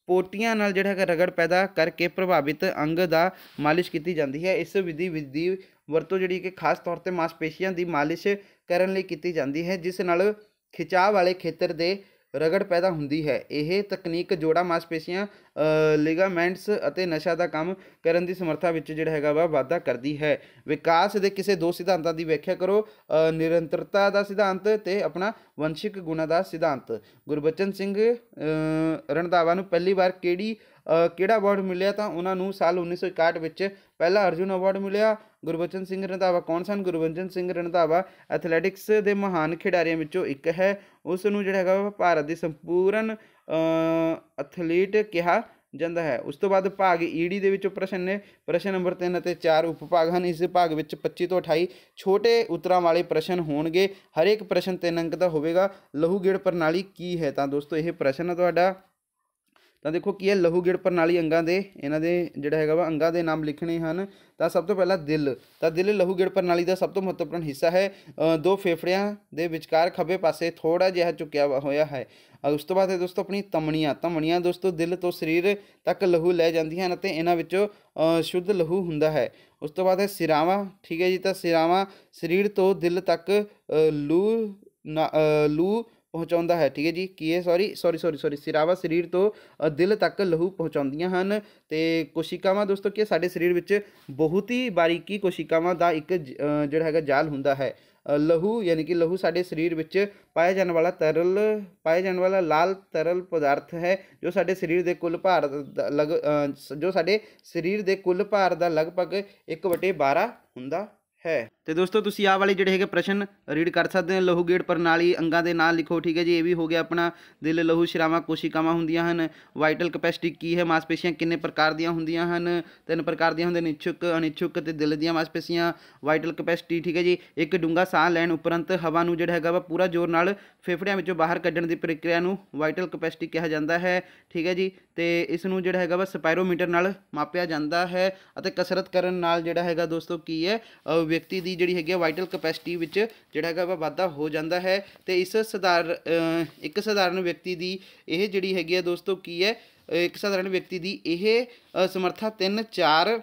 ਪੋਟੀਆਂ ਨਾਲ ਜਿਹੜਾ ਹੈ ਰਗੜ ਪੈਦਾ ਕਰਕੇ ਪ੍ਰਭਾਵਿਤ ਅੰਗ ਦਾ ਮਾਲਿਸ਼ ਕੀਤੀ ਜਾਂਦੀ ਹੈ ਇਸ ਵਿਧੀ ਵਿਧੀ ਵਰਤੋਂ ਜਿਹੜੀ ਕਿ ਖਾਸ ਤੌਰ ਤੇ ਮਾਸਪੇਸ਼ੀਆਂ ਦੀ ਮਾਲਿਸ਼ ਕਰਨ ਲਈ ਕੀਤੀ ਜਾਂਦੀ ਹੈ ਜਿਸ ਨਾਲ ਖਿਚਾਅ ਵਾਲੇ ਖੇਤਰ ਦੇ ਰਗੜ ਪੈਦਾ ਹੁੰਦੀ ਹੈ ਇਹ ਤਕਨੀਕ ਜੋੜਾ ਮਾਸਪੇਸ਼ੀਆਂ ਲਿਗਾਮੈਂਟਸ ਅਤੇ ਨਸ਼ਾ ਦਾ ਕੰਮ ਕਰਨ ਦੀ ਸਮਰੱਥਾ ਵਿੱਚ ਜਿਹੜਾ ਹੈਗਾ ਵਾ ਵਾਧਾ ਕਰਦੀ ਹੈ ਵਿਕਾਸ ਦੇ ਕਿਸੇ ਦੋ ਸਿਧਾਂਤਾਂ ਦੀ ਵਿਆਖਿਆ ਕਰੋ ਨਿਰੰਤਰਤਾ ਦਾ ਸਿਧਾਂਤ ਤੇ ਆਪਣਾ ਵੰਸ਼ਿਕ ਗੁਣਾ ਦਾ ਸਿਧਾਂਤ ਗੁਰਬਚਨ ਸਿੰਘ ਰਣਦਾਵਾ ਨੂੰ ਪਹਿਲੀ ਵਾਰ ਕਿਹੜੀ ਕਿਹੜਾ ਅਵਾਰਡ ਮਿਲਿਆ ਤਾਂ ਉਹਨਾਂ ਨੂੰ ਸਾਲ 1961 ਵਿੱਚ ਪਹਿਲਾ ਅਰਜੁਨ ਅਵਾਰਡ ਮਿਲਿਆ ਗੁਰਬਚਨ ਸਿੰਘ ਰੰਧਾਵਾ ਕੌਣ ਸਨ ਗੁਰਬਚਨ ਸਿੰਘ ਰੰਧਾਵਾ ਐਥਲੈਟਿਕਸ ਦੇ ਮਹਾਨ ਖਿਡਾਰੀਆਂ ਵਿੱਚੋਂ ਇੱਕ ਹੈ ਉਸ ਨੂੰ ਜਿਹੜਾ ਹੈਗਾ ਭਾਰਤ ਦੀ ਸੰਪੂਰਨ ਐਥਲੀਟ ਕਿਹਾ ਜਾਂਦਾ ਹੈ ਉਸ ਤੋਂ ਬਾਅਦ ਭਾਗ ਈਡੀ ਦੇ ਵਿੱਚੋਂ ਪ੍ਰਸ਼ਨ ਨੇ ਪ੍ਰਸ਼ਨ ਨੰਬਰ 3 ਅਤੇ 4 ਉਪਭਾਗ ਹਨ ਇਸ ਭਾਗ ਵਿੱਚ 25 ਤੋਂ 28 ਛੋਟੇ ਉਤਰਾਂ ਵਾਲੇ ਪ੍ਰਸ਼ਨ ਹੋਣਗੇ ਹਰ ਇੱਕ ਪ੍ਰਸ਼ਨ 3 ਅੰਕ ਦਾ ਹੋਵੇਗਾ ਲਹੂ ਗੇੜ ਪ੍ਰਣਾਲੀ ਕੀ ਹੈ ਤਾਂ ਦੋਸਤੋ ਇਹ ਪ੍ਰਸ਼ਨ ਹੈ ਤੁਹਾਡਾ ਤਾਂ ਦੇਖੋ ਕੀ ਹੈ ਲਹੂ ਗਿੜ ਪ੍ਰਣਾਲੀ ਅੰਗਾਂ ਦੇ ਇਹਨਾਂ ਦੇ ਜਿਹੜਾ ਹੈਗਾ ਵਾ ਅੰਗਾਂ ਦੇ ਨਾਮ ਲਿਖਣੇ ਹਨ ਤਾਂ ਸਭ ਤੋਂ ਪਹਿਲਾਂ ਦਿਲ ਤਾਂ ਦਿਲ ਲਹੂ ਗਿੜ ਪ੍ਰਣਾਲੀ ਦਾ ਸਭ ਤੋਂ ਮਹੱਤਵਪੂਰਨ ਹਿੱਸਾ ਹੈ ਦੋ ਫੇਫੜਿਆਂ ਦੇ ਵਿਚਕਾਰ ਖੱਬੇ ਪਾਸੇ ਥੋੜਾ ਜਿਹਾ ਚੁੱਕਿਆ ਹੋਇਆ ਹੈ ਉਸ ਤੋਂ ਬਾਅਦ ਹੈ ਦੋਸਤੋ ਆਪਣੀ ਤਮਣੀਆਂ ਤਮਣੀਆਂ ਦੋਸਤੋ ਦਿਲ ਤੋਂ ਸਰੀਰ ਤੱਕ ਲਹੂ ਲੈ ਜਾਂਦੀਆਂ ਹਨ ਅਤੇ ਇਹਨਾਂ ਵਿੱਚੋਂ ਸ਼ੁੱਧ ਲਹੂ ਹੁੰਦਾ ਹੈ ਉਸ ਤੋਂ ਬਾਅਦ ਹੈ ਸਿਰਾਵਾਂ ਠੀਕ ਹੈ ਜੀ ਤਾਂ ਸਿਰਾਵਾਂ ਸਰੀਰ ਤੋਂ ਦਿਲ ਤੱਕ ਲੂ ਲੂ ਪਹੁੰਚਾਉਂਦਾ ਹੈ ਠੀਕ ਹੈ ਜੀ ਕੀ ਹੈ ਸੌਰੀ ਸੌਰੀ ਸੌਰੀ ਸੌਰੀ ਸਿਰਾਵਾ ਸਰੀਰ ਤੋਂ ਦਿਲ ਤੱਕ ਲਹੂ ਪਹੁੰਚਾਉਂਦੀਆਂ ਹਨ ਤੇ ਕੋਸ਼ਿਕਾਵਾਂ ਦੋਸਤੋ ਕੀ ਸਾਡੇ ਸਰੀਰ ਵਿੱਚ ਬਹੁਤ ਹੀ ਬਾਰੀਕੀ ਕੋਸ਼ਿਕਾਵਾਂ ਦਾ ਇੱਕ ਜਿਹੜਾ ਹੈਗਾ ਜਾਲ ਹੁੰਦਾ ਹੈ ਲਹੂ ਯਾਨੀ ਕਿ ਲਹੂ ਸਾਡੇ ਸਰੀਰ ਵਿੱਚ ਪਾਇਆ ਜਾਣ ਵਾਲਾ ਤਰਲ ਪਾਇਆ ਜਾਣ ਵਾਲਾ ਲਾਲ ਤਰਲ ਪਦਾਰਥ ਹੈ ਜੋ ਸਾਡੇ ਸਰੀਰ ਦੇ ਕੁੱਲ ਭਾਰ ਲਗ ਜੋ ਸਾਡੇ ਸਰੀਰ ਦੇ ਕੁੱਲ ਭਾਰ ਦਾ ਲਗਭਗ 1/12 ਹੁੰਦਾ ਹੈ ਤੇ ਦੋਸਤੋ ਤੁਸੀਂ ਆਹ ਵਾਲੇ ਜਿਹੜੇ ਹੈਗੇ ਪ੍ਰਸ਼ਨ ਰੀਡ ਕਰ ਸਕਦੇ ਹੋ ਲਹੂ ਗੇੜ ਪ੍ਰਣਾਲੀ ਅੰਗਾਂ ਦੇ ਨਾਲ ਲਿਖੋ ਠੀਕ ਹੈ ਜੀ ਇਹ ਵੀ ਹੋ ਗਿਆ ਆਪਣਾ ਦਿਲ ਲਹੂ ਸ਼ਰਾਵਾ ਕੋਸ਼ਿਕਾਵਾਂ ਹੁੰਦੀਆਂ ਹਨ ਵਾਈਟਲ ਕੈਪੈਸਿਟੀ ਕੀ ਹੈ ਮਾਸਪੇਸ਼ੀਆਂ ਕਿੰਨੇ ਪ੍ਰਕਾਰ ਦੀਆਂ ਹੁੰਦੀਆਂ ਹਨ ਤਿੰਨ ਪ੍ਰਕਾਰ ਦੀਆਂ ਹੁੰਦੀਆਂ ਨੇ ਇਛੁਕ ਅਨਿਛੁਕ ਤੇ ਦਿਲ ਦੀਆਂ ਮਾਸਪੇਸ਼ੀਆਂ ਵਾਈਟਲ ਕੈਪੈਸਿਟੀ ਠੀਕ ਹੈ ਜੀ ਇੱਕ ਡੂੰਗਾ ਸਾਹ ਲੈਣ ਉਪਰੰਤ ਹਵਾ ਨੂੰ ਜਿਹੜਾ ਹੈਗਾ ਵਾ ਪੂਰਾ ਜ਼ੋਰ ਨਾਲ ਫੇਫੜਿਆਂ ਵਿੱਚੋਂ ਬਾਹਰ ਕੱਢਣ ਦੀ ਪ੍ਰਕਿਰਿਆ ਨੂੰ ਵਾਈਟਲ ਕੈਪੈਸਿਟੀ ਕਿਹਾ ਜਾਂਦਾ ਹੈ ਠੀਕ ਹੈ ਜੀ ਤੇ ਇਸ ਨੂੰ ਜਿਹੜਾ ਹੈਗਾ ਵਾ ਸਪਾਇਰੋਮੀਟਰ ਨਾਲ ਮਾਪਿਆ ਜਾਂਦਾ ਹੈ ਅਤੇ ਕਸਰਤ ਕਰਨ ਨਾਲ ਜਿਹੜਾ ਹੈਗਾ ਦੋਸਤੋ ਕੀ ਹੈ ਵਿਅਕਤੀ ਦੀ ਜਿਹੜੀ ਹੈਗੀ ਆ ਵਾਈਟਲ ਕਪੈਸਿਟੀ ਵਿੱਚ ਜਿਹੜਾ ਹੈਗਾ ਵਾ ਵਾਧਾ ਹੋ ਜਾਂਦਾ ਹੈ ਤੇ ਇਸ ਸਧਾਰਨ ਇੱਕ ਸਧਾਰਨ ਵਿਅਕਤੀ ਦੀ ਇਹ ਜਿਹੜੀ ਹੈਗੀ ਆ ਦੋਸਤੋ ਕੀ ਹੈ ਇੱਕ ਸਧਾਰਨ ਵਿਅਕਤੀ ਦੀ ਇਹ ਸਮਰੱਥਾ 3 4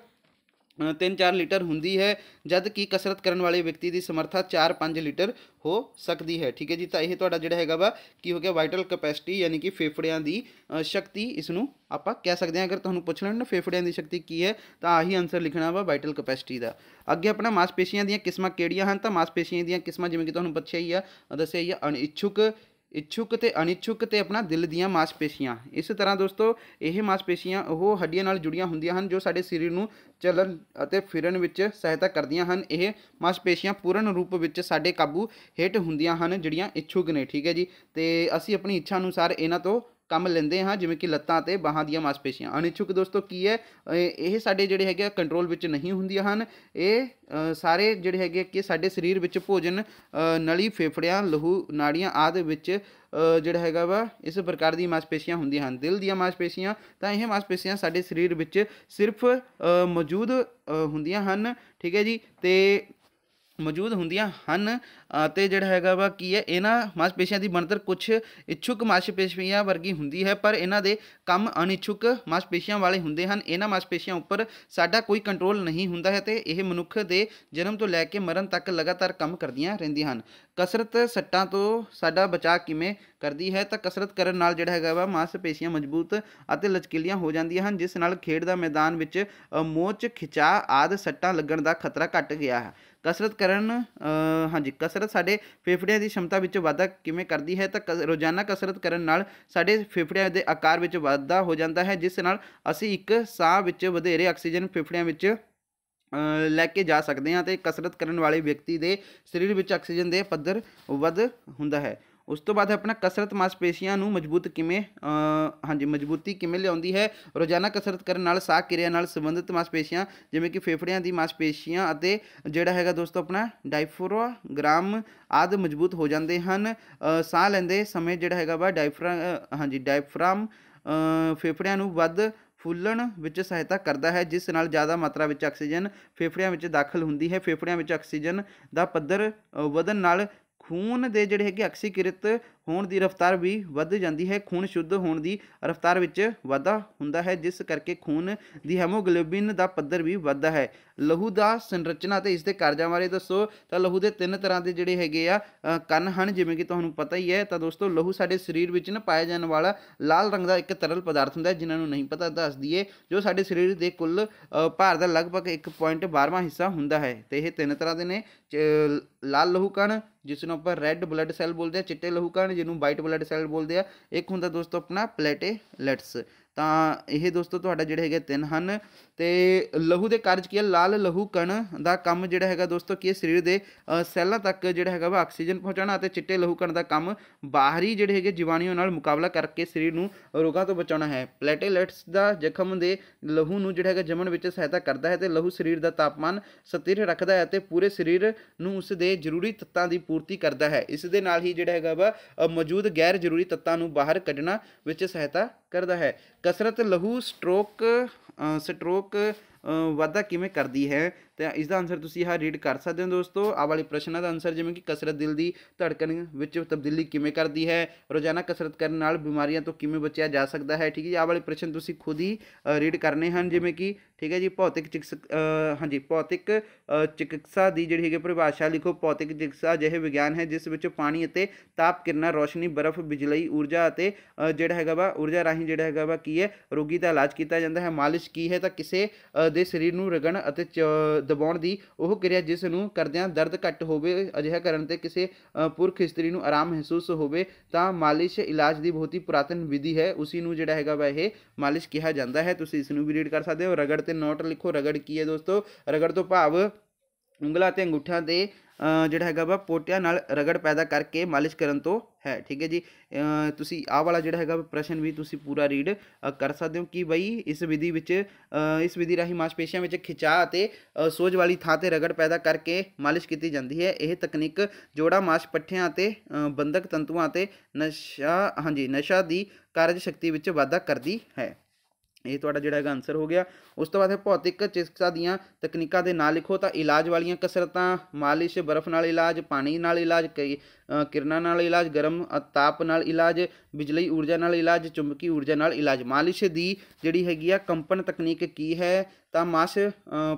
3-4 ਲੀਟਰ ਹੁੰਦੀ ਹੈ ਜਦ ਕਿ ਕਸਰਤ ਕਰਨ ਵਾਲੇ ਵਿਅਕਤੀ ਦੀ ਸਮਰੱਥਾ 4-5 ਲੀਟਰ ਹੋ ਸਕਦੀ ਹੈ ਠੀਕ ਹੈ ਜੀ ਤਾਂ ਇਹ ਤੁਹਾਡਾ ਜਿਹੜਾ ਹੈਗਾ ਵਾ ਕੀ ਹੋ ਗਿਆ ਵਾਈਟਲ ਕਪੈਸਿਟੀ ਯਾਨੀ ਕਿ ਫੇਫੜਿਆਂ ਦੀ ਸ਼ਕਤੀ ਇਸ ਨੂੰ ਆਪਾਂ ਕਹਿ ਸਕਦੇ ਹਾਂ ਅਗਰ ਤੁਹਾਨੂੰ ਪੁੱਛ ਲੈਣ ਨਾ ਫੇਫੜਿਆਂ ਦੀ ਸ਼ਕਤੀ ਕੀ ਹੈ ਤਾਂ ਆਹੀ ਆਨਸਰ ਲਿਖਣਾ ਵਾ ਵਾਈਟਲ ਕਪੈਸਿਟੀ ਦਾ ਅੱਗੇ ਆਪਣਾ ਮਾਸਪੇਸ਼ੀਆਂ ਦੀਆਂ ਕਿਸਮਾਂ ਕਿਹੜੀਆਂ ਹਨ ਤਾਂ ਮਾਸਪੇਸ਼ੀਆਂ ਦੀਆਂ ਕਿਸਮਾਂ ਜਿਵੇਂ ਕਿ ਤੁਹਾਨੂੰ ਪੁੱਛਿਆ ਹੀ ਆ ਦੱਸਿਆ ਹੀ ਆ ਅਣਇਛੁਕ ਇਛੁਕ ਤੇ ਅਨਿਛੁਕ ਤੇ ਆਪਣਾ ਦਿਲ ਦੀਆਂ ਮਾਸਪੇਸ਼ੀਆਂ ਇਸ ਤਰ੍ਹਾਂ ਦੋਸਤੋ ਇਹ ਮਾਸਪੇਸ਼ੀਆਂ ਉਹ ਹੱਡੀਆਂ ਨਾਲ ਜੁੜੀਆਂ ਹੁੰਦੀਆਂ ਹਨ ਜੋ ਸਾਡੇ ਸਰੀਰ ਨੂੰ ਚੱਲਣ ਅਤੇ ਫਿਰਨ ਵਿੱਚ ਸਹਾਇਤਾ ਕਰਦੀਆਂ ਹਨ ਇਹ ਮਾਸਪੇਸ਼ੀਆਂ ਪੂਰਨ ਰੂਪ ਵਿੱਚ ਸਾਡੇ ਕਾਬੂ ਹੇਠ ਹੁੰਦੀਆਂ ਹਨ ਜਿਹੜੀਆਂ ਇੱਛੁਕ ਨੇ ਠੀਕ ਹੈ ਜੀ ਤੇ ਅਸੀਂ ਆਪਣੀ ਇੱਛਾ ਅਨੁਸਾਰ ਇਹਨਾਂ ਤੋਂ ਕੰਮ ਲੈਂਦੇ ਹਾਂ ਜਿਵੇਂ ਕਿ ਲੱਤਾਂ ਤੇ ਬਾਹਾਂ ਦੀਆਂ ਮਾਸਪੇਸ਼ੀਆਂ ਅਨਿਛੁਕ ਦੋਸਤੋ ਕੀ ਹੈ ਇਹ ਸਾਡੇ ਜਿਹੜੇ ਹੈਗੇ ਕੰਟਰੋਲ ਵਿੱਚ ਨਹੀਂ ਹੁੰਦੀਆਂ ਹਨ ਇਹ ਸਾਰੇ ਜਿਹੜੇ ਹੈਗੇ ਕਿ ਸਾਡੇ ਸਰੀਰ ਵਿੱਚ ਭੋਜਨ ਨਲੀ ਫੇਫੜਿਆਂ ਲਹੂ ਨਾੜੀਆਂ ਆਦਿ ਵਿੱਚ ਜਿਹੜਾ ਹੈਗਾ ਵਾ ਇਸ ਪ੍ਰਕਾਰ ਦੀ ਮਾਸਪੇਸ਼ੀਆਂ ਹੁੰਦੀਆਂ ਹਨ ਦਿਲ ਦੀਆਂ ਮਾਸਪੇਸ਼ੀਆਂ ਤਾਂ ਇਹ ਮਾਸਪੇਸ਼ੀਆਂ ਸਾਡੇ ਸਰੀਰ ਵਿੱਚ ਸਿਰਫ ਮੌਜੂਦ ਹੁੰਦੀਆਂ ਹਨ ਠੀਕ ਹੈ ਜੀ ਤੇ ਮੌਜੂਦ ਹੁੰਦੀਆਂ ਹਨ ਤੇ ਜਿਹੜਾ ਹੈਗਾ ਵਾ ਕੀ ਹੈ ਇਹਨਾਂ ਮਾਸਪੇਸ਼ੀਆਂ ਦੀ ਬਣਤਰ ਕੁਝ ਇਛੁਕ ਮਾਸਪੇਸ਼ੀਆਂ ਵਰਗੀ ਹੁੰਦੀ ਹੈ ਪਰ ਇਹਨਾਂ ਦੇ ਕੰਮ ਅਨਿਛੁਕ ਮਾਸਪੇਸ਼ੀਆਂ ਵਾਲੇ ਹੁੰਦੇ ਹਨ ਇਹਨਾਂ ਮਾਸਪੇਸ਼ੀਆਂ ਉੱਪਰ ਸਾਡਾ ਕੋਈ ਕੰਟਰੋਲ ਨਹੀਂ ਹੁੰਦਾ ਹੈ ਤੇ ਇਹ ਮਨੁੱਖ ਦੇ ਜਨਮ ਤੋਂ ਲੈ ਕੇ ਮਰਨ ਤੱਕ ਲਗਾਤਾਰ ਕੰਮ ਕਰਦੀਆਂ ਰਹਿੰਦੀਆਂ ਹਨ ਕਸਰਤ ਸੱਟਾਂ ਤੋਂ ਸਾਡਾ ਬਚਾਅ ਕਿਵੇਂ ਕਰਦੀ ਹੈ ਤਾਂ ਕਸਰਤ ਕਰਨ ਨਾਲ ਜਿਹੜਾ ਹੈਗਾ ਵਾ ਮਾਸਪੇਸ਼ੀਆਂ ਮਜ਼ਬੂਤ ਅਤੇ ਲਚਕੀਲੀਆਂ ਹੋ ਜਾਂਦੀਆਂ ਹਨ ਜਿਸ ਨਾਲ ਖੇਡ ਦਾ ਮੈਦਾਨ ਵਿੱਚ ਮੋਚ ਖਿਚਾ ਆਦ ਸੱਟਾਂ ਲੱਗਣ ਦਾ ਖਤਰਾ ਘਟ ਗਿਆ ਹੈ ਕਸਰਤ ਕਰਨ ਹਾਂਜੀ ਕਸਰਤ ਸਾਡੇ ਫੇਫੜਿਆਂ ਦੀ ਸ਼ਮਤਾ ਵਿੱਚ ਵਾਧਾ ਕਿਵੇਂ ਕਰਦੀ ਹੈ ਤਾਂ ਰੋਜ਼ਾਨਾ ਕਸਰਤ ਕਰਨ ਨਾਲ ਸਾਡੇ ਫੇਫੜਿਆਂ ਦੇ ਆਕਾਰ ਵਿੱਚ ਵਾਧਾ ਹੋ ਜਾਂਦਾ ਹੈ ਜਿਸ ਨਾਲ ਅਸੀਂ ਇੱਕ ਸਾਹ ਵਿੱਚ ਵਧੇਰੇ ਆਕਸੀਜਨ ਫੇਫੜਿਆਂ ਵਿੱਚ ਲੈ ਕੇ ਜਾ ਸਕਦੇ ਹਾਂ ਤੇ ਕਸਰਤ ਕਰਨ ਵਾਲੇ ਵਿਅਕਤੀ ਦੇ ਸਰੀਰ ਵਿੱਚ ਆਕਸੀਜਨ ਦੇ ਪੱਧਰ ਵੱਧ ਹੁੰਦਾ ਹੈ ਉਸ ਤੋਂ ਬਾਅਦ ਆਪਣਾ ਕਸਰਤ ਮਾਸਪੇਸ਼ੀਆਂ ਨੂੰ ਮਜ਼ਬੂਤ ਕਿਵੇਂ ਹਾਂਜੀ ਮਜ਼ਬੂਤੀ ਕਿਵੇਂ ਲਿਆਉਂਦੀ ਹੈ ਰੋਜ਼ਾਨਾ ਕਸਰਤ ਕਰਨ ਨਾਲ ਸਾਹ ਕਿਰਿਆ ਨਾਲ ਸੰਬੰਧਿਤ ਮਾਸਪੇਸ਼ੀਆਂ ਜਿਵੇਂ ਕਿ ਫੇਫੜਿਆਂ ਦੀ ਮਾਸਪੇਸ਼ੀਆਂ ਅਤੇ ਜਿਹੜਾ ਹੈਗਾ ਦੋਸਤੋ ਆਪਣਾ ਡਾਇਫੋਰੋਗ੍ਰਾਮ ਆਦ ਮਜ਼ਬੂਤ ਹੋ ਜਾਂਦੇ ਹਨ ਸਾਹ ਲੈਂਦੇ ਸਮੇਂ ਜਿਹੜਾ ਹੈਗਾ ਵਾ ਡਾਇਫਰਾ ਹਾਂਜੀ ਡਾਇਫਰਾਮ ਫੇਫੜਿਆਂ ਨੂੰ ਵੱਧ ਫੁੱਲਣ ਵਿੱਚ ਸਹਾਇਤਾ ਕਰਦਾ ਹੈ ਜਿਸ ਨਾਲ ਜ਼ਿਆਦਾ ਮਾਤਰਾ ਵਿੱਚ ਆਕਸੀਜਨ ਫੇਫੜਿਆਂ ਵਿੱਚ ਦਾਖਲ ਹੁੰਦੀ ਹੈ ਫੇਫੜਿਆਂ ਵਿੱਚ ਆਕਸੀਜਨ ਦਾ ਪੱਧਰ ਵਧਣ ਨਾਲ ਖੂਨ ਦੇ ਜਿਹੜੇ ਹੈਗੇ ਅਕਸੀਕ੍ਰਿਤ ਹੋਣ ਦੀ ਰਫ਼ਤਾਰ ਵੀ ਵੱਧ ਜਾਂਦੀ ਹੈ ਖੂਨ ਸ਼ੁੱਧ ਹੋਣ ਦੀ ਰਫ਼ਤਾਰ ਵਿੱਚ ਵਾਧਾ ਹੁੰਦਾ ਹੈ ਜਿਸ ਕਰਕੇ ਖੂਨ ਦੀ ਹੈਮੋਗਲੋਬਿਨ ਦਾ ਪੱਧਰ ਵੀ ਵੱਧਦਾ ਹੈ ਲਹੂ ਦਾ ਸੰਰਚਨਾ ਤੇ ਇਸ ਦੇ ਕਾਰਜਾਂ ਬਾਰੇ ਦੱਸੋ ਤਾਂ ਲਹੂ ਦੇ ਤਿੰਨ ਤਰ੍ਹਾਂ ਦੇ ਜਿਹੜੇ ਹੈਗੇ ਆ ਕੰਨ ਹਨ ਜਿਵੇਂ ਕਿ ਤੁਹਾਨੂੰ ਪਤਾ ਹੀ ਹੈ ਤਾਂ ਦੋਸਤੋ ਲਹੂ ਸਾਡੇ ਸਰੀਰ ਵਿੱਚ ਨਾ ਪਾਇਆ ਜਾਣ ਵਾਲਾ ਲਾਲ ਰੰਗ ਦਾ ਇੱਕ ਤਰਲ ਪਦਾਰਥ ਹੁੰਦਾ ਹੈ ਜਿਨ੍ਹਾਂ ਨੂੰ ਨਹੀਂ ਪਤਾ ਦੱਸ ਦਈਏ ਜੋ ਸਾਡੇ ਸਰੀਰ ਦੇ ਕੁੱਲ ਭਾਰ ਦਾ ਲਗਭਗ 1.12ਵਾਂ ਹਿੱਸਾ ਹੁੰਦਾ ਹੈ ਤੇ ਇਹ ਤਿੰਨ ਤਰ੍ਹਾਂ ਦੇ ਨੇ ਲਾਲ ਲਹੂ ਕਣ ਜਿਸ ਨੂੰ ਆਪਾਂ ਰੈੱਡ ਬਲੱਡ ਸੈੱਲ ਬੋਲਦੇ ਆ ਚਿੱਟੇ ਲਹੂ ਕਣ ਜਿਹਨੂੰ ਵਾਈਟ ਬਲੱਡ ਸੈੱਲ ਬੋਲਦੇ ਆ ਇੱਕ ਹੁੰਦਾ ਦੋਸਤੋ ਆਪਣਾ ਪਲੇਟਲੇਟਸ ਤਾਂ ਇਹ ਦੋਸਤੋ ਤੁਹਾਡਾ ਜਿਹੜੇ ਹੈਗੇ ਤਿੰਨ ਹਨ ਤੇ ਲਹੂ ਦੇ ਕਾਰਜ ਕੀ ਹੈ ਲਾਲ ਲਹੂ ਕਣ ਦਾ ਕੰਮ ਜਿਹੜਾ ਹੈਗਾ ਦੋਸਤੋ ਕੀ ਹੈ ਸਰੀਰ ਦੇ ਸੈੱਲਾਂ ਤੱਕ ਜਿਹੜਾ ਹੈਗਾ ਵਾ ਆਕਸੀਜਨ ਪਹੁੰਚਾਉਣਾ ਅਤੇ ਚਿੱਟੇ ਲਹੂ ਕਣ ਦਾ ਕੰਮ ਬਾਹਰੀ ਜਿਹੜੇ ਹੈਗੇ ਜੀਵਾਣੂਆਂ ਨਾਲ ਮੁਕਾਬਲਾ ਕਰਕੇ ਸਰੀਰ ਨੂੰ ਰੋਗਾਂ ਤੋਂ ਬਚਾਉਣਾ ਹੈ ਪਲੇਟਲੈਟਸ ਦਾ ਜ਼ਖਮ ਦੇ ਲਹੂ ਨੂੰ ਜਿਹੜਾ ਹੈਗਾ ਜਮਣ ਵਿੱਚ ਸਹਾਇਤਾ ਕਰਦਾ ਹੈ ਤੇ ਲਹੂ ਸਰੀਰ ਦਾ ਤਾਪਮਾਨ ਸਥਿਰ ਰੱਖਦਾ ਹੈ ਅਤੇ ਪੂਰੇ ਸਰੀਰ ਨੂੰ ਉਸ ਦੇ ਜ਼ਰੂਰੀ ਤੱਤਾਂ ਦੀ ਪੂਰਤੀ ਕਰਦਾ ਹੈ ਇਸ ਦੇ ਨਾਲ ਹੀ ਜਿਹੜਾ ਹੈਗਾ ਵਾ ਮੌਜੂਦ ਗੈਰ ਜ਼ਰੂਰੀ ਤੱਤਾਂ ਨੂੰ ਬਾਹਰ ਕੱਢਣਾ ਵਿੱਚ ਸਹਾਇਤਾ ਕਰਦਾ ਹੈ ਕਸਰਤ ਲਹੂ ਸਟ੍ਰੋਕ ਸਟ੍ਰੋਕ ਵਾਧਾ ਕਿਵੇਂ ਕਰਦੀ ਹੈ ਤਾਂ ਇਸ ਦਾ ਆਨਸਰ ਤੁਸੀਂ ਇਹ ਰੀਡ ਕਰ ਸਕਦੇ ਹੋ ਦੋਸਤੋ ਆ ਵਾਲੇ ਪ੍ਰਸ਼ਨਾਂ ਦਾ ਆਨਸਰ ਜਿਵੇਂ ਕਿ ਕਸਰਤ ਦਿਲ ਦੀ ਧੜਕਣ ਵਿੱਚ ਤਬਦੀਲੀ ਕਿਵੇਂ ਕਰਦੀ ਹੈ ਰੋਜ਼ਾਨਾ ਕਸਰਤ ਕਰਨ ਨਾਲ ਬਿਮਾਰੀਆਂ ਤੋਂ ਕਿਵੇਂ ਬਚਿਆ ਜਾ ਸਕਦਾ ਹੈ ਠੀਕ ਹੈ ਜੀ ਆ ਵਾਲੇ ਪ੍ਰਸ਼ਨ ਤੁਸੀਂ ਖੁਦ ਹੀ ਰੀਡ ਕਰਨੇ ਹਨ ਜਿਵੇਂ ਕਿ ਠੀਕ ਹੈ ਜੀ ਭੌਤਿਕ ਚਿਕਿਤਸਕ ਹਾਂਜੀ ਭੌਤਿਕ ਚਿਕਿਤਸਾ ਦੀ ਜਿਹੜੀ ਹੈਗੀ ਪਰਿਭਾਸ਼ਾ ਲਿਖੋ ਭੌਤਿਕ ਚਿਕਿਤਸਾ ਅਜਿਹੇ ਵਿਗਿਆਨ ਹੈ ਜਿਸ ਵਿੱਚ ਪਾਣੀ ਅਤੇ ਤਾਪ ਕਿਰਨਾਂ ਰੋਸ਼ਨੀ ਬਰਫ਼ ਬਿਜਲੀ ਊਰਜਾ ਅਤੇ ਜਿਹੜਾ ਹੈਗਾ ਵਾ ਊਰਜਾ ਰਾਹੀਂ ਜਿਹੜਾ ਹੈਗਾ ਵਾ ਕੀ ਹੈ ਰੋਗੀ ਦਾ ਇਲਾਜ ਕੀਤਾ ਜਾਂਦਾ ਹੈ ਮਾਲਿਸ਼ ਕੀ ਹੈ ਤਾਂ ਕਿਸੇ ਦੇ ਸਰੀਰ ਨੂੰ ਰਗਣ ਅਤੇ ਦਬਾਉਣ ਦੀ ਉਹ ਕਿਰਿਆ ਜਿਸ ਨੂੰ ਕਰਦਿਆਂ ਦਰਦ ਘੱਟ ਹੋਵੇ ਅਜਿਹਾ ਕਰਨ ਤੇ ਕਿਸੇ ਪੁਰਖ ਇਸਤਰੀ ਨੂੰ ਆਰਾਮ ਮਹਿਸੂਸ ਹੋਵੇ ਤਾਂ ਮਾਲਿਸ਼ ਇਲਾਜ ਦੀ ਬਹੁਤ ਹੀ ਪੁਰਾਤਨ ਵਿਧੀ ਹੈ ਉਸੇ ਨੂੰ ਜਿਹੜਾ ਹੈਗਾ ਵਾ ਇਹ ਮਾਲਿਸ਼ ਕਿਹਾ ਜਾਂਦਾ ਹੈ ਤੁਸੀਂ ਇਸ ਨੂੰ ਵੀ ਰੀਡ ਕਰ ਸਕਦੇ ਹੋ ਰਗੜ ਤੇ ਨੋਟ ਲਿਖੋ ਰਗੜ ਕੀ ਹੈ ਦੋਸਤੋ ਰਗੜ ਤੋਂ ਭਾਵ ਉਂਗਲਾਂ ਅਤੇ ਅੰਗੂਠਿਆਂ ਦੇ ਜਿਹੜਾ ਹੈਗਾ ਵਾ ਪੋਟਿਆਂ ਨਾਲ ਰਗੜ ਪੈਦਾ ਕਰਕੇ ਮਾਲਿਸ਼ ਕਰਨ ਤੋਂ ਹੈ ਠੀਕ ਹੈ ਜੀ ਤੁਸੀਂ ਆਹ ਵਾਲਾ ਜਿਹੜਾ ਹੈਗਾ ਪ੍ਰਸ਼ਨ ਵੀ ਤੁਸੀਂ ਪੂਰਾ ਰੀਡ ਕਰ ਸਕਦੇ ਹੋ ਕਿ ਬਈ ਇਸ ਵਿਧੀ ਵਿੱਚ ਇਸ ਵਿਧੀ ਰਾਹੀਂ ਮਾਸਪੇਸ਼ੀਆਂ ਵਿੱਚ ਖਿਚਾ ਅਤੇ ਸੋਜ ਵਾਲੀ ਥਾਂ ਤੇ ਰਗੜ ਪੈਦਾ ਕਰਕੇ ਮਾਲਿਸ਼ ਕੀਤੀ ਜਾਂਦੀ ਹੈ ਇਹ ਤਕਨੀਕ ਜੋੜਾ ਮਾਸ ਪੱਠਿਆਂ ਅਤੇ ਬੰਦਕ ਤੰਤੂਆਂ ਅਤੇ ਨਸ਼ਾ ਹਾਂਜੀ ਨਸ਼ਾ ਦੀ ਕਾਰਜ ਸ਼ਕਤੀ ਵਿੱਚ ਵਾਧਾ ਕਰਦੀ ਹੈ ਇਹ ਤੁਹਾਡਾ ਜਿਹੜਾ ਹੈਗਾ ਆਨਸਰ ਹੋ ਗਿਆ ਉਸ ਤੋਂ ਬਾਅਦ ਹੈ ਭੌਤਿਕ ਚਿਕਿਤਸਾ ਦੀਆਂ ਤਕਨੀਕਾਂ ਦੇ ਨਾਂ ਲਿਖੋ ਤਾਂ ਇਲਾਜ ਵਾਲੀਆਂ ਕਸਰਤਾਂ ਮਾਲਿਸ਼ ਬਰਫ਼ ਨਾਲ ਇਲਾਜ ਪਾਣੀ ਨਾਲ ਇਲਾਜ ਕਿਰਨਾਂ ਨਾਲ ਇਲਾਜ ਗਰਮ ਤਾਪ ਨਾਲ ਇਲਾਜ ਬਿਜਲੀ ਊਰਜਾ ਨਾਲ ਇਲਾਜ ਚੁੰਬਕੀ ਊਰਜਾ ਨਾਲ ਇਲਾਜ ਮਾਲਿਸ਼ ਦੀ ਜਿਹੜੀ ਹੈਗੀ ਆ ਕੰਪਨ ਤਕਨੀਕ ਕੀ ਹੈ ਤਾਂ ਮਾਸ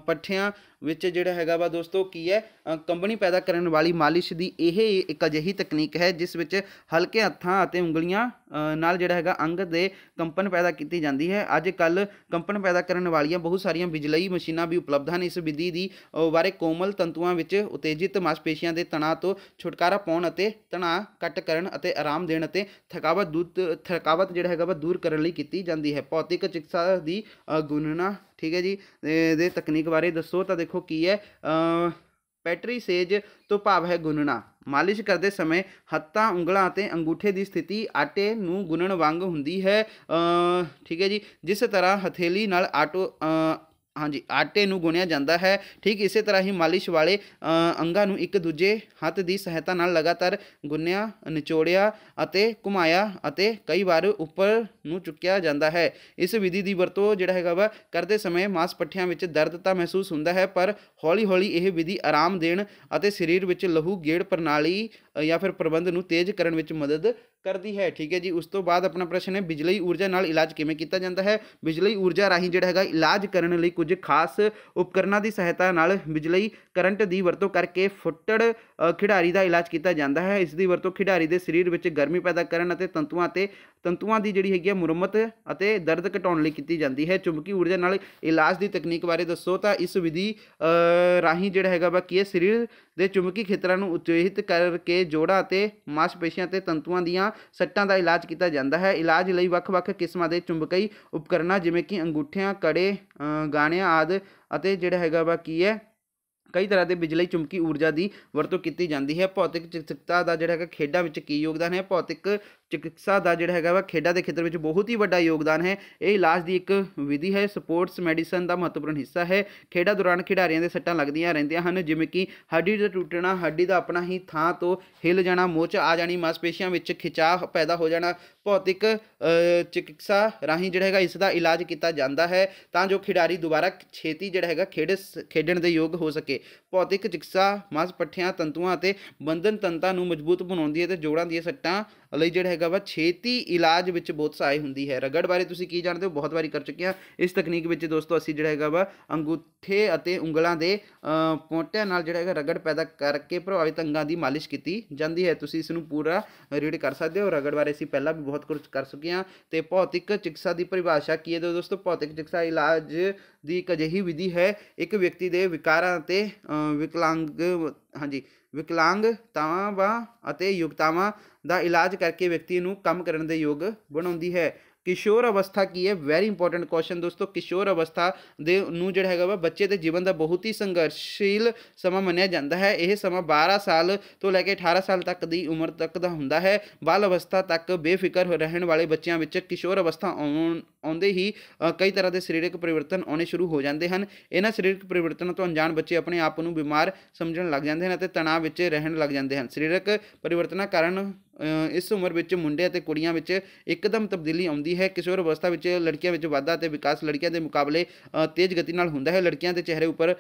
ਪੱਠਿਆਂ ਵਿੱਚ ਜਿਹੜਾ ਹੈਗਾ ਵਾ ਦੋਸਤੋ ਕੀ ਹੈ ਕੰਬਣੀ ਪੈਦਾ ਕਰਨ ਵਾਲੀ ਮਾਲਿਸ਼ ਦੀ ਇਹ ਇੱਕ ਅਜਿਹੀ ਤਕਨੀਕ ਹੈ ਜਿਸ ਵਿੱਚ ਹਲਕੇ ਹੱਥਾਂ ਅਤੇ ਉਂਗਲੀਆਂ ਨਾਲ ਜਿਹੜਾ ਹੈਗਾ ਅੰਗ ਦੇ ਕੰਪਨ ਪੈਦਾ ਕੀਤੀ ਜਾਂਦੀ ਹੈ ਅੱਜ ਕੱਲ ਕੰਪਨ ਪੈਦਾ ਕਰਨ ਵਾਲੀਆਂ ਬਹੁਤ ਸਾਰੀਆਂ ਬਿਜਲਈ ਮਸ਼ੀਨਾਂ ਵੀ ਉਪਲਬਧ ਹਨ ਇਸ ਵਿਧੀ ਦੀ ਬਾਰੇ ਕੋਮਲ ਤੰਤੂਆਂ ਵਿੱਚ ਉਤੇਜਿਤ ਮਾਸਪੇਸ਼ੀਆਂ ਦੇ ਤਣਾਅ ਤੋਂ ਛੁਟਕਾਰਾ ਪਾਉਣ ਅਤੇ ਤਣਾਅ ਘਟ ਕਰਨ ਅਤੇ ਆਰਾਮ ਦੇਣ ਅਤੇ ਥਕਾਵਟ ਦੂਰ ਥਕਾਵਟ ਜਿਹੜਾ ਹੈਗਾ ਵਾ ਦੂਰ ਕਰਨ ਲਈ ਕੀਤੀ ਜਾਂਦੀ ਹੈ ਭੌਤਿਕ ਚਿਕਿਤਸਾ ਦੀ ਗੁਣਨਾ ਠੀਕ ਹੈ ਜੀ ਦੇ ਤਕਨੀਕ ਬਾਰੇ ਦੱਸੋ ਤਾਂ ਦੇਖੋ ਕੀ ਹੈ ਪੈਟਰੀ ਸੇਜ ਤੋਂ ਭਾਵ ਹੈ ਗੁੰਨਣਾ ਮਾਲਿਸ਼ ਕਰਦੇ ਸਮੇਂ ਹੱਥਾਂ ਉਂਗਲਾਂ ਅਤੇ ਅੰਗੂਠੇ ਦੀ ਸਥਿਤੀ ਆਟੇ ਨੂੰ ਗੁੰਨਣ ਵਾਂਗ ਹੁੰਦੀ ਹੈ ਠੀਕ ਹੈ ਜੀ ਜਿਸ ਤਰ੍ਹਾਂ ਹਥੇਲੀ ਨਾਲ ਆਟੋ ਹਾਂਜੀ ਆਟੇ ਨੂੰ ਗੁਣਿਆ ਜਾਂਦਾ ਹੈ ਠੀਕ ਇਸੇ ਤਰ੍ਹਾਂ ਹੀ ਮਾਲਿਸ਼ ਵਾਲੇ ਅੰਗਾਂ ਨੂੰ ਇੱਕ ਦੂਜੇ ਹੱਥ ਦੀ ਸਹਾਇਤਾ ਨਾਲ ਲਗਾਤਾਰ ਗੁੰਨਿਆ ਨਿਚੋੜਿਆ ਅਤੇ ਘੁਮਾਇਆ ਅਤੇ ਕਈ ਵਾਰ ਉੱਪਰ ਨੂੰ ਚੁੱਕਿਆ ਜਾਂਦਾ ਹੈ ਇਸ ਵਿਧੀ ਦੀ ਵਰਤੋਂ ਜਿਹੜਾ ਹੈਗਾ ਵਾ ਕਰਦੇ ਸਮੇਂ ਮਾਸ ਪੱਠਿਆਂ ਵਿੱਚ ਦਰਦ ਤਾਂ ਮਹਿਸੂਸ ਹੁੰਦਾ ਹੈ ਪਰ ਹੌਲੀ-ਹੌਲੀ ਇਹ ਵਿਧੀ ਆਰਾਮ ਦੇਣ ਅਤੇ ਸਰੀਰ ਵਿੱਚ ਲਹੂ ਗੇੜ ਪ੍ਰਣਾਲੀ ਜਾਂ ਫਿਰ ਪ੍ਰਬੰਧ ਨੂੰ ਤੇਜ਼ ਕਰਨ ਵਿੱਚ ਮਦਦ ਕਰਦੀ ਹੈ ਠੀਕ ਹੈ ਜੀ ਉਸ ਤੋਂ ਬਾਅਦ ਆਪਣਾ ਪ੍ਰਸ਼ਨ ਹੈ ਬਿਜਲੀ ਊਰਜਾ ਨਾਲ ਇਲਾਜ ਕਿਵੇਂ ਕੀਤਾ ਜਾਂਦਾ ਹੈ ਬਿਜਲੀ ਊਰਜਾ ਰਾਹੀਂ ਜਿਹੜਾ ਹੈਗਾ ਇਲਾਜ ਕਰਨ ਲਈ ਕੁਝ ਖਾਸ ਉਪਕਰਨਾਂ ਦੀ ਸਹਾਇਤਾ ਨਾਲ ਬਿਜਲੀ ਕਰੰਟ ਦੀ ਵਰਤੋਂ ਕਰਕੇ ਫੁੱਟੜ ਖਿਡਾਰੀ ਦਾ ਇਲਾਜ ਕੀਤਾ ਜਾਂਦਾ ਹੈ ਇਸ ਦੀ ਵਰਤੋਂ ਖਿਡਾਰੀ ਦੇ ਸਰੀਰ ਵਿੱਚ ਗਰਮੀ ਪੈਦਾ ਕਰਨ ਅਤੇ ਤੰਤੂਆਂ ਤੇ ਤੰਤੂਆਂ ਦੀ ਜਿਹੜੀ ਹੈਗੀ ਹੈ ਮੁਰੰਮਤ ਅਤੇ ਦਰਦ ਘਟਾਉਣ ਲਈ ਕੀਤੀ ਜਾਂਦੀ ਹੈ ਚੁੰਬਕੀ ਊਰਜਾ ਨਾਲ ਇਲਾਜ ਦੀ ਤਕਨੀਕ ਬਾਰੇ ਦੱਸੋ ਤਾਂ ਇਸ ਵਿਧੀ ਰਾਹੀਂ ਜਿਹੜਾ ਹੈਗਾ ਵਾ ਕੀ ਹੈ ਸਰੀਰ ਦੇ ਚੁੰਬਕੀ ਖੇਤਰਾਂ ਨੂੰ ਉਤੇਜਿਤ ਕਰਕੇ ਜੋੜਾਂ ਅਤੇ ਮਾਸਪੇਸ਼ੀਆਂ ਤੇ ਤੰਤੂਆਂ ਦੀਆਂ ਸੱਟਾਂ ਦਾ ਇਲਾਜ ਕੀਤਾ ਜਾਂਦਾ ਹੈ ਇਲਾਜ ਲਈ ਵੱਖ-ਵੱਖ ਕਿਸਮਾਂ ਦੇ ਚੁੰਬਕੀ ਉਪਕਰਨਾਂ ਜਿਵੇਂ ਕਿ ਅੰਗੂਠਿਆਂ ਕੜੇ ਗਾਣਿਆਂ ਆਦਿ ਅਤੇ ਜਿਹੜਾ ਹੈਗਾ ਵਾ ਕੀ ਹੈ ਕਈ ਤਰ੍ਹਾਂ ਦੇ ਬਿਜਲੀ ਚੁੰਬਕੀ ਊਰਜਾ ਦੀ ਵਰਤੋਂ ਕੀਤੀ ਜਾਂਦੀ ਹੈ ਭੌਤਿਕ ਚਿਕਿਤਸਾ ਦਾ ਜਿਹੜਾ ਹੈਗਾ ਖੇਡਾਂ ਵਿੱਚ ਕੀ ਯੋਗਦਾਨ ਹੈ ਭੌਤਿਕ ਚਿਕਿਤਸਾ ਦਾ ਜਿਹੜਾ ਹੈਗਾ ਵਾ ਖੇਡਾਂ ਦੇ ਖੇਤਰ ਵਿੱਚ ਬਹੁਤ ਹੀ ਵੱਡਾ ਯੋਗਦਾਨ ਹੈ ਇਹ ਇਲਾਜ ਦੀ ਇੱਕ ਵਿਧੀ ਹੈ ਸਪੋਰਟਸ ਮੈਡੀਸਨ ਦਾ ਮਹੱਤਵਪੂਰਨ ਹਿੱਸਾ ਹੈ ਖੇਡਾਂ ਦੌਰਾਨ ਖਿਡਾਰੀਆਂ ਦੇ ਸੱਟਾਂ ਲੱਗਦੀਆਂ ਰਹਿੰਦੀਆਂ ਹਨ ਜਿਵੇਂ ਕਿ ਹੱਡੀ ਦਾ ਟੁੱਟਣਾ ਹੱਡੀ ਦਾ ਆਪਣਾ ਹੀ ਥਾਂ ਤੋਂ ਹਿੱਲ ਜਾਣਾ ਮੋਚ ਆ ਜਾਣੀ ਮਾਸਪੇਸ਼ੀਆਂ ਵਿੱਚ ਖਿਚਾਅ ਪੈਦਾ ਹੋ ਜਾਣਾ ਭੌਤਿਕ ਚਿਕਿਤਸਾ ਰਾਹੀਂ ਜਿਹੜਾ ਹੈਗਾ ਇਸ ਦਾ ਇਲਾਜ ਕੀਤਾ ਜਾਂਦਾ ਹੈ ਤਾਂ ਜੋ ਖਿਡਾਰੀ ਦੁਬਾਰਾ ਛੇਤੀ ਜਿਹੜਾ ਹੈਗਾ ਖੇਡ ਖੇਡਣ ਦੇ ਯੋਗ ਹੋ ਸਕੇ ਭੌਤਿਕ ਚਿਕਿਤਸਾ ਮਾਸ ਪੱਠਿਆਂ ਤੰਤੂਆਂ ਅਤੇ ਬੰਧਨ ਤੰਤਾਂ ਨੂੰ ਮਜ਼ਬੂਤ ਬਣਾਉਂਦੀ ਹੈ ਤੇ ਜੋੜਾਂ ਦੀਆਂ ਸੱਟਾਂ ਲਈ ਜਿਹੜਾ ਹੈਗਾ ਵਾ ਛੇਤੀ ਇਲਾਜ ਵਿੱਚ ਬਹੁਤ ਸਹਾਇ ਹੁੰਦੀ ਹੈ ਰਗੜ ਬਾਰੇ ਤੁਸੀਂ ਕੀ ਜਾਣਦੇ ਹੋ ਬਹੁਤ ਵਾਰੀ ਕਰ ਚੁੱਕੇ ਆ ਇਸ ਤਕਨੀਕ ਵਿੱਚ ਦੋਸਤੋ ਅਸੀਂ ਜਿਹੜਾ ਹੈਗਾ ਵਾ ਅੰਗੂਠੇ ਅਤੇ ਉਂਗਲਾਂ ਦੇ ਪੋਂਟਿਆਂ ਨਾਲ ਜਿਹੜਾ ਹੈਗਾ ਰਗੜ ਪੈਦਾ ਕਰਕੇ ਪ੍ਰਭਾਵਿਤ ਅੰਗਾਂ ਦੀ ਮਾਲਿਸ਼ ਕੀਤੀ ਜਾਂਦੀ ਹੈ ਤੁਸੀਂ ਇਸ ਨੂੰ ਪੂਰਾ ਰੀਡ ਕਰ ਸਕਦੇ ਹੋ ਰਗੜ ਬਾਰੇ ਅਸੀਂ ਪਹਿਲਾਂ ਵੀ ਬਹੁਤ ਕੁਝ ਕਰ ਚੁੱਕੇ ਆ ਤੇ ਭੌਤਿਕ ਚਿਕਿਤਸਾ ਦੀ ਪਰਿਭਾਸ਼ਾ ਕੀ ਹੈ ਦੋਸਤੋ ਭੌਤਿਕ ਚਿਕਿਤਸਾ ਇਲਾਜ ਦੀ ਇੱਕ ਅਜਿਹੀ ਵਿਧੀ ਹੈ ਇੱਕ ਵਿਅਕਤੀ ਦੇ ਵਿਕਾਰਾਂ ਅਤੇ ਵਿਕਲਾਂਗ ਹਾਂਜੀ ਵਿਕਲਾਂਗਤਾਵਾਂ ਬਾ ਅਤੇ ਯੋਗਤਾਵਾਂ ਦਾ ਇਲਾਜ ਕਰਕੇ ਵਿਅਕਤੀ ਨੂੰ ਕੰਮ ਕਰਨ ਦੇ ਯੋਗ ਬਣਾਉਂਦੀ ਹੈ ਕਿਸ਼ੋਰ ਅਵਸਥਾ ਕੀ ਹੈ ਵੈਰੀ ਇੰਪੋਰਟੈਂਟ ਕੁਐਸਚਨ ਦੋਸਤੋ ਕਿਸ਼ੋਰ ਅਵਸਥਾ ਦੇ ਨੂੰ ਜਿਹੜਾ ਹੈਗਾ ਵਾ ਬੱਚੇ ਦੇ ਜੀਵਨ ਦਾ ਬਹੁਤ ਹੀ ਸੰਘਰਸ਼ੀਲ ਸਮਾਂ ਮੰਨਿਆ ਜਾਂਦਾ ਹੈ ਇਹ ਸਮਾਂ 12 ਸਾਲ ਤੋਂ ਲੈ ਕੇ 18 ਸਾਲ ਤੱਕ ਦੀ ਉਮਰ ਤੱਕ ਦਾ ਹੁੰਦਾ ਹੈ ਬਾਲ ਅਵਸਥਾ ਤੱਕ ਬੇਫਿਕਰ ਰਹਿਣ ਵਾਲੇ ਬੱਚਿਆਂ ਵਿੱਚ ਕਿਸ਼ੋਰ ਅਵਸਥਾ ਆਉਂਦੇ ਹੀ ਕਈ ਤਰ੍ਹਾਂ ਦੇ ਸਰੀਰਕ ਪਰਿਵਰਤਨ ਆਉਣੇ ਸ਼ੁਰੂ ਹੋ ਜਾਂਦੇ ਹਨ ਇਹਨਾਂ ਸਰੀਰਕ ਪਰਿਵਰਤਨਾਂ ਤੋਂ ਅਣਜਾਣ ਬੱਚੇ ਆਪਣੇ ਆਪ ਨੂੰ ਬਿਮਾਰ ਸਮਝਣ ਲੱਗ ਜਾਂਦੇ ਹਨ ਅਤੇ ਤਣਾਅ ਵਿੱਚ ਰਹਿਣ ਲੱਗ ਜਾਂਦੇ ਹਨ ਸਰੀਰਕ ਪਰਿਵਰਤਨਾਂ ਕਾਰਨ ਇਸ ਉਮਰ ਵਿੱਚ ਮੁੰਡੇ ਅਤੇ ਕੁੜੀਆਂ ਵਿੱਚ ਇੱਕਦਮ ਤਬਦੀਲੀ ਆਉਂਦੀ ਹੈ ਕਿਸ਼ੋਰ ਅਵਸਥਾ ਵਿੱਚ ਲੜਕੀਆਂ ਵਿੱਚ ਵਾਧਾ ਅਤੇ ਵਿਕਾਸ ਲੜਕੀਆਂ ਦੇ ਮੁਕਾਬਲੇ ਤੇਜ਼ ਗਤੀ ਨਾਲ ਹੁੰਦਾ ਹੈ ਲੜਕੀਆਂ ਦੇ ਚਿਹਰੇ ਉੱਪਰ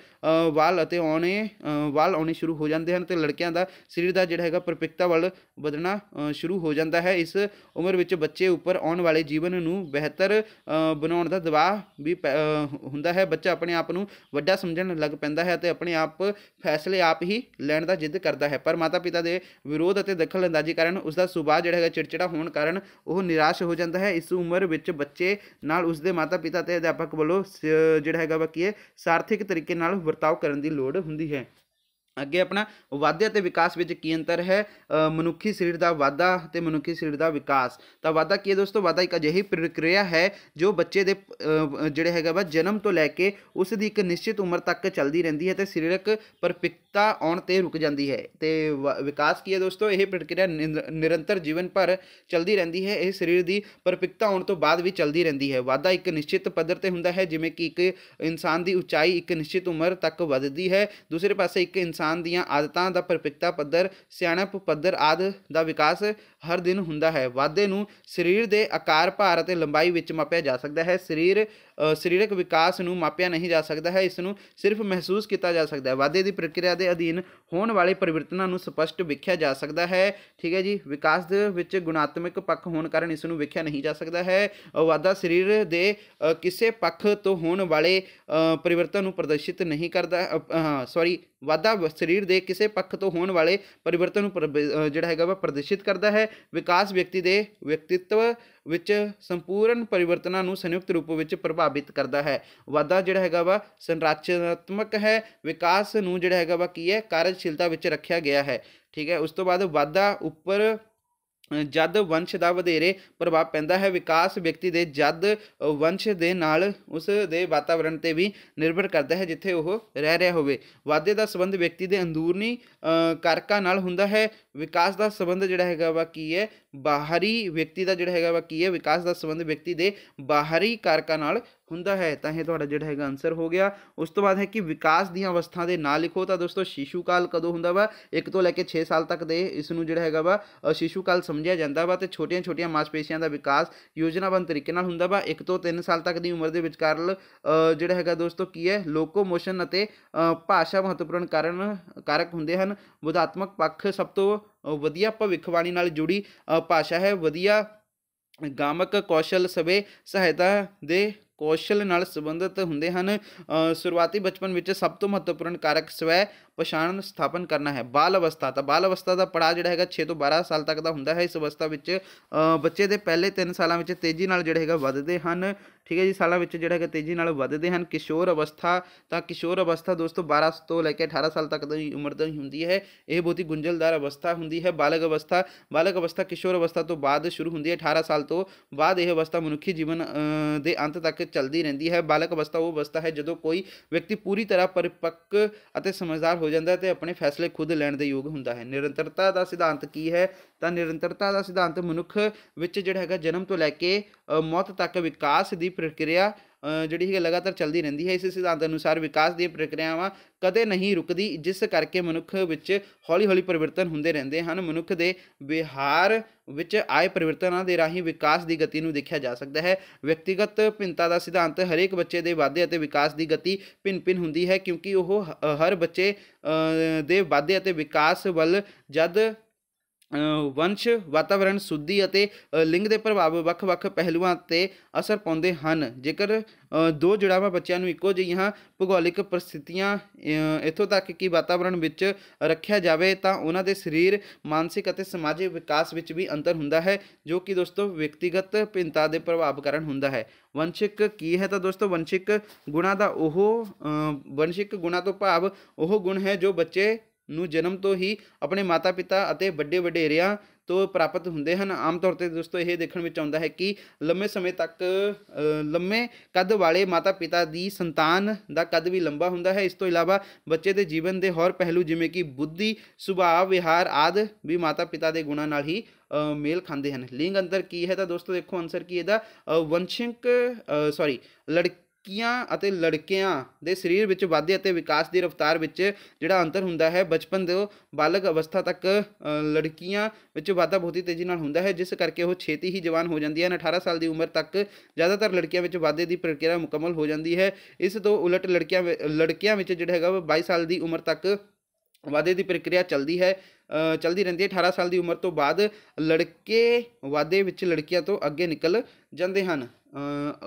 ਵਾਲ ਅਤੇ ਆਉਣੇ ਵਾਲ ਆਉਣੇ ਸ਼ੁਰੂ ਹੋ ਜਾਂਦੇ ਹਨ ਤੇ ਲੜਕੀਆਂ ਦਾ ਸਰੀਰ ਦਾ ਜਿਹੜਾ ਹੈਗਾ ਪਰਪਿਕਤਾ ਵੱਲ ਵਧਣਾ ਸ਼ੁਰੂ ਹੋ ਜਾਂਦਾ ਹੈ ਇਸ ਉਮਰ ਵਿੱਚ ਬੱਚੇ ਉੱਪਰ ਆਉਣ ਵਾਲੇ ਜੀਵਨ ਨੂੰ ਬਿਹਤਰ ਬਣਾਉਣ ਦਾ ਦਬਾਅ ਵੀ ਹੁੰਦਾ ਹੈ ਬੱਚਾ ਆਪਣੇ ਆਪ ਨੂੰ ਵੱਡਾ ਸਮਝਣ ਲੱਗ ਪੈਂਦਾ ਹੈ ਤੇ ਆਪਣੇ ਆਪ ਫੈਸਲੇ ਆਪ ਹੀ ਲੈਣ ਦਾ ਜਿੱਦ ਕਰਦਾ ਹੈ ਪਰ ਮਾਤਾ-ਪਿਤਾ ਦੇ ਵਿਰੋਧ ਅਤੇ ਦਖਲ ਅੰਦਾਜ਼ੀ ਕਾਰਨ ਉਸ ਦਾ ਸੁਭਾਅ ਜਿਹੜਾ ਹੈਗਾ ਚਿੜਚਿੜਾ ਹੋਣ ਕਾਰਨ ਉਹ ਨਿਰਾਸ਼ ਹੋ ਜਾਂਦਾ ਹੈ ਇਸ ਉਮਰ ਵਿੱਚ ਬੱਚੇ ਨਾਲ ਉਸ ਦੇ ਮਾਤਾ-ਪਿਤਾ ਤੇ ਅਧਿਆਪਕ ਵੱਲੋਂ ਜਿਹੜਾ ਹੈਗਾ ਵਾ ਕੀ ਹੈ ਸਾਰਥਿਕ ਤਰੀਕੇ ਨਾਲ ਵਰਤਾਓ ਕਰਨ ਦੀ ਲੋੜ ਹੁੰਦੀ ਹੈ ਅੱਗੇ ਆਪਣਾ ਵਾਧੇ ਤੇ ਵਿਕਾਸ ਵਿੱਚ ਕੀ ਅੰਤਰ ਹੈ ਮਨੁੱਖੀ ਸਰੀਰ ਦਾ ਵਾਧਾ ਤੇ ਮਨੁੱਖੀ ਸਰੀਰ ਦਾ ਵਿਕਾਸ ਤਾਂ ਵਾਧਾ ਕੀ ਹੈ ਦੋਸਤੋ ਵਾਧਾ ਇੱਕ ਅਜਿਹੀ ਪ੍ਰਕਿਰਿਆ ਹੈ ਜੋ ਬੱਚੇ ਦੇ ਜਿਹੜੇ ਹੈਗਾ ਵਾ ਜਨਮ ਤੋਂ ਲੈ ਕੇ ਉਸ ਦੀ ਇੱਕ ਨਿਸ਼ਚਿਤ ਉਮਰ ਤੱਕ ਚੱਲਦੀ ਰਹਿੰਦੀ ਹੈ ਤੇ ਸਰੀਰਕ ਪਰਪਿਕਤਾ ਆਉਣ ਤੇ ਰੁਕ ਜਾਂਦੀ ਹੈ ਤੇ ਵਿਕਾਸ ਕੀ ਹੈ ਦੋਸਤੋ ਇਹ ਪ੍ਰਕਿਰਿਆ ਨਿਰੰਤਰ ਜੀਵਨ ਭਰ ਚੱਲਦੀ ਰਹਿੰਦੀ ਹੈ ਇਹ ਸਰੀਰ ਦੀ ਪਰਪਿਕਤਾ ਆਉਣ ਤੋਂ ਬਾਅਦ ਵੀ ਚੱਲਦੀ ਰਹਿੰਦੀ ਹੈ ਵਾਧਾ ਇੱਕ ਨਿਸ਼ਚਿਤ ਪੱਧਰ ਤੇ ਹੁੰਦਾ ਹੈ ਜਿਵੇਂ ਕਿ ਇੱਕ ਇਨਸਾਨ ਦੀ ਉਚਾਈ ਇੱਕ ਨਿਸ਼ਚਿਤ ਉਮਰ ਤੱਕ ਵੱਧਦੀ ਹੈ ਦੂਸਰੇ ਪਾਸੇ ਇੱਕ ਇਨਸਾਨ ਇਨਸਾਨ ਦੀਆਂ ਆਦਤਾਂ ਦਾ ਪਰਪਿਕਤਾ ਪੱਧਰ ਸਿਆਣਪ ਪੱਧਰ ਆਦ ਦਾ ਵਿਕਾਸ ਹਰ ਦਿਨ ਹੁੰਦਾ ਹੈ ਵਾਧੇ ਨੂੰ ਸਰੀਰ ਦੇ ਆਕਾਰ ਭਾਰ ਅਤੇ ਲੰਬਾਈ ਵਿੱਚ ਮਾਪਿਆ ਜਾ ਸਕਦਾ ਹੈ ਸਰੀਰ ਸਰੀਰਕ ਵਿਕਾਸ ਨੂੰ ਮਾਪਿਆ ਨਹੀਂ ਜਾ ਸਕਦਾ ਹੈ ਇਸ ਨੂੰ ਸਿਰਫ ਮਹਿਸੂਸ ਕੀਤਾ ਜਾ ਸਕਦਾ ਹੈ ਵਾਧੇ ਦੀ ਪ੍ਰਕਿਰਿਆ ਦੇ ਅਧੀਨ ਹੋਣ ਵਾਲੇ ਪਰਿਵਰਤਨਾਂ ਨੂੰ ਸਪਸ਼ਟ ਵਿਖਿਆ ਜਾ ਸਕਦਾ ਹੈ ਠੀਕ ਹੈ ਜੀ ਵਿਕਾਸ ਦੇ ਵਿੱਚ ਗੁਣਾਤਮਕ ਪੱਖ ਹੋਣ ਕਾਰਨ ਇਸ ਨੂੰ ਵਿਖਿਆ ਨਹੀਂ ਜਾ ਸਕਦਾ ਹੈ ਵਾਧਾ ਸਰੀਰ ਦੇ ਕਿਸੇ ਪੱਖ ਤੋਂ ਹੋਣ ਵਾਲੇ ਪਰਿਵਰਤਨ ਨੂੰ ਪ੍ਰਦਰਸ਼ਿਤ ਨਹੀਂ ਕਰਦਾ ਸੌਰੀ ਵਾਧਾ ਸਰੀਰ ਦੇ ਕਿਸੇ ਪੱਖ ਤੋਂ ਹੋਣ ਵਾਲੇ ਪਰਿਵਰਤਨ ਨੂੰ ਜਿਹੜਾ ਹੈਗਾ ਵਾ ਪ੍ਰਦਰਸ਼ਿਤ ਕਰਦਾ ਹੈ ਵਿਕਾਸ ਵਿਅਕਤੀ ਦੇ ਵਿਅਕਤੀਤਵ ਵਿੱਚ ਸੰਪੂਰਨ ਪਰਿਵਰਤਨਾਂ ਨੂੰ ਸੰਯੁਕਤ ਰੂਪ ਵਿੱਚ ਪ੍ਰਭਾਵਿਤ ਕਰਦਾ ਹੈ ਵਾਧਾ ਜਿਹੜਾ ਹੈਗਾ ਵਾ ਸੰਰਚਨਾਤਮਕ ਹੈ ਵਿਕਾਸ ਨੂੰ ਜਿਹੜਾ ਹੈਗਾ ਵਾ ਕੀ ਹੈ ਕਾਰਜਸ਼ੀਲਤਾ ਵਿੱਚ ਰੱਖਿਆ ਗਿਆ ਹੈ ਠੀਕ ਹੈ ਉਸ ਤੋਂ ਬਾਅਦ ਵਾਧਾ ਉੱਪਰ ਜਦ ਵੰਸ਼ ਦਾ ਵਧੇਰੇ ਪ੍ਰਭਾਵ ਪੈਂਦਾ ਹੈ ਵਿਕਾਸ ਵਿਅਕਤੀ ਦੇ ਜਦ ਵੰਸ਼ ਦੇ ਨਾਲ ਉਸ ਦੇ ਵਾਤਾਵਰਣ ਤੇ ਵੀ ਨਿਰਭਰ ਕਰਦਾ ਹੈ ਜਿੱਥੇ ਉਹ ਰਹਿ ਰਿਹਾ ਹੋਵੇ ਵਾਧੇ ਦਾ ਸੰਬੰਧ ਵਿਅਕਤੀ ਦੇ ਅੰਦਰੂਨੀ ਕਾਰਕਾਂ ਨਾਲ ਹੁੰਦਾ ਹੈ ਵਿਕਾਸ ਦਾ ਸੰਬੰਧ ਜਿਹੜਾ ਹੈਗਾ ਵਾ ਕੀ ਹੈ ਬਾਹਰੀ ਵਿਅਕਤੀ ਦਾ ਜਿਹੜਾ ਹੈਗਾ ਵਾ ਕੀ ਹੈ ਵਿਕਾਸ ਦਾ ਸੰਬੰਧ ਵਿਅਕਤੀ ਦੇ ਬਾਹਰੀ ਕਾਰਕਾਂ ਨਾਲ ਹੁੰਦਾ ਹੈ ਤਾਂ ਇਹ ਤੁਹਾਡਾ ਜਿਹੜਾ ਹੈਗਾ ਆਨਸਰ ਹੋ ਗਿਆ ਉਸ ਤੋਂ ਬਾਅਦ ਹੈ ਕਿ ਵਿਕਾਸ ਦੀਆਂ ਅਵਸਥਾ ਦੇ ਨਾਂ ਲਿਖੋ ਤਾਂ ਦੋਸਤੋ ਸ਼ਿਸ਼ੂ ਕਾਲ ਕਦੋਂ ਹੁੰਦਾ ਵਾ 1 ਤੋਂ ਲੈ ਕੇ 6 ਸਾਲ ਤੱਕ ਦੇ ਇਸ ਨੂੰ ਜਿਹੜਾ ਹੈਗਾ ਵਾ ਸ਼ਿਸ਼ੂ ਕਾਲ ਸਮਝਿਆ ਜਾਂਦਾ ਵਾ ਤੇ ਛੋਟੀਆਂ-ਛੋਟੀਆਂ ਮਾਸਪੇਸ਼ੀਆਂ ਦਾ ਵਿਕਾਸ ਯੋਜਨਾਬੰਦ ਤਰੀਕੇ ਨਾਲ ਹੁੰਦਾ ਵਾ 1 ਤੋਂ 3 ਸਾਲ ਤੱਕ ਦੀ ਉਮਰ ਦੇ ਵਿਚਕਾਰ ਜਿਹੜਾ ਹੈਗਾ ਦੋਸਤੋ ਕੀ ਹੈ ਲੋਕੋਮੋਸ਼ਨ ਅਤੇ ਭਾਸ਼ਾ ਮਹੱਤਵਪੂਰਨ ਕਾਰਨ ਕਾਰਕ ਹੁੰਦੇ ਹਨ ਬੁਧਾਤਮਕ ਪੱਖ ਸਭ ਤੋਂ ਵਧੀਆ ਭਵਿੱਖਬਾਣੀ ਨਾਲ ਜੁੜੀ ਭਾਸ਼ਾ ਹੈ ਵਧੀਆ ਗਾਮਕ ਕੌਸ਼ਲ ਸਵੇ ਸਹਾਇਤਾ ਦੇ ਕੌਸ਼ਲ ਨਾਲ ਸੰਬੰਧਿਤ ਹੁੰਦੇ ਹਨ ਸ਼ੁਰੂਆਤੀ ਬਚਪਨ ਵਿੱਚ ਸਭ ਤੋਂ ਮਹੱਤਵਪੂਰਨ ਕਾਰਕ ਸਵੈ ਪਛਾਣ ਸਥਾਪਨ ਕਰਨਾ ਹੈ ਬਾਲ ਅਵਸਥਾ ਤਾਂ ਬਾਲ ਅਵਸਥਾ ਦਾ ਪੜਾਅ ਜਿਹੜਾ ਹੈਗਾ 6 ਤੋਂ 12 ਸਾਲ ਤੱਕ ਦਾ ਹੁੰਦਾ ਹੈ ਇਸ ਅਵਸਥਾ ਵਿੱਚ ਬੱਚੇ ਦੇ ਪਹਿਲੇ 3 ਸਾਲਾਂ ਵਿੱਚ ਤੇਜ਼ੀ ਨਾਲ ਜਿਹੜੇ ਹੈਗਾ ਵੱਧਦੇ ਹਨ ਠੀਕ ਹੈ ਜੀ ਸਾਲਾਂ ਵਿੱਚ ਜਿਹੜਾ ਕਿ ਤੇਜ਼ੀ ਨਾਲ ਵੱਧਦੇ ਹਨ ਕਿਸ਼ੋਰ ਅਵਸਥਾ ਤਾਂ ਕਿਸ਼ੋਰ ਅਵਸਥਾ ਦੋਸਤੋ 12 ਤੋਂ ਲੈ ਕੇ 18 ਸਾਲ ਤੱਕ ਦੀ ਉਮਰ ਤੱਕ ਹੁੰਦੀ ਹੈ ਇਹ ਬਹੁਤ ਹੀ ਗੁੰਝਲਦਾਰ ਅਵਸਥਾ ਹੁੰਦੀ ਹੈ ਬਾਲਗ ਅਵਸਥਾ ਬਾਲਗ ਅਵਸਥਾ ਕਿਸ਼ੋਰ ਅਵਸਥਾ ਤੋਂ ਬਾਅਦ ਸ਼ੁਰੂ ਹੁੰਦੀ ਹੈ 18 ਸਾਲ ਤੋਂ ਬਾਅਦ ਇਹ ਅਵਸਥਾ ਮਨੁੱਖੀ ਜੀਵਨ ਦੇ ਅੰਤ ਤੱਕ ਚੱਲਦੀ ਰਹਿੰਦੀ ਹੈ ਬਾਲਗ ਅਵਸਥਾ ਉਹ ਅਵਸਥਾ ਹੈ ਜਦੋਂ ਕੋਈ ਵਿਅਕਤੀ ਪੂਰੀ ਤਰ੍ਹਾਂ ਪਰਿਪੱਕ ਅਤੇ ਸਮਝਦਾਰ ਹੋ ਜਾਂਦਾ ਹੈ ਤੇ ਆਪਣੇ ਫੈਸਲੇ ਖੁਦ ਲੈਣ ਦੇ ਯੋਗ ਹੁੰਦਾ ਹੈ ਨਿਰੰਤਰਤਾ ਦਾ ਸਿਧਾਂਤ ਕੀ ਹੈ ਤਾਂ ਨਿਰੰਤਰਤਾ ਦਾ ਸਿਧਾਂਤ ਮਨੁੱਖ ਵਿੱਚ ਜਿਹੜਾ ਹੈਗਾ ਜਨਮ ਤੋਂ ਲੈ ਕੇ ਮੌਤ ਤੱਕ ਵਿਕਾਸ ਦੀ ਪ੍ਰਕਿਰਿਆ ਜਿਹੜੀ ਹੈ ਲਗਾਤਾਰ ਚੱਲਦੀ ਰਹਿੰਦੀ ਹੈ ਇਸ ਸਿਧਾਂਤ ਅਨੁਸਾਰ ਵਿਕਾਸ ਦੀਆਂ ਪ੍ਰਕਿਰਿਆਵਾਂ ਕਦੇ ਨਹੀਂ ਰੁਕਦੀ ਜਿਸ ਕਰਕੇ ਮਨੁੱਖ ਵਿੱਚ ਹੌਲੀ-ਹੌਲੀ ਪਰਿਵਰਤਨ ਹੁੰਦੇ ਰਹਿੰਦੇ ਹਨ ਮਨੁੱਖ ਦੇ ਵਿਹਾਰ ਵਿੱਚ ਆਏ ਪਰਿਵਰਤਨਾਂ ਦੇ ਰਾਹੀਂ ਵਿਕਾਸ ਦੀ ਗਤੀ ਨੂੰ ਦੇਖਿਆ ਜਾ ਸਕਦਾ ਹੈ ਵਿਅਕਤੀਗਤ ਭਿੰਨਤਾ ਦਾ ਸਿਧਾਂਤ ਹਰੇਕ ਬੱਚੇ ਦੇ ਵਾਧੇ ਅਤੇ ਵਿਕਾਸ ਦੀ ਗਤੀ ਭਿੰਨ-ਭਿੰਨ ਹੁੰਦੀ ਹੈ ਕਿਉਂਕਿ ਉਹ ਹਰ ਬੱਚੇ ਦੇ ਵਾਧੇ ਅਤੇ ਵਿਕਾਸ ਵੱਲ ਜਦ ਵੰਸ਼ ਵਾਤਾਵਰਣ ਸੁੱਧੀ ਅਤੇ ਲਿੰਗ ਦੇ ਪ੍ਰਭਾਵ ਵੱਖ-ਵੱਖ ਪਹਿਲੂਆਂ ਤੇ ਅਸਰ ਪਾਉਂਦੇ ਹਨ ਜੇਕਰ ਦੋ ਜੁੜਾਵਾ ਬੱਚਿਆਂ ਨੂੰ ਇੱਕੋ ਜਿਹੀਆਂ ਭੂਗੋਲਿਕ ਪਰਿਸਥਿਤੀਆਂ ਇੱਥੋਂ ਤੱਕ ਕਿ ਵਾਤਾਵਰਣ ਵਿੱਚ ਰੱਖਿਆ ਜਾਵੇ ਤਾਂ ਉਹਨਾਂ ਦੇ ਸਰੀਰ ਮਾਨਸਿਕ ਅਤੇ ਸਮਾਜਿਕ ਵਿਕਾਸ ਵਿੱਚ ਵੀ ਅੰਤਰ ਹੁੰਦਾ ਹੈ ਜੋ ਕਿ ਦੋਸਤੋ ਵਿਅਕਤੀਗਤ ਭਿੰਨਤਾ ਦੇ ਪ੍ਰਭਾਵ ਕਾਰਨ ਹੁੰਦਾ ਹੈ ਵੰਸ਼ਿਕ ਕੀ ਹੈ ਤਾਂ ਦੋਸਤੋ ਵੰਸ਼ਿਕ ਗੁਣਾ ਦਾ ਉਹ ਵੰਸ਼ਿਕ ਗੁਣਾ ਤੋਂ ਭਾਵ ਉਹ ਗੁਣ ਹੈ ਜੋ ਬੱਚੇ ਨੂੰ ਜਨਮ ਤੋਂ ਹੀ ਆਪਣੇ ਮਾਤਾ-ਪਿਤਾ ਅਤੇ ਵੱਡੇ ਵਡੇਰਿਆਂ ਤੋਂ ਪ੍ਰਾਪਤ ਹੁੰਦੇ ਹਨ ਆਮ ਤੌਰ ਤੇ ਦੋਸਤੋ ਇਹ ਦੇਖਣ ਵਿੱਚ ਆਉਂਦਾ ਹੈ ਕਿ ਲੰਮੇ ਸਮੇਂ ਤੱਕ ਲੰਮੇ ਕੱਦ ਵਾਲੇ ਮਾਤਾ-ਪਿਤਾ ਦੀ ਸੰਤਾਨ ਦਾ ਕੱਦ ਵੀ ਲੰਬਾ ਹੁੰਦਾ ਹੈ ਇਸ ਤੋਂ ਇਲਾਵਾ ਬੱਚੇ ਦੇ ਜੀਵਨ ਦੇ ਹੋਰ ਪਹਿਲੂ ਜਿਵੇਂ ਕਿ ਬੁੱਧੀ ਸੁਭਾਅ ਵਿਹਾਰ ਆਦ ਵੀ ਮਾਤਾ-ਪਿਤਾ ਦੇ ਗੁਣਾਂ ਨਾਲ ਹੀ ਮੇਲ ਖਾਂਦੇ ਹਨ ਲਿੰਗ ਅੰਤਰ ਕੀ ਹੈ ਤਾਂ ਦੋਸਤੋ ਦੇਖੋ ਆਨਸਰ ਕੀ ਹੈ ਦਾ ਵੰਸ਼ਿਕ ਸੌਰੀ ਲੜਕੀ ਲੜਕੀਆਂ ਅਤੇ ਲੜਕਿਆਂ ਦੇ ਸਰੀਰ ਵਿੱਚ ਵਾਧੇ ਅਤੇ ਵਿਕਾਸ ਦੀ ਰਫ਼ਤਾਰ ਵਿੱਚ ਜਿਹੜਾ ਅੰਤਰ ਹੁੰਦਾ ਹੈ ਬਚਪਨ ਤੋਂ ਬਾਲਗ ਅਵਸਥਾ ਤੱਕ ਲੜਕੀਆਂ ਵਿੱਚ ਵਾਧਾ ਬਹੁਤ ਹੀ ਤੇਜ਼ੀ ਨਾਲ ਹੁੰਦਾ ਹੈ ਜਿਸ ਕਰਕੇ ਉਹ ਛੇਤੀ ਹੀ ਜਵਾਨ ਹੋ ਜਾਂਦੀਆਂ ਹਨ 18 ਸਾਲ ਦੀ ਉਮਰ ਤੱਕ ਜ਼ਿਆਦਾਤਰ ਲੜਕੀਆਂ ਵਿੱਚ ਵਾਧੇ ਦੀ ਪ੍ਰਕਿਰਿਆ ਮੁਕੰਮਲ ਹੋ ਜਾਂਦੀ ਹੈ ਇਸ ਤੋਂ ਉਲਟ ਲੜਕੀਆਂ ਲੜਕੀਆਂ ਵਿੱਚ ਜਿਹੜਾ ਹੈਗਾ 22 ਸਾਲ ਦੀ ਉਮਰ ਤੱਕ ਵਾਧੇ ਦੀ ਪ੍ਰਕਿਰਿਆ ਚੱਲਦੀ ਹੈ ਚਲਦੀ ਰਹਿੰਦੀ ਹੈ 18 ਸਾਲ ਦੀ ਉਮਰ ਤੋਂ ਬਾਅਦ ਲੜਕੇ ਵਾਧੇ ਵਿੱਚ ਲੜਕੀਆਂ ਤੋਂ ਅੱਗੇ ਨਿਕਲ ਜਾਂਦੇ ਹਨ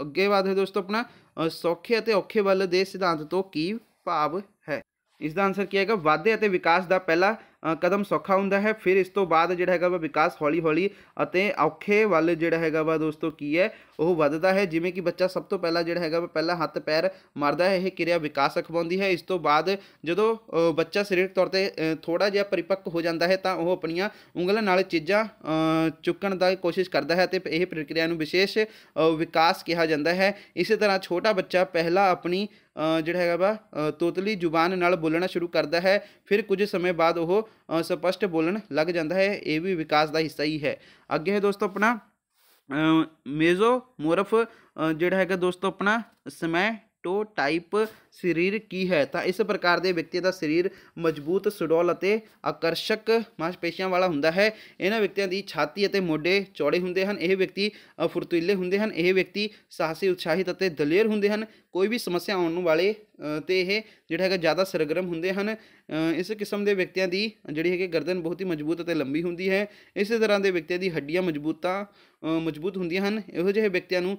ਅੱਗੇ ਵਾਧੇ ਦੋਸਤੋ ਆਪਣਾ ਸੌਖੇ ਅਤੇ ਔਖੇ ਵੱਲ ਦੇ ਸਿਧਾਂਤ ਤੋਂ ਕੀ ਭਾਵ ਹੈ ਇਸ ਦਾ ਆਨਸਰ ਕੀ ਹੈਗਾ ਵਾਧੇ ਅਤੇ ਵਿਕਾਸ ਦਾ ਪਹਿਲਾ ਕਦਮ ਸੌਖਾ ਹੁੰਦਾ ਹੈ ਫਿਰ ਇਸ ਤੋਂ ਬਾਅਦ ਜਿਹੜਾ ਹੈਗਾ ਵਾ ਵਿਕਾਸ ਹੌਲੀ ਹੌਲੀ ਅਤੇ ਔਖੇ ਵੱਲ ਜਿਹੜਾ ਹੈਗਾ ਵਾ ਦੋਸਤੋ ਕੀ ਹੈ ਉਹ ਵੱਧਦਾ ਹੈ ਜਿਵੇਂ ਕਿ ਬੱਚਾ ਸਭ ਤੋਂ ਪਹਿਲਾਂ ਜਿਹੜਾ ਹੈਗਾ ਵਾ ਪਹਿਲਾਂ ਹੱਥ ਪੈਰ ਮਾਰਦਾ ਹੈ ਇਹ ਕਿਰਿਆ ਵਿਕਾਸ ਅਖਵਾਉਂਦੀ ਹੈ ਇਸ ਤੋਂ ਬਾਅਦ ਜਦੋਂ ਬੱਚਾ ਸਰੀਰਕ ਤੌਰ ਤੇ ਥੋੜਾ ਜਿਹਾ ਪਰਿਪੱਕ ਹੋ ਜਾਂਦਾ ਹੈ ਤਾਂ ਉਹ ਆਪਣੀਆਂ ਉਂਗਲਾਂ ਨਾਲ ਚੀਜ਼ਾਂ ਚੁੱਕਣ ਦਾ ਕੋਸ਼ਿਸ਼ ਕਰਦਾ ਹੈ ਤੇ ਇਹ ਪ੍ਰਕਿਰਿਆ ਨੂੰ ਵਿਸ਼ੇਸ਼ ਵਿਕਾਸ ਕਿਹਾ ਜਾਂਦਾ ਹੈ ਇਸੇ ਤਰ੍ਹਾਂ ਛੋਟਾ ਬੱਚਾ ਪਹਿਲਾਂ ਆਪਣੀ ਜਿਹੜਾ ਹੈਗਾ ਵਾ ਤੋਤਲੀ ਜ਼ੁਬਾਨ ਨਾਲ ਬੋਲਣਾ ਸ਼ੁਰੂ ਕਰਦਾ ਹੈ ਫਿਰ ਕੁਝ ਸਮੇਂ ਬਾਅਦ ਉਹ ਸਪਸ਼ਟ ਬੋਲਣ ਲੱਗ ਜਾਂਦਾ ਹੈ ਇਹ ਵੀ ਵਿਕਾਸ ਦਾ ਹਿੱਸਾ ਹੀ ਹੈ ਅੱਗੇ ਹੈ ਦੋਸਤੋ ਆਪਣਾ ਮੋਰਫ ਜਿਹੜਾ ਹੈਗਾ ਦੋਸਤੋ ਆਪਣਾ ਸਮੈਟੋ ਟਾਈਪ ਸਰੀਰ ਕੀ ਹੈ ਤਾਂ ਇਸ ਪ੍ਰਕਾਰ ਦੇ ਵਿਅਕਤੀ ਦਾ ਸਰੀਰ ਮਜ਼ਬੂਤ ਸੁਡੋਲ ਅਤੇ ਆਕਰਸ਼ਕ ਮਾਸਪੇਸ਼ੀਆਂ ਵਾਲਾ ਹੁੰਦਾ ਹੈ ਇਹਨਾਂ ਵਿਅਕਤੀਆਂ ਦੀ ਛਾਤੀ ਅਤੇ ਮੋਢੇ ਚੌੜੇ ਹੁੰਦੇ ਹਨ ਇਹ ਵਿਅਕਤੀ ਫੁਰਤੀਲੇ ਹੁੰਦੇ ਹਨ ਇਹ ਵਿਅਕਤੀ ਸਾਹਸੀ ਉਤਸ਼ਾਹਿਤ ਅਤੇ ਦਲੇਰ ਹੁੰਦੇ ਹਨ ਕੋਈ ਵੀ ਸਮੱਸਿਆ ਆਉਣ ਵਾਲੇ ਤੇ ਇਹ ਜਿਹੜਾ ਹੈਗਾ ਜ਼ਿਆਦਾ ਸਰਗਰਮ ਹੁੰਦੇ ਹਨ ਇਸ ਕਿਸਮ ਦੇ ਵਿਅਕਤੀਆਂ ਦੀ ਜਿਹੜੀ ਹੈਗੀ ਗਰਦਨ ਬਹੁਤ ਹੀ ਮਜ਼ਬੂਤ ਅਤੇ ਲੰਬੀ ਹੁੰਦੀ ਹੈ ਇਸੇ ਤਰ੍ਹਾਂ ਦੇ ਵਿਅਕਤੀਆਂ ਦੀ ਹੱਡੀਆਂ ਮਜ਼ਬੂਤਾਂ ਮਜ਼ਬੂਤ ਹੁੰਦੀਆਂ ਹਨ ਇਹੋ ਜਿਹੇ ਵਿਅਕਤੀਆਂ ਨੂੰ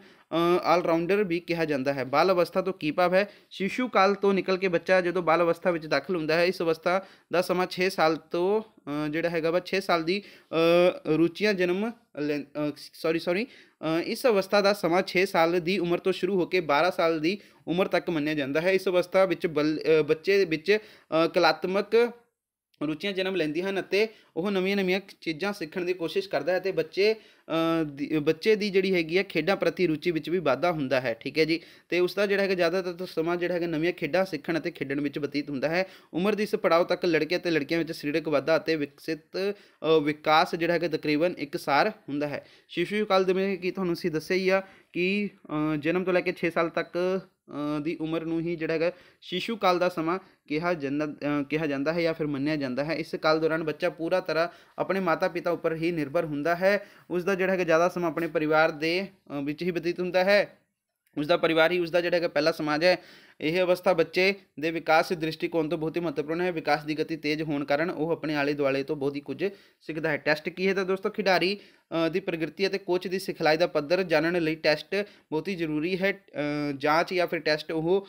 ਆਲ ਰਾਉਂਡਰ ਵੀ ਕਿਹਾ ਜਾਂਦਾ ਹੈ ਬਾਲ ਅਵਸਥਾ ਤੋਂ ਕੀ ਭਾਵ ਹੈ ਸ਼ਿਸ਼ੂ ਸ਼ਿਸ਼ੂ ਕਾਲ ਤੋਂ ਨਿਕਲ ਕੇ ਬੱਚਾ ਜਦੋਂ ਬਾਲ ਅਵਸਥਾ ਵਿੱਚ ਦਾਖਲ ਹੁੰਦਾ ਹੈ ਇਸ ਅਵਸਥਾ ਦਾ ਸਮਾਂ 6 ਸਾਲ ਤੋਂ ਜਿਹੜਾ ਹੈਗਾ ਵਾ 6 ਸਾਲ ਦੀ ਰੁਚੀਆਂ ਜਨਮ ਸੌਰੀ ਸੌਰੀ ਇਸ ਅਵਸਥਾ ਦਾ ਸਮਾਂ 6 ਸਾਲ ਦੀ ਉਮਰ ਤੋਂ ਸ਼ੁਰੂ ਹੋ ਕੇ 12 ਸਾਲ ਦੀ ਉਮਰ ਤੱਕ ਮੰਨਿਆ ਜਾਂਦਾ ਹੈ ਇਸ ਅਵਸਥਾ ਵਿੱਚ ਬੱਚੇ ਵਿੱਚ ਕਲਾਤਮਕ ਰੁਚੀਆਂ ਜਨਮ ਲੈਂਦੀਆਂ ਹਨ ਅਤੇ ਉਹ ਨਵੀਆਂ-ਨਵੀਆਂ ਚੀਜ਼ਾਂ ਸਿੱਖਣ ਦੀ ਕੋਸ਼ਿਸ਼ ਕਰਦਾ ਹੈ ਤੇ ਬੱਚੇ ਬੱਚੇ ਦੀ ਜਿਹੜੀ ਹੈਗੀ ਹੈ ਖੇਡਾਂ ਪ੍ਰਤੀ ਰੁਚੀ ਵਿੱਚ ਵੀ ਵਾਧਾ ਹੁੰਦਾ ਹੈ ਠੀਕ ਹੈ ਜੀ ਤੇ ਉਸ ਦਾ ਜਿਹੜਾ ਹੈਗਾ ਜ਼ਿਆਦਾਤਰ ਸਮਾਂ ਜਿਹੜਾ ਹੈਗਾ ਨਵੀਆਂ ਖੇਡਾਂ ਸਿੱਖਣ ਅਤੇ ਖੇਡਣ ਵਿੱਚ ਬਤੀਤ ਹੁੰਦਾ ਹੈ ਉਮਰ ਦੀ ਇਸ ਪੜਾਅ ਤੱਕ ਲੜਕੇ ਤੇ ਲੜਕੀਆਂ ਵਿੱਚ ਸਰੀਰਕ ਵਾਧਾ ਅਤੇ ਵਿਕਸਿਤ ਵਿਕਾਸ ਜਿਹੜਾ ਹੈਗਾ ਤਕਰੀਬਨ ਇੱਕਸਾਰ ਹੁੰਦਾ ਹੈ ਸ਼ਿਸ਼ੂ ਕਾਲ ਦੇ ਵਿੱਚ ਕੀ ਤੁਹਾਨੂੰ ਅਸੀਂ ਦੱਸਿਆ ਹੀ ਆ ਕਿ ਜਨਮ ਤੋਂ ਲੈ ਕੇ 6 ਸਾਲ ਤੱਕ ਦੀ ਉਮਰ ਨੂੰ ਹੀ ਜਿਹੜਾ ਹੈਗਾ ਸ਼ਿਸ਼ੂ ਕਾਲ ਦਾ ਸਮਾਂ ਕਿਹਾ ਜਾਂਦਾ ਕਿਹਾ ਜਾਂਦਾ ਹੈ ਜਾਂ ਫਿਰ ਮੰਨਿਆ ਜਾਂਦਾ ਹੈ ਇਸ ਕਾਲ ਦੌਰਾਨ ਬੱਚਾ ਪੂਰਾ ਤਰ੍ਹਾਂ ਆਪਣੇ ਮਾਤਾ-ਪਿਤਾ ਉੱਪਰ ਹੀ ਨਿਰਭਰ ਹੁੰਦਾ ਹੈ ਉਸ ਦਾ ਜਿਹੜਾ ਹੈਗਾ ਜ਼ਿਆਦਾ ਸਮਾਂ ਆਪਣੇ ਪਰਿਵਾਰ ਦੇ ਵਿੱਚ ਹੀ ਬਤੀਤ ਹੁੰਦਾ ਹੈ ਉਸ ਦਾ ਪਰਿਵਾਰ ਹੀ ਉਸ ਦਾ ਜਿਹੜਾ ਹੈਗਾ ਪਹਿਲਾ ਸਮਾਜ ਹੈ ਇਹ ਅਵਸਥਾ ਬੱਚੇ ਦੇ ਵਿਕਾਸ ਦ੍ਰਿਸ਼ਟੀਕੋਣ ਤੋਂ ਬਹੁਤ ਹੀ ਮਹੱਤਵਪੂਰਨ ਹੈ ਵਿਕਾਸ ਦੀ ਗਤੀ ਤੇਜ਼ ਹੋਣ ਕਾਰਨ ਉਹ ਆਪਣੇ ਆਲੇ ਦੁਆਲੇ ਤੋਂ ਬਹੁਤ ਹੀ ਕੁਝ ਸਿੱਖਦਾ ਹੈ ਟੈਸਟ ਕੀ ਹੈ ਤਾਂ ਦੋਸਤੋ ਖਿਡਾਰੀ ਦੀ ਪ੍ਰਗਤੀ ਅਤੇ ਕੋਚ ਦੀ ਸਿਖਲਾਈ ਦਾ ਪੱਧਰ ਜਾਣਨ ਲਈ ਟੈਸਟ ਬਹੁਤ ਹੀ ਜ਼ਰੂਰੀ ਹੈ ਜਾਂਚ ਜਾਂ ਫਿਰ ਟੈਸਟ ਉਹ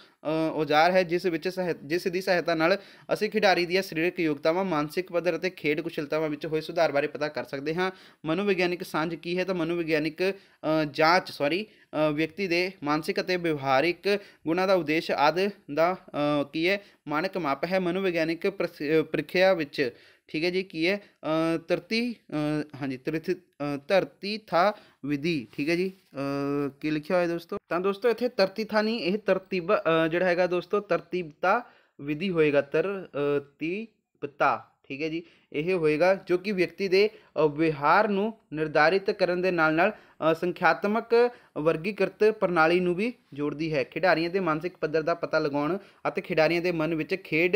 ਔਜ਼ਾਰ ਹੈ ਜਿਸ ਵਿੱਚ ਜਿਸ ਦੀ ਸਹਾਇਤਾ ਨਾਲ ਅਸੀਂ ਖਿਡਾਰੀ ਦੀਆਂ ਸਰੀਰਕ ਯੋਗਤਾਵਾਂ ਮਾਨਸਿਕ ਪੱਧਰ ਅਤੇ ਖੇਡ ਕੁਸ਼ਲਤਾਵਾਂ ਵਿੱਚ ਹੋਏ ਸੁਧਾਰ ਬਾਰੇ ਪਤਾ ਕਰ ਸਕਦੇ ਹਾਂ ਮਨੋਵਿਗਿਆਨਿਕ ਸਾਂਝ ਕੀ ਹੈ ਤਾਂ ਮਨੋਵਿਗਿਆਨਿਕ ਜਾਂਚ ਸੌਰੀ ਵਿਅਕਤੀ ਦੇ ਮਾਨਸਿਕ ਅਤੇ ਵਿਵਹਾਰਿਕ ਗੁਣਾਂ ਦਾ ਉਦੇਸ਼ ਆਦਿ ਦਾ ਕੀ ਹੈ ਮਾਨਕ ਮਾਪ ਹੈ ਮਨੋਵਿਗਿਆਨਿਕ ਪ੍ਰਕਿਰਿਆ ਵਿੱਚ ਠੀਕ ਹੈ ਜੀ ਕੀ ਹੈ ਤਰਤੀ ਹਾਂਜੀ ਤ੍ਰਿਥ ਧਰਤੀ ਥਾ ਵਿਧੀ ਠੀਕ ਹੈ ਜੀ ਕੀ ਲਿਖਿਆ ਹੋਇਆ ਦੋਸਤੋ ਤਾਂ ਦੋਸਤੋ ਇੱਥੇ ਤਰਤੀ ਥਾ ਨਹੀਂ ਇਹ ਤਰਤੀਬ ਜਿਹੜਾ ਹੈਗਾ ਦੋਸਤੋ ਤਰਤੀਬਤਾ ਵਿਧੀ ਹੋਏਗਾ ਤਰ ਤੀ ਪਤਾ ਠੀਕ ਹੈ ਜੀ ਇਹ ਹੋਏਗਾ ਜੋ ਕਿ ਵਿਅਕਤੀ ਦੇ ਵਿਹਾਰ ਨੂੰ ਨਿਰਧਾਰਿਤ ਕਰਨ ਦੇ ਨਾਲ ਨਾਲ ਸੰਖਿਆਤਮਕ ਵਰਗੀਕਰਤ ਪ੍ਰਣਾਲੀ ਨੂੰ ਵੀ ਜੋੜਦੀ ਹੈ ਖਿਡਾਰੀਆਂ ਦੇ ਮਾਨਸਿਕ ਪੱਧਰ ਦਾ ਪਤਾ ਲਗਾਉਣ ਅਤੇ ਖਿਡਾਰੀਆਂ ਦੇ ਮਨ ਵਿੱਚ ਖੇਡ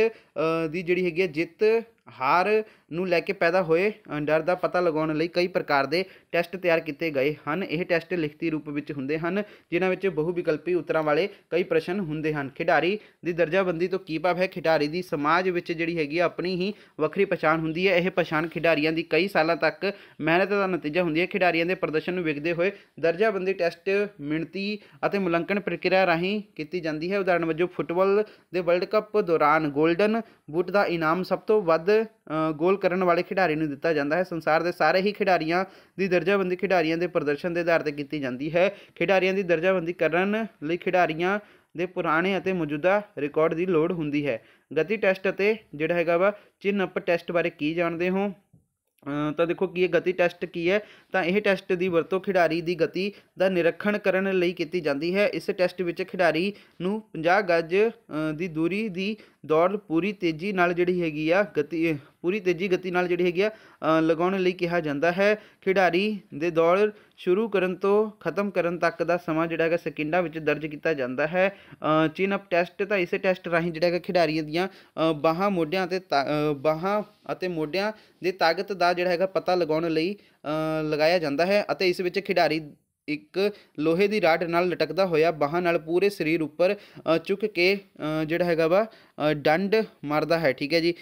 ਦੀ ਜਿਹੜੀ ਹੈਗੀ ਹੈ ਜਿੱਤ ਹਾਰ ਨੂੰ ਲੈ ਕੇ ਪੈਦਾ ਹੋਏ ਡਰ ਦਾ ਪਤਾ ਲਗਾਉਣ ਲਈ ਕਈ ਪ੍ਰਕਾਰ ਦੇ ਟੈਸਟ ਤਿਆਰ ਕੀਤੇ ਗਏ ਹਨ ਇਹ ਟੈਸਟ ਲਿਖਤੀ ਰੂਪ ਵਿੱਚ ਹੁੰਦੇ ਹਨ ਜਿਨ੍ਹਾਂ ਵਿੱਚ ਬਹੁ ਵਿਕਲਪੀ ਉੱਤਰਾਂ ਵਾਲੇ ਕਈ ਪ੍ਰਸ਼ਨ ਹੁੰਦੇ ਹਨ ਖਿਡਾਰੀ ਦੀ ਦਰਜਾਬੰਦੀ ਤੋਂ ਕੀ ਭਾਵ ਹੈ ਖਿਡਾਰੀ ਦੀ ਸਮਾਜ ਵਿੱਚ ਜਿਹੜੀ ਹੈਗੀ ਆਪਣੀ ਹੀ ਵੱਖਰੀ ਪਛਾਣ ਹੁੰਦੀ ਹੈ ਇਹ ਪਛਾਣ ਖਿਡਾਰੀਆਂ ਦੀ ਕਈ ਸਾਲਾਂ ਤੱਕ ਮਿਹਨਤ ਦਾ ਨਤੀਜਾ ਹੁੰਦੀ ਹੈ ਖਿਡਾਰੀਆਂ ਦੇ ਪ੍ਰਦਰਸ਼ਨ ਨੂੰ ਵੇਖਦੇ ਹੋਏ ਦਰਜਾਬੰਦੀ ਟੈਸਟ ਮਿਣਤੀ ਅਤੇ ਮੁਲਾਂਕਣ ਪ੍ਰਕਿਰਿਆ ਰਾਹੀਂ ਕੀਤੀ ਜਾਂਦੀ ਹੈ ਉਦਾਹਰਣ ਵਜੋਂ ਫੁੱਟਬਾਲ ਦੇ ਵਰਲਡ ਕੱਪ ਦੌਰਾਨ 골ਡਨ ਬੂਟ ਦਾ ਇਨਾਮ ਸਭ ਤੋਂ ਵੱਧ ਗੋਲ ਕਰਨ ਵਾਲੇ ਖਿਡਾਰੀ ਨੂੰ ਦਿੱਤਾ ਜਾਂਦਾ ਹੈ ਸੰਸਾਰ ਦੇ ਸਾਰੇ ਹੀ ਖਿਡਾਰੀਆਂ ਦੀ ਦਰਜਾਬੰਦੀ ਖਿਡਾਰੀਆਂ ਦੇ ਪ੍ਰਦਰਸ਼ਨ ਦੇ ਆਧਾਰ ਤੇ ਕੀਤੀ ਜਾਂਦੀ ਹੈ ਖਿਡਾਰੀਆਂ ਦੀ ਦਰਜਾਬੰਦੀ ਕਰਨ ਲਈ ਖਿਡਾਰੀਆਂ ਦੇ ਪੁਰਾਣੇ ਅਤੇ ਮੌਜੂਦਾ ਰਿਕਾਰਡ ਦੀ ਲੋੜ ਹੁੰਦੀ ਹੈ ਗਤੀ ਟੈਸਟ ਅਤੇ ਜਿਹੜਾ ਹੈਗਾ ਵਾ ਚਿੰਨ ਅਪ ਟੈਸਟ ਬਾਰੇ ਕੀ ਜਾਣਦੇ ਹੋ ਤਾਂ ਦੇਖੋ ਕੀ ਇਹ ਗਤੀ ਟੈਸਟ ਕੀ ਹੈ ਤਾਂ ਇਹ ਟੈਸਟ ਦੀ ਵਰਤੋਂ ਖਿਡਾਰੀ ਦੀ ਗਤੀ ਦਾ ਨਿਰੀਖਣ ਕਰਨ ਲਈ ਕੀਤੀ ਜਾਂਦੀ ਹੈ ਇਸ ਟੈਸਟ ਵਿੱਚ ਖਿਡਾਰੀ ਨੂੰ 50 ਗਜ ਦੀ ਦੂਰੀ ਦੀ ਦੌੜ ਪੂਰੀ ਤੇਜ਼ੀ ਨਾਲ ਜਿਹੜੀ ਹੈਗੀ ਆ ਗਤੀ ਪੂਰੀ ਤੇਜ਼ੀ ਗਤੀ ਨਾਲ ਜਿਹੜੀ ਹੈਗੀ ਆ ਲਗਾਉਣ ਲਈ ਕਿਹਾ ਜਾਂਦਾ ਹੈ ਖਿਡਾਰੀ ਦੇ ਦੌੜ ਸ਼ੁਰੂ ਕਰਨ ਤੋਂ ਖਤਮ ਕਰਨ ਤੱਕ ਦਾ ਸਮਾਂ ਜਿਹੜਾ ਹੈਗਾ ਸਕਿੰਡਾਂ ਵਿੱਚ ਦਰਜ ਕੀਤਾ ਜਾਂਦਾ ਹੈ ਚਿਨ ਅਪ ਟੈਸਟ ਤਾਂ ਇਸੇ ਟੈਸਟ ਰਾਹੀਂ ਜਿਹੜਾ ਹੈਗਾ ਖਿਡਾਰੀਆਂ ਦੀਆਂ ਬਾਹਾਂ ਮੋਢਿਆਂ ਤੇ ਬਾਹਾਂ ਅਤੇ ਮੋਢਿਆਂ ਦੇ ਤਾਕਤ ਦਾ ਜਿਹੜਾ ਹੈਗਾ ਪਤਾ ਲਗਾਉਣ ਲਈ ਲਗਾਇਆ ਜਾਂਦਾ ਹੈ ਅਤੇ ਇਸ ਵਿੱਚ ਖਿਡਾਰੀ ਇੱਕ ਲੋਹੇ ਦੀ ਰਾਡ ਨਾਲ ਲਟਕਦਾ ਹੋਇਆ ਬਾਹਾਂ ਨਾਲ ਪੂਰੇ ਸਰੀਰ ਉੱਪਰ ਚੁੱਕ ਕੇ ਜਿਹੜਾ ਹੈਗਾ ਵਾ ਡੰਡ ਮਾਰਦਾ ਹੈ ਠੀਕ ਹੈ ਜੀ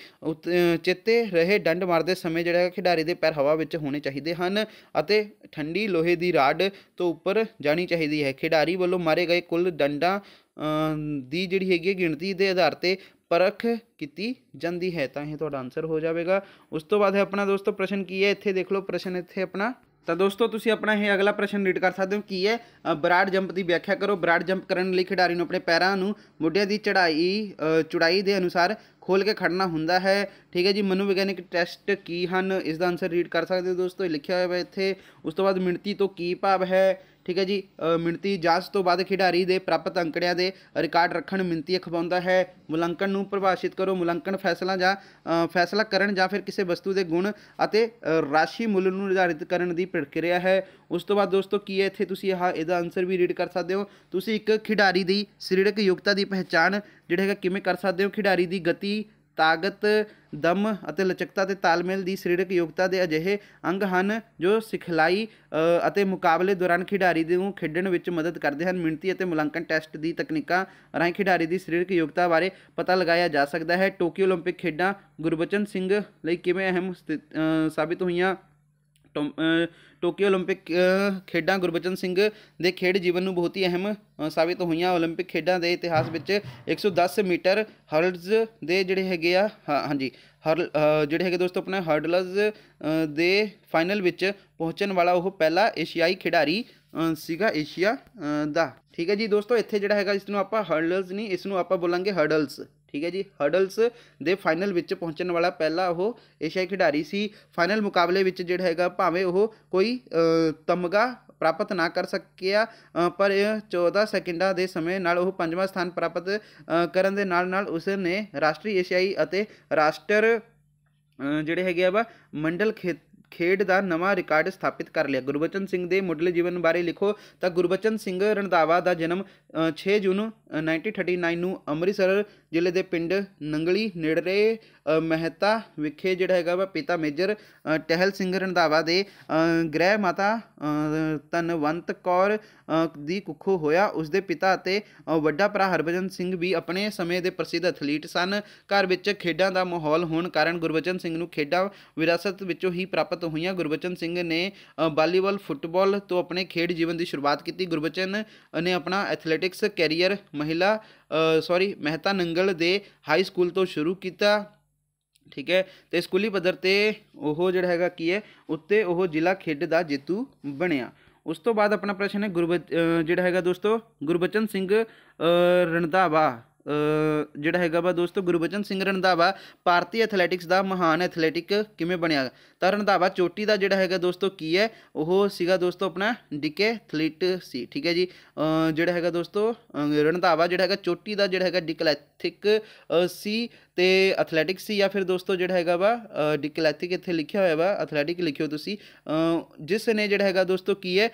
ਚੇਤੇ ਰਹੇ ਡੰਡ ਮਾਰਦੇ ਸਮੇਂ ਜਿਹੜਾ ਖਿਡਾਰੀ ਦੇ ਪੈਰ ਹਵਾ ਵਿੱਚ ਹੋਣੇ ਚਾਹੀਦੇ ਹਨ ਅਤੇ ਠੰਡੀ ਲੋਹੇ ਦੀ ਰਾਡ ਤੋਂ ਉੱਪਰ ਜਾਣੀ ਚਾਹੀਦੀ ਹੈ ਖਿਡਾਰੀ ਵੱਲੋਂ ਮਾਰੇ ਗਏ ਕੁੱਲ ਡੰਡਾਂ ਦੀ ਜਿਹੜੀ ਹੈਗੀ ਗਿਣਤੀ ਦੇ ਆਧਾਰ ਤੇ ਪਰਖ ਕੀਤੀ ਜਾਂਦੀ ਹੈ ਤਾਂ ਇਹ ਤੁਹਾਡਾ ਆਨਸਰ ਹੋ ਜਾਵੇਗਾ ਉਸ ਤੋਂ ਬਾਅਦ ਹੈ ਆਪਣਾ ਦੋਸਤੋ ਪ੍ਰਸ਼ਨ ਕੀ ਹੈ ਇੱਥੇ ਦੇਖ ਲਓ ਪ੍ਰਸ਼ਨ ਇੱਥੇ ਆਪਣਾ ਤਾਂ ਦੋਸਤੋ ਤੁਸੀਂ ਆਪਣਾ ਇਹ ਅਗਲਾ ਪ੍ਰਸ਼ਨ ਰੀਡ ਕਰ ਸਕਦੇ ਹੋ ਕੀ ਹੈ ਬ੍ਰਾਡ ਜੰਪ ਦੀ ਵਿਆਖਿਆ ਕਰੋ ਬ੍ਰਾਡ ਜੰਪ ਕਰਨ ਲਈ ਖਿਡਾਰੀ ਨੂੰ ਆਪਣੇ ਪੈਰਾਂ ਨੂੰ ਮੁੱਢਿਆਂ ਦੀ ਚੜਾਈ ਚੁੜਾਈ ਦੇ ਅਨੁਸਾਰ ਖੋਲ ਕੇ ਖੜਨਾ ਹੁੰਦਾ ਹੈ ਠੀਕ ਹੈ ਜੀ ਮਨੋਵਿਗਿਆਨਿਕ ਟੈਸਟ ਕੀ ਹਨ ਇਸ ਦਾ ਆਨਸਰ ਰੀਡ ਕਰ ਸਕਦੇ ਹੋ ਦੋਸਤੋ ਇਹ ਲਿਖਿਆ ਹੋਇਆ ਹੈ ਇੱਥੇ ਉਸ ਤੋਂ ਬਾਅਦ ਮਿੰਤੀ ਤੋਂ ਕੀ ਭਾਵ ਹੈ ਠੀਕ ਹੈ ਜੀ ਮਿੰਤੀ ਜਾਂਚ ਤੋਂ ਬਾਅਦ ਖਿਡਾਰੀ ਦੇ ਪ੍ਰਾਪਤ ਅੰਕੜਿਆਂ ਦੇ ਰਿਕਾਰਡ ਰੱਖਣ ਮਿੰਤੀ ਅਖਵਾਉਂਦਾ ਹੈ ਮੁਲਾਂਕਣ ਨੂੰ ਪ੍ਰਭਾਸ਼ਿਤ ਕਰੋ ਮੁਲਾਂਕਣ ਫੈਸਲਾ ਜਾਂ ਫੈਸਲਾ ਕਰਨ ਜਾਂ ਫਿਰ ਕਿਸੇ ਵਸਤੂ ਦੇ ਗੁਣ ਅਤੇ ਰਾਸ਼ੀ ਮੁੱਲ ਨੂੰ ਨਿਰਧਾਰਿਤ ਕਰਨ ਦੀ ਪ੍ਰਕਿਰਿਆ ਹੈ ਉਸ ਤੋਂ ਬਾਅਦ ਦੋਸਤੋ ਕੀ ਹੈ ਇੱਥੇ ਤੁਸੀਂ ਇਹ ਇਹਦਾ ਆਨਸਰ ਵੀ ਰੀਡ ਕਰ ਸਕਦੇ ਹੋ ਤੁਸੀਂ ਇੱਕ ਖਿਡਾਰੀ ਦੀ ਸਰੀਰਕ ਯੋਗਤਾ ਦੀ ਪਹਿਚਾਨ ਜਿਹੜਾ ਹੈਗਾ ਕਿਵੇਂ ਕਰ ਸਕਦੇ ਹੋ ਖਿਡਾਰੀ ਦੀ ਗਤੀ ਤਾਕਤ ਦਮ ਅਤੇ ਲਚਕਤਾ ਤੇ ਤਾਲਮੇਲ ਦੀ ਸਰੀਰਕ ਯੋਗਤਾ ਦੇ ਅਜਿਹੇ ਅੰਗ ਹਨ ਜੋ ਸਿਖਲਾਈ ਅਤੇ ਮੁਕਾਬਲੇ ਦੌਰਾਨ ਖਿਡਾਰੀ ਨੂੰ ਖੇਡਣ ਵਿੱਚ ਮਦਦ ਕਰਦੇ ਹਨ ਮਿੰਤੀ ਅਤੇ ਮੁਲਾਂਕਣ ਟੈਸਟ ਦੀ ਤਕਨੀਕਾਂ ਰਾਹੀਂ ਖਿਡਾਰੀ ਦੀ ਸਰੀਰਕ ਯੋਗਤਾ ਬਾਰੇ ਪਤਾ ਲਗਾਇਆ ਜਾ ਸਕਦਾ ਹੈ ਟੋਕੀਓ 올림픽 ਖੇਡਾਂ ਗੁਰਬਚਨ ਸਿੰਘ ਲਈ ਕਿਵੇਂ ਅਹਿਮ ਸਾਬਿਤ ਹੋਈਆਂ ਟੋਕੀਓ 올림픽 ਖੇਡਾਂ ਗੁਰਬਚਨ ਸਿੰਘ ਦੇ ਖੇਡ ਜੀਵਨ ਨੂੰ ਬਹੁਤ ਹੀ ਅਹਿਮ ਸਾਬਿਤ ਹੋਈਆਂ 올림픽 ਖੇਡਾਂ ਦੇ ਇਤਿਹਾਸ ਵਿੱਚ 110 ਮੀਟਰ ਹਰਲਜ਼ ਦੇ ਜਿਹੜੇ ਹੈਗੇ ਆ ਹਾਂਜੀ ਹਰ ਜਿਹੜੇ ਹੈਗੇ ਦੋਸਤੋ ਆਪਣੇ ਹਰਡਲਰਸ ਦੇ ਫਾਈਨਲ ਵਿੱਚ ਪਹੁੰਚਣ ਵਾਲਾ ਉਹ ਪਹਿਲਾ ਏਸ਼ੀਆਈ ਖਿਡਾਰੀ ਸੀਗਾ ਏਸ਼ੀਆ ਦਾ ਠੀਕ ਹੈ ਜੀ ਦੋਸਤੋ ਇੱਥੇ ਜਿਹੜਾ ਹੈਗਾ ਇਸ ਨੂੰ ਆਪਾਂ ਹਰਡਲਸ ਨਹੀਂ ਇਸ ਨੂੰ ਆਪਾਂ ਬੋਲਾਂਗੇ ਹਰਡਲਸ ਠੀਕ ਹੈ ਜੀ ਹਰਡਲਸ ਦੇ ਫਾਈਨਲ ਵਿੱਚ ਪਹੁੰਚਣ ਵਾਲਾ ਪਹਿਲਾ ਉਹ ਏਸ਼ੀਆਈ ਖਿਡਾਰੀ ਸੀ ਫਾਈਨਲ ਮੁਕਾਬਲੇ ਵਿੱਚ ਜਿਹੜਾ ਹੈਗਾ ਭਾਵੇਂ ਉਹ ਕੋਈ ਤਮਗਾ ਪ੍ਰਾਪਤ ਨਾ ਕਰ ਸਕਿਆ ਪਰ 14 ਸਕਿੰਡਾਂ ਦੇ ਸਮੇਂ ਨਾਲ ਉਹ ਪੰਜਵਾਂ ਸਥਾਨ ਪ੍ਰਾਪਤ ਕਰਨ ਦੇ ਨਾਲ ਨਾਲ ਉਸ ਨੇ ਰਾਸ਼ਟਰੀ ਏਸ਼ੀਆਈ ਅਤੇ ਰਾਸ਼ਟਰ ਜਿਹੜੇ ਹੈਗੇ ਆ ਵਾ ਮੰਡਲ ਖੇਤ ਖੇਡ ਦਾ ਨਵਾਂ ਰਿਕਾਰਡ ਸਥਾਪਿਤ ਕਰ ਲਿਆ ਗੁਰਬਚਨ ਸਿੰਘ ਦੇ ਮੁੱਢਲੇ ਜੀਵਨ ਬਾਰੇ ਲਿਖੋ ਤਾਂ ਗੁਰਬਚਨ ਸਿੰਘ ਰਣਦਾਵਾ ਦਾ ਜਨਮ 6 ਜੂਨ 1939 ਨੂੰ ਅੰਮ੍ਰਿਤਸਰ ਜ਼ਿਲ੍ਹੇ ਦੇ ਪਿੰਡ ਨੰਗਲੀ ਨੇੜੇ ਮਹਿਤਾ ਵਿਖੇ ਜਿਹੜਾ ਹੈਗਾ ਵਾ ਪਿਤਾ ਮੇਜਰ ਟਹਿਲ ਸਿੰਘ ਰੰਧਾਵਾ ਦੇ ਗ੍ਰਹਿ ਮਾਤਾ ਤਨਵੰਤ ਕੌਰ ਦੀ ਕੁੱਖੋਂ ਹੋਇਆ ਉਸ ਦੇ ਪਿਤਾ ਅਤੇ ਵੱਡਾ ਭਰਾ ਹਰਭਜਨ ਸਿੰਘ ਵੀ ਆਪਣੇ ਸਮੇਂ ਦੇ ਪ੍ਰਸਿੱਧ ਐਥਲੀਟ ਸਨ ਘਰ ਵਿੱਚ ਖੇਡਾਂ ਦਾ ਮਾਹੌਲ ਹੋਣ ਕਾਰਨ ਗੁਰਬਚਨ ਸਿੰਘ ਨੂੰ ਖੇਡਾਂ ਵਿਰਾਸਤ ਵਿੱਚੋਂ ਹੀ ਪ੍ਰਾਪਤ ਹੋਈਆਂ ਗੁਰਬਚਨ ਸਿੰਘ ਨੇ ਵਾਲੀਬਾਲ ਫੁੱਟਬਾਲ ਤੋਂ ਆਪਣੇ ਖੇਡ ਜੀਵਨ ਦੀ ਸ਼ੁਰੂਆਤ ਕੀਤੀ ਗੁਰਬਚਨ ਨੇ ਆਪਣਾ ਐਥਲੈਟਿਕਸ ਕੈਰੀਅਰ ਮਹਿਲਾ ਸੌਰੀ ਮਹਿਤਾ ਨੰਗਲ ਦੇ ਹਾਈ ਸਕੂਲ ਤੋਂ ਸ਼ੁਰੂ ਕੀਤਾ ਠੀਕ ਹੈ ਤੇ ਸਕੂਲੀ ਪੱਧਰ ਤੇ ਉਹ ਜਿਹੜਾ ਹੈਗਾ ਕੀ ਹੈ ਉੱਤੇ ਉਹ ਜ਼ਿਲ੍ਹਾ ਖੇਡ ਦਾ ਜੇਤੂ ਬਣਿਆ ਉਸ ਤੋਂ ਬਾਅਦ ਆਪਣਾ ਪ੍ਰਸ਼ਨ ਹੈ ਗੁਰਬਚ ਜਿਹੜਾ ਹੈਗਾ ਦੋਸਤੋ ਗੁਰਬਚਨ ਸਿੰਘ ਰਣਦਾਵਾ ਜਿਹੜਾ ਹੈਗਾ ਵਾ ਦੋਸਤੋ ਗੁਰਬਚਨ ਸਿੰਘ ਰਣਦਾਵਾ ਭਾਰਤੀ ਐਥਲੈਟਿਕਸ ਦਾ ਮਹਾਨ ਐਥਲੈਟਿਕ ਕਿਵੇਂ ਬਣਿਆ ਤਰਨ ਧਾਵਾ ਚੋਟੀ ਦਾ ਜਿਹੜਾ ਹੈਗਾ ਦੋਸਤੋ ਕੀ ਹੈ ਉਹ ਸੀਗਾ ਦੋਸਤੋ ਆਪਣਾ ਡਿਕੇ ਥਲੀਟ ਸੀ ਠੀਕ ਹੈ ਜੀ ਜਿਹੜਾ ਹੈਗਾ ਦੋਸਤੋ ਰਣਧਾਵਾ ਜਿਹੜਾ ਹੈਗਾ ਚੋਟੀ ਦਾ ਜਿਹੜਾ ਹੈਗਾ ਡਿਕਲੈਥਿਕ ਸੀ ਤੇ ਐਥਲੈਟਿਕ ਸੀ ਜਾਂ ਫਿਰ ਦੋਸਤੋ ਜਿਹੜਾ ਹੈਗਾ ਵਾ ਡਿਕਲੈਥਿਕ ਇੱਥੇ ਲਿਖਿਆ ਹੋਇਆ ਵਾ ਐਥਲੈਟਿਕ ਲਿਖਿਓ ਤੁਸੀਂ ਜਿਸ ਨੇ ਜਿਹੜਾ ਹੈਗਾ ਦੋਸਤੋ ਕੀ ਹੈ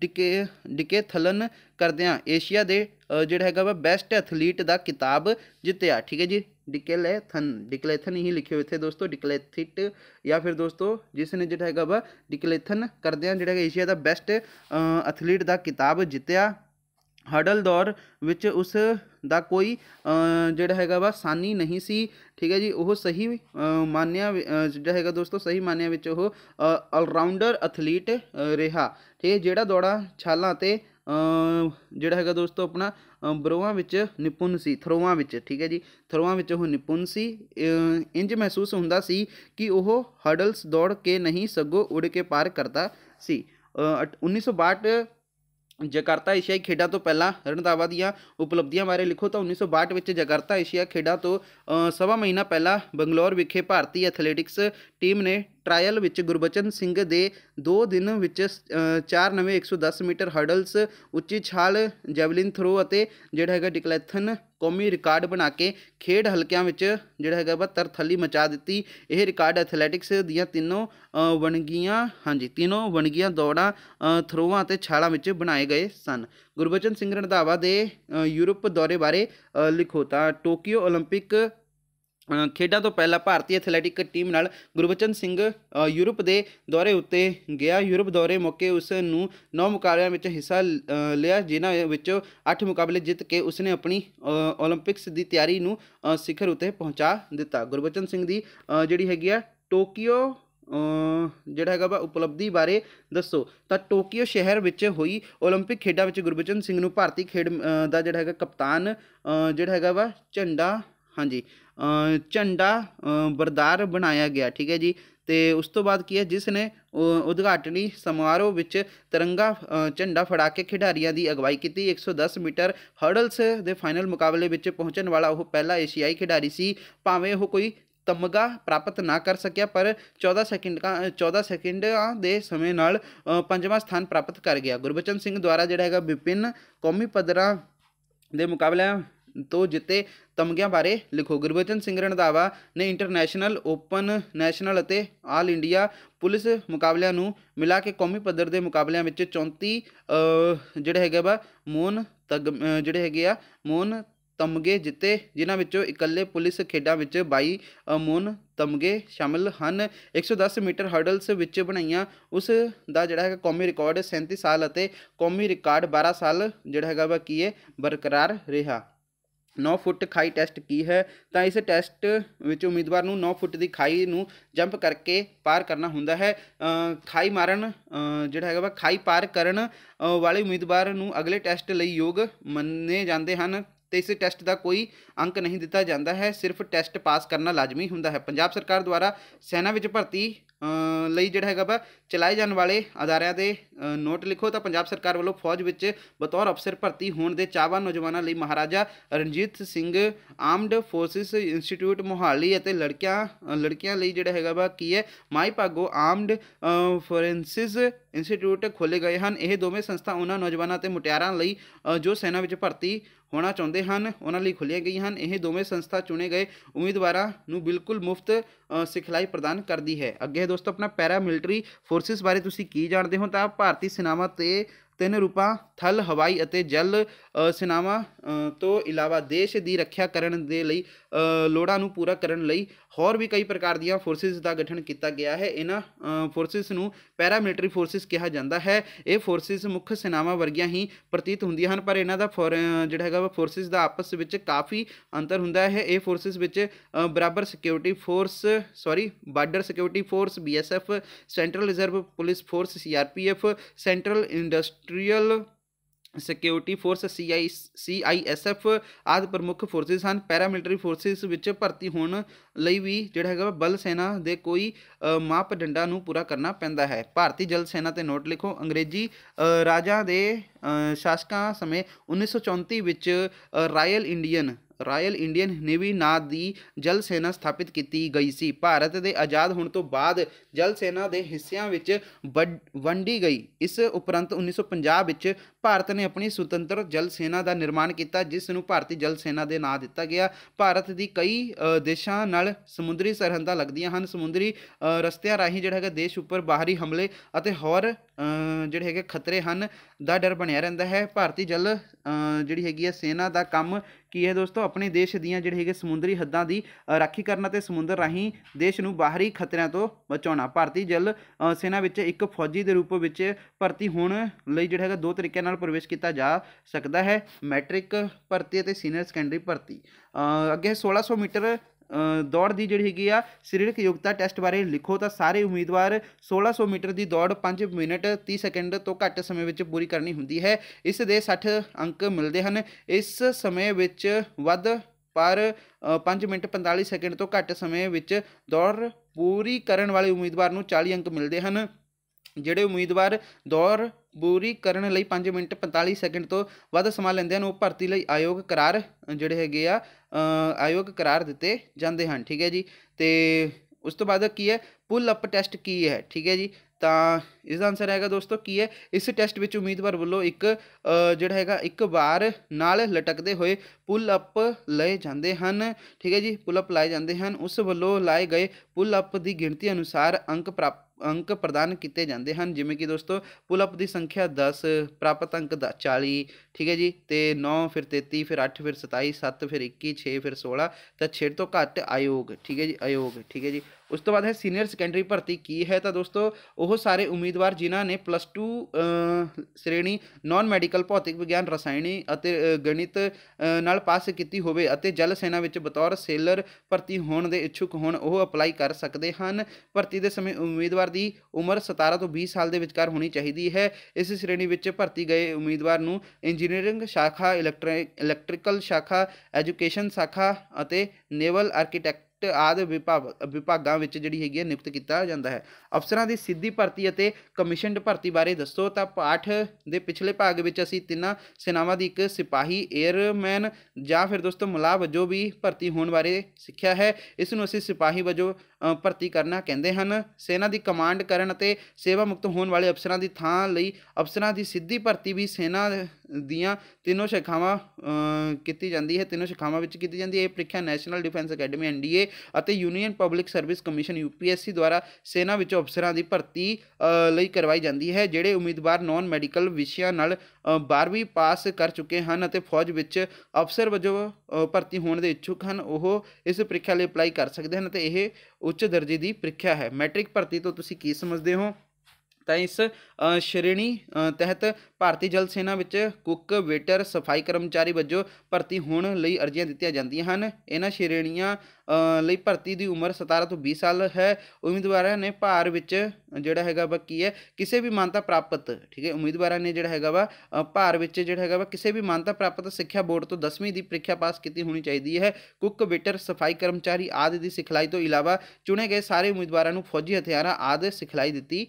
ਡਿਕੇ ਡਿਕੇ ਥਲਨ ਕਰਦਿਆਂ ਏਸ਼ੀਆ ਦੇ ਜਿਹੜਾ ਹੈਗਾ ਵਾ ਬੈਸਟ ਐਥਲੀਟ ਦਾ ਕਿਤਾਬ ਜਿੱਤਿਆ ਠੀਕ ਹੈ ਜੀ ਡਿਕਲੇਥਨ ਡਿਕਲੇਥਨ ਹੀ लिखे हुए थे दोस्तों डिकलेथिट या फिर दोस्तों ਜਿਸਨੇ ਜਿਹੜਾ ਹੈਗਾ ਵਾ ਡਿਕਲੇਥਨ ਕਰਦਿਆਂ ਜਿਹੜਾ ਹੈਗਾ ਏਸ਼ੀਆ ਦਾ ਬੈਸਟ ਐਥਲੀਟ ਦਾ ਕਿਤਾਬ ਜਿੱਤਿਆ ਹਰਡਲ ਦੌਰ ਵਿੱਚ ਉਸ ਦਾ ਕੋਈ ਜਿਹੜਾ ਹੈਗਾ ਵਾ ਸਾਨੀ ਨਹੀਂ ਸੀ ਠੀਕ ਹੈ ਜੀ ਉਹ ਸਹੀ ਮਾਨਿਆ ਜਿਹੜਾ ਹੈਗਾ ਦੋਸਤੋ ਸਹੀ ਮਾਨਿਆ ਵਿੱਚ ਉਹ ਆਲਰਾਊਂਡਰ ਐਥਲੀਟ ਰਿਹਾ ਠੀਕ ਹੈ ਜਿਹੜਾ ਦੌੜਾ ਛਾਲਾਂ ਤੇ ਜਿਹੜਾ ਹੈਗਾ ਦੋਸਤੋ ਆਪਣਾ ਬਰੋਆਂ ਵਿੱਚ ਨਿਪੁੰਨ ਸੀ ਥਰੋਆਂ ਵਿੱਚ ਠੀਕ ਹੈ ਜੀ ਥਰੋਆਂ ਵਿੱਚ ਉਹ ਨਿਪੁੰਨ ਸੀ ਇੰਜ ਮਹਿਸੂਸ ਹੁੰਦਾ ਸੀ ਕਿ ਉਹ ਹਰਡਲਸ ਦੌੜ ਕੇ ਨਹੀਂ ਸਗੋਂ ਉੜ ਕੇ ਪਾਰ ਕਰਦਾ ਸੀ 1962 ਜਕਾਰਤਾ ਏਸ਼ੀਆਈ ਖੇਡਾਂ ਤੋਂ ਪਹਿਲਾਂ ਰਣਦਾਵਾ ਦੀਆਂ ਉਪਲਬਧੀਆਂ ਬਾਰੇ ਲਿਖੋ ਤਾਂ 1962 ਵਿੱਚ ਜਕਾਰਤਾ ਏਸ਼ੀਆ ਖੇਡਾਂ ਤੋਂ ਸਵਾ ਮਹੀਨਾ ਪਹਿਲਾਂ ਬੰਗਲੌਰ ਵਿਖੇ ਭਾਰਤੀ ਐਥਲੈਟਿਕਸ ਟੀਮ ਨੇ ਟ੍ਰਾਇਲ ਵਿੱਚ ਗੁਰਬਚਨ ਸਿੰਘ ਦੇ 2 ਦਿਨ ਵਿੱਚ 4 ਨਵੇਂ 110 ਮੀਟਰ ਹਰਡਲਸ ਉੱਚੀ ਛਾਲ ਜੈਵਲਿਨ ਥਰੋ ਅਤੇ ਜਿਹੜਾ ਹੈਗਾ ਡਿਕਲੇਥਨ ਕੌਮੀ ਰਿਕਾਰਡ ਬਣਾ ਕੇ ਖੇਡ ਹਲਕਿਆਂ ਵਿੱਚ ਜਿਹੜਾ ਹੈਗਾ 72 ਥੱਲੀ ਮਚਾ ਦਿੱਤੀ ਇਹ ਰਿਕਾਰਡ ਐਥਲੈਟਿਕਸ ਦੀਆਂ ਤਿੰਨੋਂ ਵਣਗੀਆਂ ਹਾਂਜੀ ਤਿੰਨੋਂ ਵਣਗੀਆਂ ਦੌੜਾਂ ਥਰੋਆਂ ਅਤੇ ਛਾਲਾਂ ਵਿੱਚ ਬਣਾਏ ਗਏ ਸਨ ਗੁਰਬਚਨ ਸਿੰਘ ਰਣਦਾਵਾ ਦੇ ਯੂਰਪ ਦੌਰੇ ਬਾਰੇ ਲਿਖੋ ਤਾਂ ਟੋਕੀਓ 올림픽 ਖੇਡਾਂ ਤੋਂ ਪਹਿਲਾਂ ਭਾਰਤੀ ਐਥਲੈਟਿਕ ਟੀਮ ਨਾਲ ਗੁਰਬਚਨ ਸਿੰਘ ਯੂਰਪ ਦੇ ਦੌਰੇ ਉੱਤੇ ਗਿਆ ਯੂਰਪ ਦੌਰੇ ਮੌਕੇ ਉਸ ਨੂੰ 9 ਮੁਕਾਬਲਿਆਂ ਵਿੱਚ ਹਿੱਸਾ ਲਿਆ ਜਿਨ੍ਹਾਂ ਵਿੱਚੋਂ 8 ਮੁਕਾਬਲੇ ਜਿੱਤ ਕੇ ਉਸ ਨੇ ਆਪਣੀ 올림픽ਸ ਦੀ ਤਿਆਰੀ ਨੂੰ ਸਿਖਰ ਉੱਤੇ ਪਹੁੰਚਾ ਦਿੱਤਾ ਗੁਰਬਚਨ ਸਿੰਘ ਦੀ ਜਿਹੜੀ ਹੈਗੀ ਆ ਟੋਕੀਓ ਜਿਹੜਾ ਹੈਗਾ ਵਾ ਉਪਲਬਧੀ ਬਾਰੇ ਦੱਸੋ ਤਾਂ ਟੋਕੀਓ ਸ਼ਹਿਰ ਵਿੱਚ ਹੋਈ 올림픽 ਖੇਡਾਂ ਵਿੱਚ ਗੁਰਬਚਨ ਸਿੰਘ ਨੂੰ ਭਾਰਤੀ ਖੇਡ ਦਾ ਜਿਹੜਾ ਹੈਗਾ ਕਪਤਾਨ ਜਿਹੜਾ ਹੈਗਾ ਵਾ ਝੰਡਾ ਹਾਂਜੀ ਝੰਡਾ ਬਰਦਾਰ ਬਣਾਇਆ ਗਿਆ ਠੀਕ ਹੈ ਜੀ ਤੇ ਉਸ ਤੋਂ ਬਾਅਦ ਕੀ ਹੈ ਜਿਸ ਨੇ ਉਦਘਾਟਨੀ ਸਮਾਰੋਹ ਵਿੱਚ ਤਿਰੰਗਾ ਝੰਡਾ ਫੜਾ ਕੇ ਖਿਡਾਰੀਆਂ ਦੀ ਅਗਵਾਈ ਕੀਤੀ 110 ਮੀਟਰ ਹਰਡਲਸ ਦੇ ਫਾਈਨਲ ਮੁਕਾਬਲੇ ਵਿੱਚ ਪਹੁੰਚਣ ਵਾਲਾ ਉਹ ਪਹਿਲਾ ਏਸ਼ੀਆਈ ਖਿਡਾਰੀ ਸੀ ਭਾਵੇਂ ਉਹ ਕੋਈ ਤਮਗਾ ਪ੍ਰਾਪਤ ਨਾ ਕਰ ਸਕਿਆ ਪਰ 14 ਸੈਕਿੰਡਾਂ 14 ਸੈਕਿੰਡਾਂ ਦੇ ਸਮੇਂ ਨਾਲ ਪੰਜਵਾਂ ਸਥਾਨ ਪ੍ਰਾਪਤ ਕਰ ਗਿਆ ਗੁਰਬਚਨ ਸਿੰਘ ਦੁਆਰਾ ਜਿਹੜਾ ਹੈਗਾ ਵਿਪਿਨ ਕੌਮੀ ਪਦਰਾ ਦੇ ਮੁਕਾਬਲੇ ਤੋਂ ਜਿੱਤੇ ਤਮਗਿਆਂ ਬਾਰੇ ਲਿਖੋ ਗੁਰਬਚਨ ਸਿੰਘ ਰਣਦਾਵਾ ਨੇ ਇੰਟਰਨੈਸ਼ਨਲ ਓਪਨ ਨੈਸ਼ਨਲ ਅਤੇ ਆਲ ਇੰਡੀਆ ਪੁਲਿਸ ਮੁਕਾਬਲਿਆਂ ਨੂੰ ਮਿਲਾ ਕੇ ਕੌਮੀ ਪੱਧਰ ਦੇ ਮੁਕਾਬਲਿਆਂ ਵਿੱਚ 34 ਜਿਹੜੇ ਹੈਗੇ ਵਾ ਮੋਨ ਤਗ ਜਿਹੜੇ ਹੈਗੇ ਆ ਮੋਨ ਤਮਗੇ ਜਿੱਤੇ ਜਿਨ੍ਹਾਂ ਵਿੱਚੋਂ ਇਕੱਲੇ ਪੁਲਿਸ ਖੇਡਾਂ ਵਿੱਚ 22 ਮੋਨ ਤਮਗੇ ਸ਼ਾਮਲ ਹਨ 110 ਮੀਟਰ ਹਰਡਲਸ ਵਿੱਚ ਬਣਾਈਆਂ ਉਸ ਦਾ ਜਿਹੜਾ ਹੈਗਾ ਕੌਮੀ ਰਿਕਾਰਡ 37 ਸਾਲ ਅਤੇ ਕੌਮੀ ਰਿਕਾਰਡ 12 ਸਾਲ ਜਿਹੜਾ ਹੈਗਾ ਬਾਕੀ ਹੈ ਬਰਕਰਾਰ ਰਿਹਾ 9 ਫੁੱਟ ਖਾਈ ਟੈਸਟ ਕੀ ਹੈ ਤਾਂ ਇਸ ਟੈਸਟ ਵਿੱਚ ਉਮੀਦਵਾਰ ਨੂੰ 9 ਫੁੱਟ ਦੀ ਖਾਈ ਨੂੰ ਜੰਪ ਕਰਕੇ ਪਾਰ ਕਰਨਾ ਹੁੰਦਾ ਹੈ ਖਾਈ ਮਾਰਨ ਜਿਹੜਾ ਹੈਗਾ ਵਾ ਖਾਈ ਪਾਰ ਕਰਨ ਵਾਲੇ ਉਮੀਦਵਾਰ ਨੂੰ ਅਗਲੇ ਟੈਸਟ ਲਈ ਯੋਗ ਮੰਨੇ ਜਾਂਦੇ ਹਨ ਤੇ ਇਸ ਟੈਸਟ ਦਾ ਕੋਈ ਅੰਕ ਨਹੀਂ ਦਿੱਤਾ ਜਾਂਦਾ ਹੈ ਸਿਰਫ ਟੈਸਟ ਪਾਸ ਕਰਨਾ ਲਾਜ਼ਮੀ ਹੁੰਦਾ ਹੈ ਪੰਜਾਬ ਸਰਕਾਰ ਦੁਆਰਾ ਸੈਨਾ ਵਿੱਚ ਭਰਤੀ ਲਈ ਜਿਹੜਾ ਹੈਗਾ ਵਾ ਚਲਾਏ ਜਾਣ ਵਾਲੇ ਅਦਾਰਿਆਂ ਦੇ ਨੋਟ ਲਿਖੋ ਤਾਂ ਪੰਜਾਬ ਸਰਕਾਰ ਵੱਲੋਂ ਫੌਜ ਵਿੱਚ ਬਤੌਰ ਅਫਸਰ ਭਰਤੀ ਹੋਣ ਦੇ ਚਾਹਵਾਨ ਨੌਜਵਾਨਾਂ ਲਈ Maharaja Ranjit Singh armed forces institute Mohali ਅਤੇ ਲੜਕੀਆਂ ਲੜਕੀਆਂ ਲਈ ਜਿਹੜਾ ਹੈਗਾ ਵਾ ਕੀ ਹੈ Mai Bhago armed forces institute ਖੋਲੇ ਗਏ ਹਨ ਇਹ ਦੋਵੇਂ ਸੰਸਥਾ ਉਹਨਾਂ ਨੌਜਵਾਨਾਂ ਤੇ ਮੁਟਿਆਰਾਂ ਲਈ ਜੋ ਸੈਨਾ ਵਿੱਚ ਭਰਤੀ ਹੋਣਾ ਚਾਹੁੰਦੇ ਹਨ ਉਹਨਾਂ ਲਈ ਖੁੱਲੀਆਂ ਗਈਆਂ ਹਨ ਇਹ ਦੋਵੇਂ ਸੰਸਥਾ ਚੁਣੇ ਗਏ ਉਮੀਦਵਾਰਾਂ ਨੂੰ ਬਿਲਕੁਲ ਮੁਫਤ ਸਿਖਲਾਈ ਪ੍ਰਦਾਨ ਕਰਦੀ ਹੈ ਅੱਗੇ ਦੋਸਤੋ ਆਪਣਾ ਪੈਰਾ ਮਿਲਟਰੀ ਫੋਰਸਿਸ ਬਾਰੇ ਤੁਸੀਂ ਕੀ ਜਾਣਦੇ ਹੋ ਤਾਂ ਭਾਰਤੀ ਸੈਨਾਵਾਂ ਤੇ ਤਿੰਨ ਰੂਪਾਂ ਥਲ ਹਵਾਈ ਅਤੇ ਜਲ ਸੇਨਾਵਾਂ ਤੋਂ ਇਲਾਵਾ ਦੇਸ਼ ਦੀ ਰੱਖਿਆ ਕਰਨ ਦੇ ਲਈ ਲੋੜਾਂ ਨੂੰ ਪੂਰਾ ਕਰਨ ਲਈ ਹੋਰ ਵੀ ਕਈ ਪ੍ਰਕਾਰ ਦੀਆਂ ਫੋਰਸਿਸ ਦਾ ਗਠਨ ਕੀਤਾ ਗਿਆ ਹੈ ਇਹਨਾਂ ਫੋਰਸਿਸ ਨੂੰ ਪੈਰਾ ਮਿਲਟਰੀ ਫੋਰਸਿਸ ਕਿਹਾ ਜਾਂਦਾ ਹੈ ਇਹ ਫੋਰਸਿਸ ਮੁੱਖ ਸੇਨਾਵਾਂ ਵਰਗੀਆਂ ਹੀ ਪ੍ਰਤੀਤ ਹੁੰਦੀਆਂ ਹਨ ਪਰ ਇਹਨਾਂ ਦਾ ਜਿਹੜਾ ਹੈਗਾ ਫੋਰਸਿਸ ਦਾ ਆਪਸ ਵਿੱਚ ਕਾਫੀ ਅੰਤਰ ਹੁੰਦਾ ਹੈ ਇਹ ਫੋਰਸਿਸ ਵਿੱਚ ਬਰਾਬਰ security force sorry border security force BSF central reserve police force CRPF central indust industrial security force CI CISF ਆਦ ਪ੍ਰਮੁੱਖ ਫੋਰਸਿਸ ਹਨ ਪੈਰਾਮਿਲਟਰੀ ਫੋਰਸਿਸ ਵਿੱਚ ਭਰਤੀ ਹੋਣ ਲਈ ਵੀ ਜਿਹੜਾ ਹੈਗਾ ਬਲ ਸੈਨਾ ਦੇ ਕੋਈ ਮਾਪਦੰਡਾਂ ਨੂੰ ਪੂਰਾ ਕਰਨਾ ਪੈਂਦਾ ਹੈ ਭਾਰਤੀ ਜਲ ਸੈਨਾ ਤੇ ਨੋਟ ਲਿਖੋ ਅੰਗਰੇਜ਼ੀ ਰਾਜਾਂ ਦੇ ਸ਼ਾਸਕਾਂ ਸਮੇਂ 1934 ਵਿੱਚ royal Indian royal Indian navy ਨਾਂ ਦੀ ਜਲ ਸੈਨਾ ਸਥਾਪਿਤ ਕੀਤੀ ਗਈ ਸੀ ਭਾਰਤ ਦੇ ਆਜ਼ਾਦ ਹੋਣ ਤੋਂ ਬਾਅਦ ਜਲ ਸੈਨਾ ਦੇ ਹਿੱਸਿਆਂ ਵਿੱਚ ਵੰਡੀ ਗਈ ਇਸ ਉਪਰੰਤ 1950 ਵਿੱਚ ਭਾਰਤ ਨੇ ਆਪਣੀ ਸੁਤੰਤਰ ਜਲ ਸੈਨਾ ਦਾ ਨਿਰਮਾਣ ਕੀਤਾ ਜਿਸ ਨੂੰ ਭਾਰਤੀ ਜਲ ਸੈਨਾ ਦੇ ਨਾਂ ਦਿੱਤਾ ਗਿਆ ਭਾਰਤ ਦੀ ਕਈ ਦੇਸ਼ਾਂ ਨਾਲ ਸਮੁੰਦਰੀ ਸਰਹੰਦਾਂ ਲੱਗਦੀਆਂ ਹਨ ਸਮੁੰਦਰੀ ਰਸਤਿਆਂ ਰਾਹੀਂ ਜਿਹੜਾ ਹੈਗਾ ਦੇਸ਼ ਉੱਪਰ ਬਾਹਰੀ ਹਮਲੇ ਅਤੇ ਹੋਰ ਜਿਹੜੇ ਹੈਗੇ ਖਤਰੇ ਹਨ ਦਾ ਡਰ ਬਣਿਆ ਰਹਿੰਦਾ ਹੈ ਭਾਰਤੀ ਜਲ ਜਿਹੜੀ ਹੈਗੀ ਹੈ ਸੈਨਾ ਦਾ ਕੰਮ ਕੀ ਹੈ ਦੋਸਤੋ ਆਪਣੇ ਦੇਸ਼ ਦੀਆਂ ਜਿਹੜੇ ਹੈਗੇ ਸਮੁੰਦਰੀ ਹੱਦਾਂ ਦੀ ਰਾਖੀ ਕਰਨਾ ਤੇ ਸਮੁੰਦਰ ਰਾਹੀਂ ਦੇਸ਼ ਨੂੰ ਬਾਹਰੀ ਖਤਰਿਆਂ ਤੋਂ ਬਚਾਉਣਾ ਭਾਰਤੀ ਜਲ ਸੈਨਾ ਵਿੱਚ ਇੱਕ ਫੌਜੀ ਦੇ ਰੂਪ ਵਿੱਚ ਭਰਤੀ ਹੋਣ ਲਈ ਜਿਹੜਾ ਹੈਗਾ ਦੋ ਤਰੀਕਿਆਂ ਨਾਲ ਪ੍ਰਵੇਸ਼ ਕੀਤਾ ਜਾ ਸਕਦਾ ਹੈ ਮੈਟ੍ਰਿਕ ਭਰਤੀ ਅਤੇ ਸੀਨੀਅਰ ਸੈਕੰਡਰੀ ਭਰਤੀ ਅੱਗੇ 1600 ਮੀਟਰ ਦੌੜ ਦੀ ਜਿਹੜੀ ਹੈਗੀ ਆ ਸਰੀਰਕ ਯੋਗਤਾ ਟੈਸਟ ਬਾਰੇ ਲਿਖੋ ਤਾਂ ਸਾਰੇ ਉਮੀਦਵਾਰ 1600 ਮੀਟਰ ਦੀ ਦੌੜ 5 ਮਿੰਟ 30 ਸਕਿੰਡ ਤੋਂ ਘੱਟ ਸਮੇਂ ਵਿੱਚ ਪੂਰੀ ਕਰਨੀ ਹੁੰਦੀ ਹੈ ਇਸ ਦੇ 60 ਅੰਕ ਮਿਲਦੇ ਹਨ ਇਸ ਸਮੇਂ ਵਿੱਚ ਵੱਧ ਪਰ 5 ਮਿੰਟ 45 ਸਕਿੰਡ ਤੋਂ ਘੱਟ ਸਮੇਂ ਵਿੱਚ ਦੌੜ ਪੂਰੀ ਕਰਨ ਵਾਲੇ ਉਮੀਦਵਾਰ ਨੂੰ 40 ਅੰਕ ਮਿਲਦੇ ਹਨ ਜਿਹੜੇ ਉਮੀਦਵਾਰ ਦੌੜ ਪੂਰੀ ਕਰਨ ਲਈ 5 ਮਿੰਟ 45 ਸਕਿੰਡ ਤੋਂ ਵੱਧ ਸਮਾਂ ਲੈਂਦੇ ਹਨ ਉਹ ਭਰਤੀ ਲਈ ਆਯੋਗ ਕਰਾਰ ਜਿਹੜੇ ਹੈਗੇ ਆ ਆਯੋਗ ਕਰਾਰ ਦਿੱਤੇ ਜਾਂਦੇ ਹਨ ਠੀਕ ਹੈ ਜੀ ਤੇ ਉਸ ਤੋਂ ਬਾਅਦ ਕੀ ਹੈ ਪੁਲ ਅਪ ਟੈਸਟ ਕੀ ਹੈ ਠੀਕ ਹੈ ਜੀ ਤਾਂ ਇਸ ਦਾ ਆਨਸਰ ਹੈਗਾ ਦੋਸਤੋ ਕੀ ਹੈ ਇਸ ਟੈਸਟ ਵਿੱਚ ਉਮੀਦਵਾਰ ਵੱਲੋਂ ਇੱਕ ਜਿਹੜਾ ਹੈਗਾ ਇੱਕ ਵਾਰ ਨਾਲ ਲਟਕਦੇ ਹੋਏ ਪੁਲ ਅਪ ਲਏ ਜਾਂਦੇ ਹਨ ਠੀਕ ਹੈ ਜੀ ਪੁਲ ਅਪ ਲਾਏ ਜਾਂਦੇ ਹਨ ਉਸ ਵੱਲੋਂ ਲਾਏ ਗਏ ਪੁਲ ਅਪ ਦੀ ਗਿਣਤੀ ਅਨੁਸਾਰ ਅੰਕ ਪ੍ਰਾਪਤ ਅੰਕ ਪ੍ਰਦਾਨ ਕੀਤੇ ਜਾਂਦੇ ਹਨ ਜਿਵੇਂ ਕਿ ਦੋਸਤੋ ਪੁਲ ਅਪ ਦੀ ਸੰਖਿਆ 10 ਪ੍ਰਾਪਤ ਅੰਕ 40 ਠੀਕ ਹੈ ਜੀ ਤੇ 9 ਫਿਰ 33 ਫਿਰ 8 ਫਿਰ 27 7 ਫਿਰ 21 6 ਫਿਰ 16 ਤਾਂ 6 ਤੋਂ ਘੱਟ ਆਯੋਗ ਠੀਕ ਹੈ ਜੀ ਆਯੋਗ ਠੀਕ ਹੈ ਜੀ ਉਸ ਤੋਂ ਬਾਅਦ ਹੈ ਸੀਨੀਅਰ ਸੈਕੰਡਰੀ ਭਰਤੀ ਕੀ ਹੈ ਤਾਂ ਦੋਸਤੋ ਉਹ ਸਾਰੇ ਉਮੀਦਵਾਰ ਜਿਨ੍ਹਾਂ ਨੇ ਪਲੱਸ 2 ਸ਼੍ਰੇਣੀ ਨਾਨ ਮੈਡੀਕਲ ਭੌਤਿਕ ਵਿਗਿਆਨ ਰਸਾਇਣੀ ਅਤੇ ਗਣਿਤ ਨਾਲ ਪਾਸ ਕੀਤੀ ਹੋਵੇ ਅਤੇ ਜਲ ਸੈਨਾ ਵਿੱਚ ਬਤੌਰ ਸੇਲਰ ਭਰਤੀ ਹੋਣ ਦੇ ਇੱਛੁਕ ਹੋਣ ਉਹ ਅਪਲਾਈ ਕਰ ਸਕਦੇ ਹਨ ਭਰਤੀ ਦੇ ਸਮੇਂ ਉਮੀਦਵਾਰ ਦੀ ਉਮਰ 17 ਤੋਂ 20 ਸਾਲ ਦੇ ਵਿਚਕਾਰ ਹੋਣੀ ਚਾਹੀਦੀ ਹੈ ਇਸ ਸ਼੍ਰੇਣੀ ਵਿੱਚ ਭਰਤੀ ਗਏ ਉਮੀਦਵਾਰ ਨੂੰ ਇੰਜੀਨੀਅਰਿੰਗ ਸ਼ਾਖਾ ਇਲੈਕਟ੍ਰਿਕਲ ਸ਼ਾਖਾ ਐਜੂਕੇਸ਼ਨ ਸ਼ਾਖਾ ਅਤੇ ਨੇਵਲ ਆਰਕੀਟੈਕਟ ਆਦਿ ਵਿਭਾਗ ਵਿਭਾਗਾਂ ਵਿੱਚ ਜਿਹੜੀ ਹੈਗੀ ਹੈ ਨਿਯੁਕਤ ਕੀਤਾ ਜਾਂਦਾ ਹੈ ਅਫਸਰਾਂ ਦੀ ਸਿੱਧੀ ਭਰਤੀ ਅਤੇ ਕਮਿਸ਼ਨਡ ਭਰਤੀ ਬਾਰੇ ਦੱਸੋ ਤਾਂ ਪਾਠ ਦੇ ਪਿਛਲੇ ਭਾਗ ਵਿੱਚ ਅਸੀਂ ਤਿੰਨਾਂ ਸੇਨਾਵਾਂ ਦੀ ਇੱਕ ਸਿਪਾਹੀ 에ਅਰਮੈਨ ਜਾਂ ਫਿਰ ਦੋਸਤੋ ਮੁਲਾਜ਼ਮ ਵਜੋਂ ਵੀ ਭਰਤੀ ਹੋਣ ਬਾਰੇ ਸਿੱਖਿਆ ਹੈ ਇਸ ਨੂੰ ਅਸੀਂ ਸਿਪਾਹੀ ਵਜੋਂ ਭਰਤੀ ਕਰਨਾ ਕਹਿੰਦੇ ਹਨ ਸੈਨਾ ਦੀ ਕਮਾਂਡ ਕਰਨ ਅਤੇ ਸੇਵਾ ਮੁਕਤ ਹੋਣ ਵਾਲੇ ਅਫਸਰਾਂ ਦੀ ਥਾਂ ਲਈ ਅਫਸਰਾਂ ਦੀ ਸਿੱਧੀ ਭਰਤੀ ਵੀ ਸੈਨਾ ਦੀਆਂ ਤਿੰਨੋਂ ਸ਼ਖਾਵਾਂ ਕੀਤੀ ਜਾਂਦੀ ਹੈ ਤਿੰਨੋਂ ਸ਼ਖਾਵਾਂ ਵਿੱਚ ਕੀਤੀ ਜਾਂਦੀ ਹੈ ਇਹ ਪ੍ਰੀਖਿਆ ਨੈਸ਼ਨਲ ਡਿਫੈਂਸ ਅਕੈਡਮੀ ਐਨਡੀਏ ਅਤੇ union public service commission UPSC ਦੁਆਰਾ ਸੈਨਾ ਵਿੱਚ ਅਫਸਰਾਂ ਦੀ ਭਰਤੀ ਲਈ ਕਰਵਾਈ ਜਾਂਦੀ ਹੈ ਜਿਹੜੇ ਉਮੀਦਵਾਰ ਨਾਨ ਮੈਡੀਕਲ ਵਿਸ਼ਿਆਂ ਨਾਲ 12ਵੀਂ ਪਾਸ ਕਰ ਚੁੱਕੇ ਹਨ ਅਤੇ ਫੌਜ ਵਿੱਚ ਅਫਸਰ ਵਜੋਂ ਭਰਤੀ ਹੋਣ ਦੇ ਇੱਛੁਕ ਹਨ ਉਹ ਇਸ ਪ੍ਰੀਖਿਆ ਲਈ ਅਪਲਾਈ ਕਰ ਸਕਦੇ ਹਨ ਤੇ ਇਹ ਉੱਚ ਦਰਜੇ ਦੀ ਪ੍ਰੀਖਿਆ ਹੈ ਮੈਟ੍ਰਿਕ ਭਰਤੀ ਤੋਂ ਤੁਸੀਂ ਕੀ ਸਮਝਦੇ ਹੋ ਤਾਂ ਇਸ ਸ਼੍ਰੇਣੀ ਤਹਿਤ ਭਾਰਤੀ ਜਲ ਸੈਨਾ ਵਿੱਚ ਕੁੱਕ ਵੇਟਰ ਸਫਾਈ ਕਰਮਚਾਰੀ ਵਜੋਂ ਭਰਤੀ ਹੋਣ ਲਈ ਅਰਜ਼ੀਆਂ ਦਿੱਤੀਆਂ ਜਾਂਦੀਆਂ ਹਨ ਇਹਨਾਂ ਸ਼੍ਰੇਣੀਆਂ ਲਈ ਭਰਤੀ ਦੀ ਉਮਰ 17 ਤੋਂ 20 ਸਾਲ ਹੈ ਉਮੀਦਵਾਰਾਂ ਨੇ ਭਾਰ ਵਿੱਚ ਜਿਹੜਾ ਹੈਗਾ ਵਾ ਕੀ ਹੈ ਕਿਸੇ ਵੀ ਮਾਨਤਾ ਪ੍ਰਾਪਤ ਠੀਕ ਹੈ ਉਮੀਦਵਾਰਾਂ ਨੇ ਜਿਹੜਾ ਹੈਗਾ ਵਾ ਭਾਰ ਵਿੱਚ ਜਿਹੜਾ ਹੈਗਾ ਵਾ ਕਿਸੇ ਵੀ ਮਾਨਤਾ ਪ੍ਰਾਪਤ ਸਿੱਖਿਆ ਬੋਰਡ ਤੋਂ 10ਵੀਂ ਦੀ ਪ੍ਰੀਖਿਆ ਪਾਸ ਕੀਤੀ ਹੋਣੀ ਚਾਹੀਦੀ ਹੈ ਕੁੱਕ ਵੇਟਰ ਸਫਾਈ ਕਰਮਚਾਰੀ ਆਦਿ ਦੀ ਸਿਖਲਾਈ ਤੋਂ ਇਲਾਵਾ ਚੁਣੇ ਗਏ ਸਾਰੇ ਉਮੀਦਵਾਰਾਂ ਨੂੰ ਫੌਜੀ ਹਥਿਆਰਾਂ ਆਦਿ ਸਿਖਲਾਈ ਦਿੱਤੀ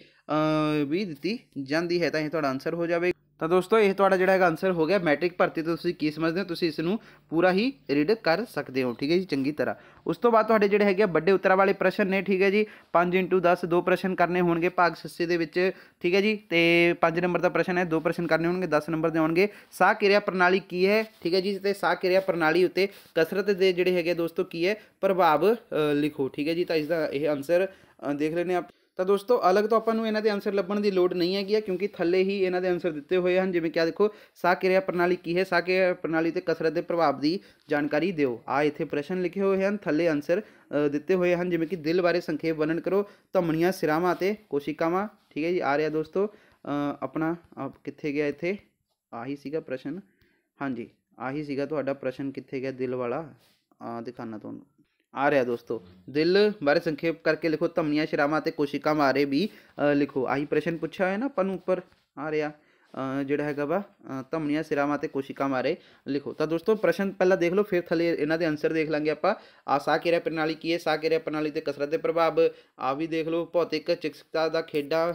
ਵੀ ਦਿੱਤੀ ਜਾਂਦੀ ਹੈ ਤਾਂ ਇਹ ਤੁਹਾਡਾ ਆਨਸਰ ਹੋ ਜਾਵੇ ਤਾਂ ਦੋਸਤੋ ਇਹ ਤੁਹਾਡਾ ਜਿਹੜਾ ਹੈਗਾ ਆਨਸਰ ਹੋ ਗਿਆ ਮੈਟ੍ਰਿਕ ਭਰਤੀ ਤੋਂ ਤੁਸੀਂ ਕੀ ਸਮਝਦੇ ਹੋ ਤੁਸੀਂ ਇਸ ਨੂੰ ਪੂਰਾ ਹੀ ਰੀਡ ਕਰ ਸਕਦੇ ਹੋ ਠੀਕ ਹੈ ਜੀ ਚੰਗੀ ਤਰ੍ਹਾਂ ਉਸ ਤੋਂ ਬਾਅਦ ਤੁਹਾਡੇ ਜਿਹੜੇ ਹੈਗੇ ਵੱਡੇ ਉੱਤਰਾਂ ਵਾਲੇ ਪ੍ਰਸ਼ਨ ਨੇ ਠੀਕ ਹੈ ਜੀ 5 10 ਦੋ ਪ੍ਰਸ਼ਨ ਕਰਨੇ ਹੋਣਗੇ ਭਾਗ ਸੱਸੇ ਦੇ ਵਿੱਚ ਠੀਕ ਹੈ ਜੀ ਤੇ 5 ਨੰਬਰ ਦਾ ਪ੍ਰਸ਼ਨ ਹੈ ਦੋ ਪ੍ਰਸ਼ਨ ਕਰਨੇ ਹੋਣਗੇ 10 ਨੰਬਰ ਦੇ ਆਉਣਗੇ ਸਾਹ ਕਿਰਿਆ ਪ੍ਰਣਾਲੀ ਕੀ ਹੈ ਠੀਕ ਹੈ ਜੀ ਤੇ ਸਾਹ ਕਿਰਿਆ ਪ੍ਰਣਾਲੀ ਉੱਤੇ ਕਸਰਤ ਦੇ ਜਿਹੜੇ ਹੈਗੇ ਦੋਸਤੋ ਕੀ ਹੈ ਪ੍ਰਭਾਵ ਲਿਖੋ ਠੀਕ ਹੈ ਜੀ ਤਾਂ ਇਸ ਦਾ ਇਹ ਆਨਸਰ ਦੇਖ ਲੈਣੇ ਆਪ ਤਾਂ ਦੋਸਤੋ ਅਲੱਗ ਤੋਂ ਆਪਾਂ ਨੂੰ ਇਹਨਾਂ ਦੇ ਆਨਸਰ ਲੱਭਣ ਦੀ ਲੋੜ ਨਹੀਂ ਹੈਗੀ ਕਿਉਂਕਿ ਥੱਲੇ ਹੀ ਇਹਨਾਂ ਦੇ ਆਨਸਰ ਦਿੱਤੇ ਹੋਏ ਹਨ ਜਿਵੇਂ ਕਿ ਆ ਦੇਖੋ ਸਾਹ ਕਿਰਿਆ ਪ੍ਰਣਾਲੀ ਕੀ ਹੈ ਸਾਹ ਕਿਰਿਆ ਪ੍ਰਣਾਲੀ ਤੇ ਕਸਰਤ ਦੇ ਪ੍ਰਭਾਵ ਦੀ ਜਾਣਕਾਰੀ ਦਿਓ ਆ ਇੱਥੇ ਪ੍ਰਸ਼ਨ ਲਿਖੇ ਹੋਏ ਹਨ ਥੱਲੇ ਆਨਸਰ ਦਿੱਤੇ ਹੋਏ ਹਨ ਜਿਵੇਂ ਕਿ ਦਿਲ ਬਾਰੇ ਸੰਖੇਪ ਵਰਣਨ ਕਰੋ ਧਮਣੀਆਂ ਸਿਰਾਵਾਂ ਤੇ ਕੋਸ਼ਿਕਾਵਾਂ ਠੀਕ ਹੈ ਜੀ ਆ ਰਿਹਾ ਦੋਸਤੋ ਆਪਣਾ ਕਿੱਥੇ ਗਿਆ ਇੱਥੇ ਆਹੀ ਸੀਗਾ ਪ੍ਰਸ਼ਨ ਹਾਂਜੀ ਆਹੀ ਸੀਗਾ ਤੁਹਾਡਾ ਪ੍ਰਸ਼ਨ ਕਿੱਥੇ ਗਿਆ ਦਿਲ ਵਾਲਾ ਆ ਦਿਖਾਣਾ ਤੁਹਾਨੂੰ ਆ ਰਿਹਾ ਦੋਸਤੋ ਦਿਲ ਬਾਰੇ ਸੰਖੇਪ ਕਰਕੇ ਲਿਖੋ ਧਮਨੀਆਂ ਸ਼ਰਾਵਾਂ ਤੇ ਕੋਸ਼ਿਕਾ ਮਾਰੇ ਵੀ ਲਿਖੋ ਆਹੀ ਪ੍ਰਸ਼ਨ ਪੁੱਛਿਆ ਹੋਇਆ ਨਾ ਪਨ ਉੱਪਰ ਆ ਰਿਹਾ ਜਿਹੜਾ ਹੈਗਾ ਵਾ ਧਮਨੀਆਂ ਸਿਰਾਵਾਂ ਤੇ ਕੋਸ਼ਿਕਾ ਮਾਰੇ ਲਿਖੋ ਤਾਂ ਦੋਸਤੋ ਪ੍ਰਸ਼ਨ ਪਹਿਲਾਂ ਦੇਖ ਲਓ ਫਿਰ ਥੱਲੇ ਇਹਨਾਂ ਦੇ ਆਨਸਰ ਦੇਖ ਲਾਂਗੇ ਆਪਾਂ ਆ ਸਾਹ ਕਿਰਿਆ ਪ੍ਰਣਾਲੀ ਕੀ ਹੈ ਸਾਹ ਕਿਰਿਆ ਪ੍ਰਣਾਲੀ ਤੇ ਕਸਰਤ ਦੇ ਪ੍ਰਭਾਵ ਆ ਵੀ ਦੇਖ ਲਓ ਭੌਤਿਕ ਚਿਕਿਤਸਾ ਦਾ ਖੇਡਾਂ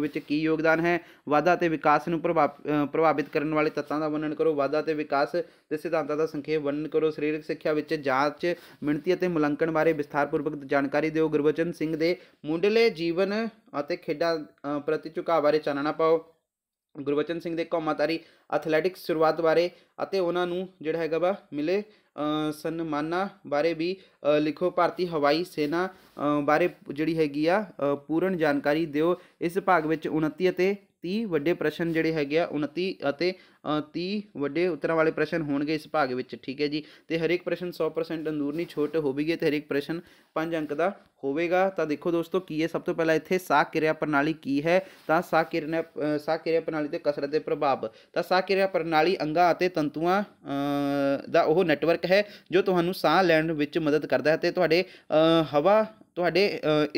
ਵਿੱਚ ਕੀ ਯੋਗਦਾਨ ਹੈ ਵਾਧਾ ਤੇ ਵਿਕਾਸ ਨੂੰ ਪ੍ਰਭਾਵਿਤ ਕਰਨ ਵਾਲੇ ਤੱਤਾਂ ਦਾ ਵਰਣਨ ਕਰੋ ਵਾਧਾ ਤੇ ਵਿਕਾਸ ਦੇ ਸਿਧਾਂਤਾਂ ਦਾ ਸੰਖੇਪ ਵਰਣਨ ਕਰੋ ਸਰੀਰਕ ਸਿੱਖਿਆ ਵਿੱਚ ਜਾਂਚ ਮਿਣਤੀ ਅਤੇ ਮੁਲਾਂਕਣ ਬਾਰੇ ਵਿਸਥਾਰਪੂਰਵਕ ਜਾਣਕਾਰੀ ਦਿਓ ਗੁਰਬਚਨ ਸਿੰਘ ਦੇ ਮੁੰਡਲੇ ਜੀਵਨ ਅਤੇ ਖੇਡਾਂ ਪ੍ਰਤੀ ਝੁਕਾਅ ਬਾਰੇ ਚਾਨਣਾ ਪਾਓ ਗੁਰਬਚਨ ਸਿੰਘ ਦੇ ਕੌਮਾਂਤਾਰੀ ਐਥਲੈਟਿਕਸ ਸ਼ੁਰੂਆਤ ਬਾਰੇ ਅਤੇ ਉਹਨਾਂ ਨੂੰ ਜਿਹੜਾ ਹੈਗਾ ਵਾ ਮਿਲੇ ਸਨਮਾਨਾ ਬਾਰੇ ਵੀ ਲਿਖੋ ਭਾਰਤੀ ਹਵਾਈ ਸੈਨਾ ਬਾਰੇ ਜਿਹੜੀ ਹੈਗੀ ਆ ਪੂਰਨ ਜਾਣਕਾਰੀ ਦਿਓ ਇਸ ਭਾਗ ਵਿੱਚ 29 ਅਤੇ 30 ਵੱਡੇ ਪ੍ਰਸ਼ਨ ਜਿਹੜੇ ਹੈਗੇ ਆ 29 ਅਤੇ 30 ਵੱਡੇ ਉੱਤਰਾਂ ਵਾਲੇ ਪ੍ਰਸ਼ਨ ਹੋਣਗੇ ਇਸ ਭਾਗ ਵਿੱਚ ਠੀਕ ਹੈ ਜੀ ਤੇ ਹਰੇਕ ਪ੍ਰਸ਼ਨ 100% ਅੰਦਰੂਨੀ ਛੋਟ ਹੋਵੇਗੀ ਤੇ ਹਰੇਕ ਪ੍ਰਸ਼ਨ 5 ਅੰਕ ਦਾ ਹੋਵੇਗਾ ਤਾਂ ਦੇਖੋ ਦੋਸਤੋ ਕੀ ਹੈ ਸਭ ਤੋਂ ਪਹਿਲਾਂ ਇੱਥੇ ਸਾਹ ਕਿਰਿਆ ਪ੍ਰਣਾਲੀ ਕੀ ਹੈ ਤਾਂ ਸਾਹ ਕਿਰਿਆ ਸਾਹ ਕਿਰਿਆ ਪ੍ਰਣਾਲੀ ਤੇ ਕਸਰਤ ਦੇ ਪ੍ਰਭਾਵ ਤਾਂ ਸਾਹ ਕਿਰਿਆ ਪ੍ਰਣਾਲੀ ਅੰਗਾਂ ਅਤੇ ਤੰਤੂਆਂ ਦਾ ਉਹ ਨੈਟਵਰਕ ਹੈ ਜੋ ਤੁਹਾਨੂੰ ਸਾਹ ਲੈਣ ਵਿੱਚ ਮਦਦ ਕਰਦਾ ਹੈ ਤੇ ਤੁਹਾਡੇ ਹਵਾ ਤੁਹਾਡੇ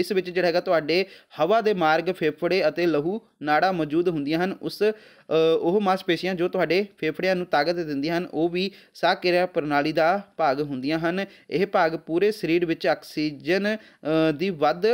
ਇਸ ਵਿੱਚ ਜਿਹੜਾ ਹੈਗਾ ਤੁਹਾਡੇ ਹਵਾ ਦੇ ਮਾਰਗ ਫੇਫੜੇ ਅਤੇ ਲਹੂ ਨਾੜਾ ਮੌਜੂਦ ਹੁੰਦੀਆਂ ਹਨ ਉਸ ਉਹ ਮਾਸਪੇਸ਼ੀਆਂ ਜੋ ਤੁਹਾਡੇ ਫੇਫੜਿਆਂ ਨੂੰ ਤਾਕਤ ਦਿੰਦੀਆਂ ਹਨ ਉਹ ਵੀ ਸਾਹ ਕਿਰਿਆ ਪ੍ਰਣਾਲੀ ਦਾ ਭਾਗ ਹੁੰਦੀਆਂ ਹਨ ਇਹ ਭਾਗ ਪੂਰੇ ਸਰੀਰ ਵਿੱਚ ਆਕਸੀਜਨ ਦੀ ਵੱਧ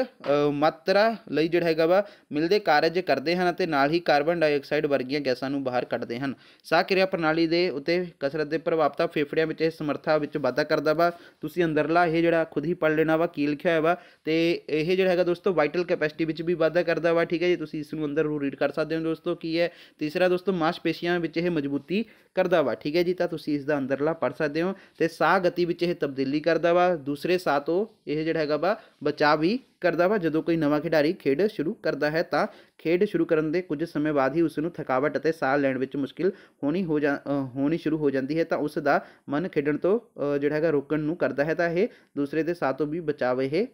ਮਾਤਰਾ ਲਈ ਜਿਹੜਾ ਹੈਗਾ ਵਾ ਮਿਲਦੇ ਕਾਰਜ ਕਰਦੇ ਹਨ ਅਤੇ ਨਾਲ ਹੀ ਕਾਰਬਨ ਡਾਈਆਕਸਾਈਡ ਵਰਗੀਆਂ ਗੈਸਾਂ ਨੂੰ ਬਾਹਰ ਕੱਢਦੇ ਹਨ ਸਾਹ ਕਿਰਿਆ ਪ੍ਰਣਾਲੀ ਦੇ ਉਤੇ ਕਸਰਤ ਦੇ ਪ੍ਰਭਾਵ ਤਾਂ ਫੇਫੜਿਆਂ ਵਿੱਚ ਇਹ ਸਮਰੱਥਾ ਵਿੱਚ ਵਾਧਾ ਕਰਦਾ ਵਾ ਤੁਸੀਂ ਅੰਦਰਲਾ ਇਹ ਜਿਹੜਾ ਖੁਦ ਹੀ ਪੜ ਲੈਣਾ ਵਾ ਕੀ ਲਿਖਿਆ ਹੋਇਆ ਵਾ ਤੇ ਇਹ ਜਿਹੜਾ ਹੈਗਾ ਦੋਸਤੋ ਵਾਈਟਲ ਕੈਪੈਸਿਟੀ ਵਿੱਚ ਵੀ ਵਾਧਾ ਕਰਦਾ ਵਾ ਠੀਕ ਹੈ ਜੀ ਤੁਸੀਂ ਇਸ ਨੂੰ ਅੰਦਰ ਰੀਡ ਕਰ ਸਕਦੇ ਹੋ ਦੋਸਤੋ ਕੀ ਹੈ ਤੀਸਰਾ ਦੋਸਤੋ ਮਾਸਪੇਸ਼ੀਆਂ ਵਿੱਚ ਇਹ ਮਜ਼ਬੂਤੀ ਕਰਦਾ ਵਾ ਠੀਕ ਹੈ ਜੀ ਤਾਂ ਤੁਸੀਂ ਇਸ ਦਾ ਅੰਦਰਲਾ ਪੜ ਸਕਦੇ ਹੋ ਤੇ ਸਾਹ ਗਤੀ ਵਿੱਚ ਇਹ ਤਬਦੀਲੀ ਕਰਦਾ ਵਾ ਦੂਸਰੇ ਸਾਹ ਤੋਂ ਇਹ ਜਿਹੜਾ ਹੈਗਾ ਵਾ ਬਚਾ ਵੀ ਕਰਦਾ ਵਾ ਜਦੋਂ ਕੋਈ ਨਵਾਂ ਖਿਡਾਰੀ ਖੇਡ ਸ਼ੁਰੂ ਕਰਦਾ ਹੈ ਤਾਂ ਖੇਡ ਸ਼ੁਰੂ ਕਰਨ ਦੇ ਕੁਝ ਸਮੇਂ ਬਾਅਦ ਹੀ ਉਸ ਨੂੰ ਥਕਾਵਟ ਅਤੇ ਸਾਹ ਲੈਣ ਵਿੱਚ ਮੁਸ਼ਕਿਲ ਹੋਣੀ ਹੋ ਜਾ ਹੋਣੀ ਸ਼ੁਰੂ ਹੋ ਜਾਂਦੀ ਹੈ ਤਾਂ ਉਸ ਦਾ ਮਨ ਖੇਡਣ ਤੋਂ ਜਿਹੜਾ ਹੈਗਾ ਰੋਕਣ ਨੂੰ ਕਰਦਾ ਹੈ ਤਾਂ ਇਹ ਦੂਸਰੇ ਦੇ ਸਾਹ ਤੋਂ ਵੀ ਬਚਾਅ ਇਹ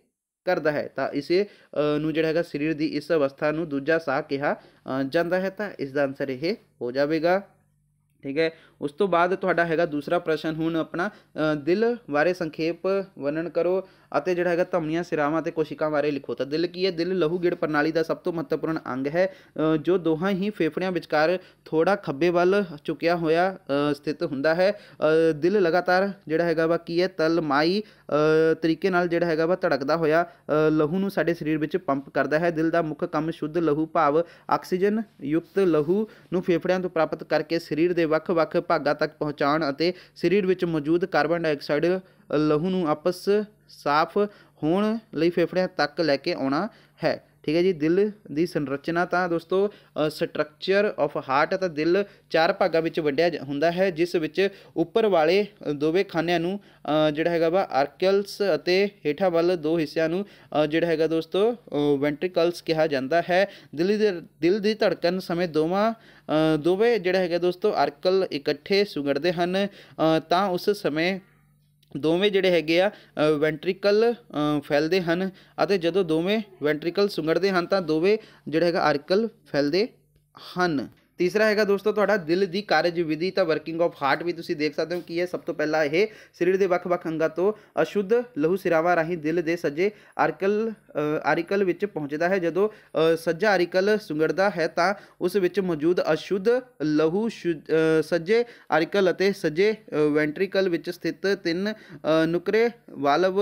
ਕਰਦਾ ਹੈ ਤਾਂ ਇਸੇ ਨੂੰ ਜਿਹੜਾ ਹੈਗਾ ਸਰੀਰ ਦੀ ਇਸ ਅਵਸਥਾ ਨੂੰ ਦੂਜਾ ਸਾਹ ਕਿਹਾ ਜਾਂਦਾ ਹੈ ਤਾਂ ਇਸ ਦਾ ਆਨਸਰ ਇਹ ਹੋ ਜਾਵੇਗਾ ਠੀਕ ਹੈ ਉਸ ਤੋਂ ਬਾਅਦ ਤੁਹਾਡਾ ਹੈਗਾ ਦੂਸਰਾ ਪ੍ਰਸ਼ਨ ਹੁਣ ਆਪਣਾ ਦਿਲ ਬਾਰੇ ਸੰਖੇਪ ਵਰਣਨ ਕਰੋ ਅਤੇ ਜਿਹੜਾ ਹੈਗਾ ਧਮਨੀਆਂ ਸਿਰਾਵਾਂ ਅਤੇ ਕੋਸ਼ਿਕਾ ਬਾਰੇ ਲਿਖੋ ਤਾਂ ਦਿਲ ਕੀ ਹੈ ਦਿਲ ਲਹੂ ਗਿੜ ਪ੍ਰਣਾਲੀ ਦਾ ਸਭ ਤੋਂ ਮਹੱਤਵਪੂਰਨ ਅੰਗ ਹੈ ਜੋ ਦੋਹਾਂ ਹੀ ਫੇਫੜਿਆਂ ਵਿਚਕਾਰ ਥੋੜਾ ਖੱਬੇ ਵੱਲ ਝੁਕਿਆ ਹੋਇਆ ਸਥਿਤ ਹੁੰਦਾ ਹੈ ਦਿਲ ਲਗਾਤਾਰ ਜਿਹੜਾ ਹੈਗਾ ਵਾ ਕੀ ਹੈ ਤਲਮਾਈ ਤਰੀਕੇ ਨਾਲ ਜਿਹੜਾ ਹੈਗਾ ਵਾ ਧੜਕਦਾ ਹੋਇਆ ਲਹੂ ਨੂੰ ਸਾਡੇ ਸਰੀਰ ਵਿੱਚ ਪੰਪ ਕਰਦਾ ਹੈ ਦਿਲ ਦਾ ਮੁੱਖ ਕੰਮ ਸ਼ੁੱਧ ਲਹੂ ਭਾਵ ਆਕਸੀਜਨ ਯੁਕਤ ਲਹੂ ਨੂੰ ਫੇਫੜਿਆਂ ਤੋਂ ਪ੍ਰਾਪਤ ਕਰਕੇ ਸਰੀਰ ਦੇ ਵੱਖ-ਵੱਖ ਭਾਗਾਂ ਤੱਕ ਪਹੁੰਚਾਉਣ ਅਤੇ ਸਰੀਰ ਵਿੱਚ ਮੌਜੂਦ ਕਾਰਬਨ ਡਾਈਆਕਸਾਈਡ ਲਹੂ ਨੂੰ ਆਪਸ ਸਾਫ਼ ਹੋਣ ਲਈ ਫੇਫੜਿਆਂ ਤੱਕ ਲੈ ਕੇ ਆਉਣਾ ਹੈ ਠੀਕ ਹੈ ਜੀ ਦਿਲ ਦੀ ਸੰਰਚਨਾ ਤਾਂ ਦੋਸਤੋ ਸਟਰਕਚਰ ਆਫ ਹਾਰਟ ਤਾਂ ਦਿਲ ਚਾਰ ਭਾਗਾਂ ਵਿੱਚ ਵੰਡਿਆ ਹੁੰਦਾ ਹੈ ਜਿਸ ਵਿੱਚ ਉੱਪਰ ਵਾਲੇ ਦੋਵੇਂ ਖਾਨਿਆਂ ਨੂੰ ਜਿਹੜਾ ਹੈਗਾ ਵਾ ਆਰਕਲਸ ਅਤੇ ਹੇਠਾਂ ਵੱਲ ਦੋ ਹਿੱਸਿਆਂ ਨੂੰ ਜਿਹੜਾ ਹੈਗਾ ਦੋਸਤੋ ਵੈਂਟ੍ਰਿਕਲਸ ਕਿਹਾ ਜਾਂਦਾ ਹੈ ਦਿਲ ਦੇ ਦਿਲ ਦੀ ਧੜਕਣ ਸਮੇਂ ਦੋਵਾਂ ਦੋਵੇਂ ਜਿਹੜਾ ਹੈਗਾ ਦੋਸਤੋ ਆਰਕਲ ਇਕੱਠੇ ਸੁਗੜਦੇ ਹਨ ਤਾਂ ਉਸ ਸਮੇਂ ਦੋਵੇਂ ਜਿਹੜੇ ਹੈਗੇ ਆ ਵੈਂਟ੍ਰਿਕਲ ਫੈਲਦੇ ਹਨ ਅਤੇ ਜਦੋਂ ਦੋਵੇਂ ਵੈਂਟ੍ਰਿਕਲ ਸੁੰਗੜਦੇ ਹਨ ਤਾਂ ਦੋਵੇਂ ਜਿਹੜਾ ਹੈਗਾ ਆਰਕਲ ਫੈਲਦੇ ਹਨ ਤੀਸਰਾ ਹੈਗਾ ਦੋਸਤੋ ਤੁਹਾਡਾ ਦਿਲ ਦੀ ਕਾਰਜ ਵਿਧੀ ਤਾਂ ਵਰਕਿੰਗ ਆਫ ਹਾਰਟ ਵੀ ਤੁਸੀਂ ਦੇਖ ਸਕਦੇ ਹੋ ਕਿ ਇਹ ਸਭ ਤੋਂ ਪਹਿਲਾਂ ਇਹ ਸਰੀਰ ਦੇ ਵੱਖ-ਵੱਖ ਅੰਗਾਂ ਤੋਂ ਅਸ਼ੁੱਧ ਲਹੂ ਸਿਰਾਵਾਂ ਰਾਹੀਂ ਦਿਲ ਦੇ ਸੱਜੇ ਆਰਕਲ ਆਰਕਲ ਵਿੱਚ ਪਹੁੰਚਦਾ ਹੈ ਜਦੋਂ ਸੱਜਾ ਆਰਕਲ ਸੁੰਗੜਦਾ ਹੈ ਤਾਂ ਉਸ ਵਿੱਚ ਮੌਜੂਦ ਅਸ਼ੁੱਧ ਲਹੂ ਸੱਜੇ ਆਰਕਲ ਅਤੇ ਸੱਜੇ ਵੈਂਟ੍ਰਿਕਲ ਵਿੱਚ ਸਥਿਤ ਤਿੰਨ ਨੁਕਰੇ ਵਾਲਵ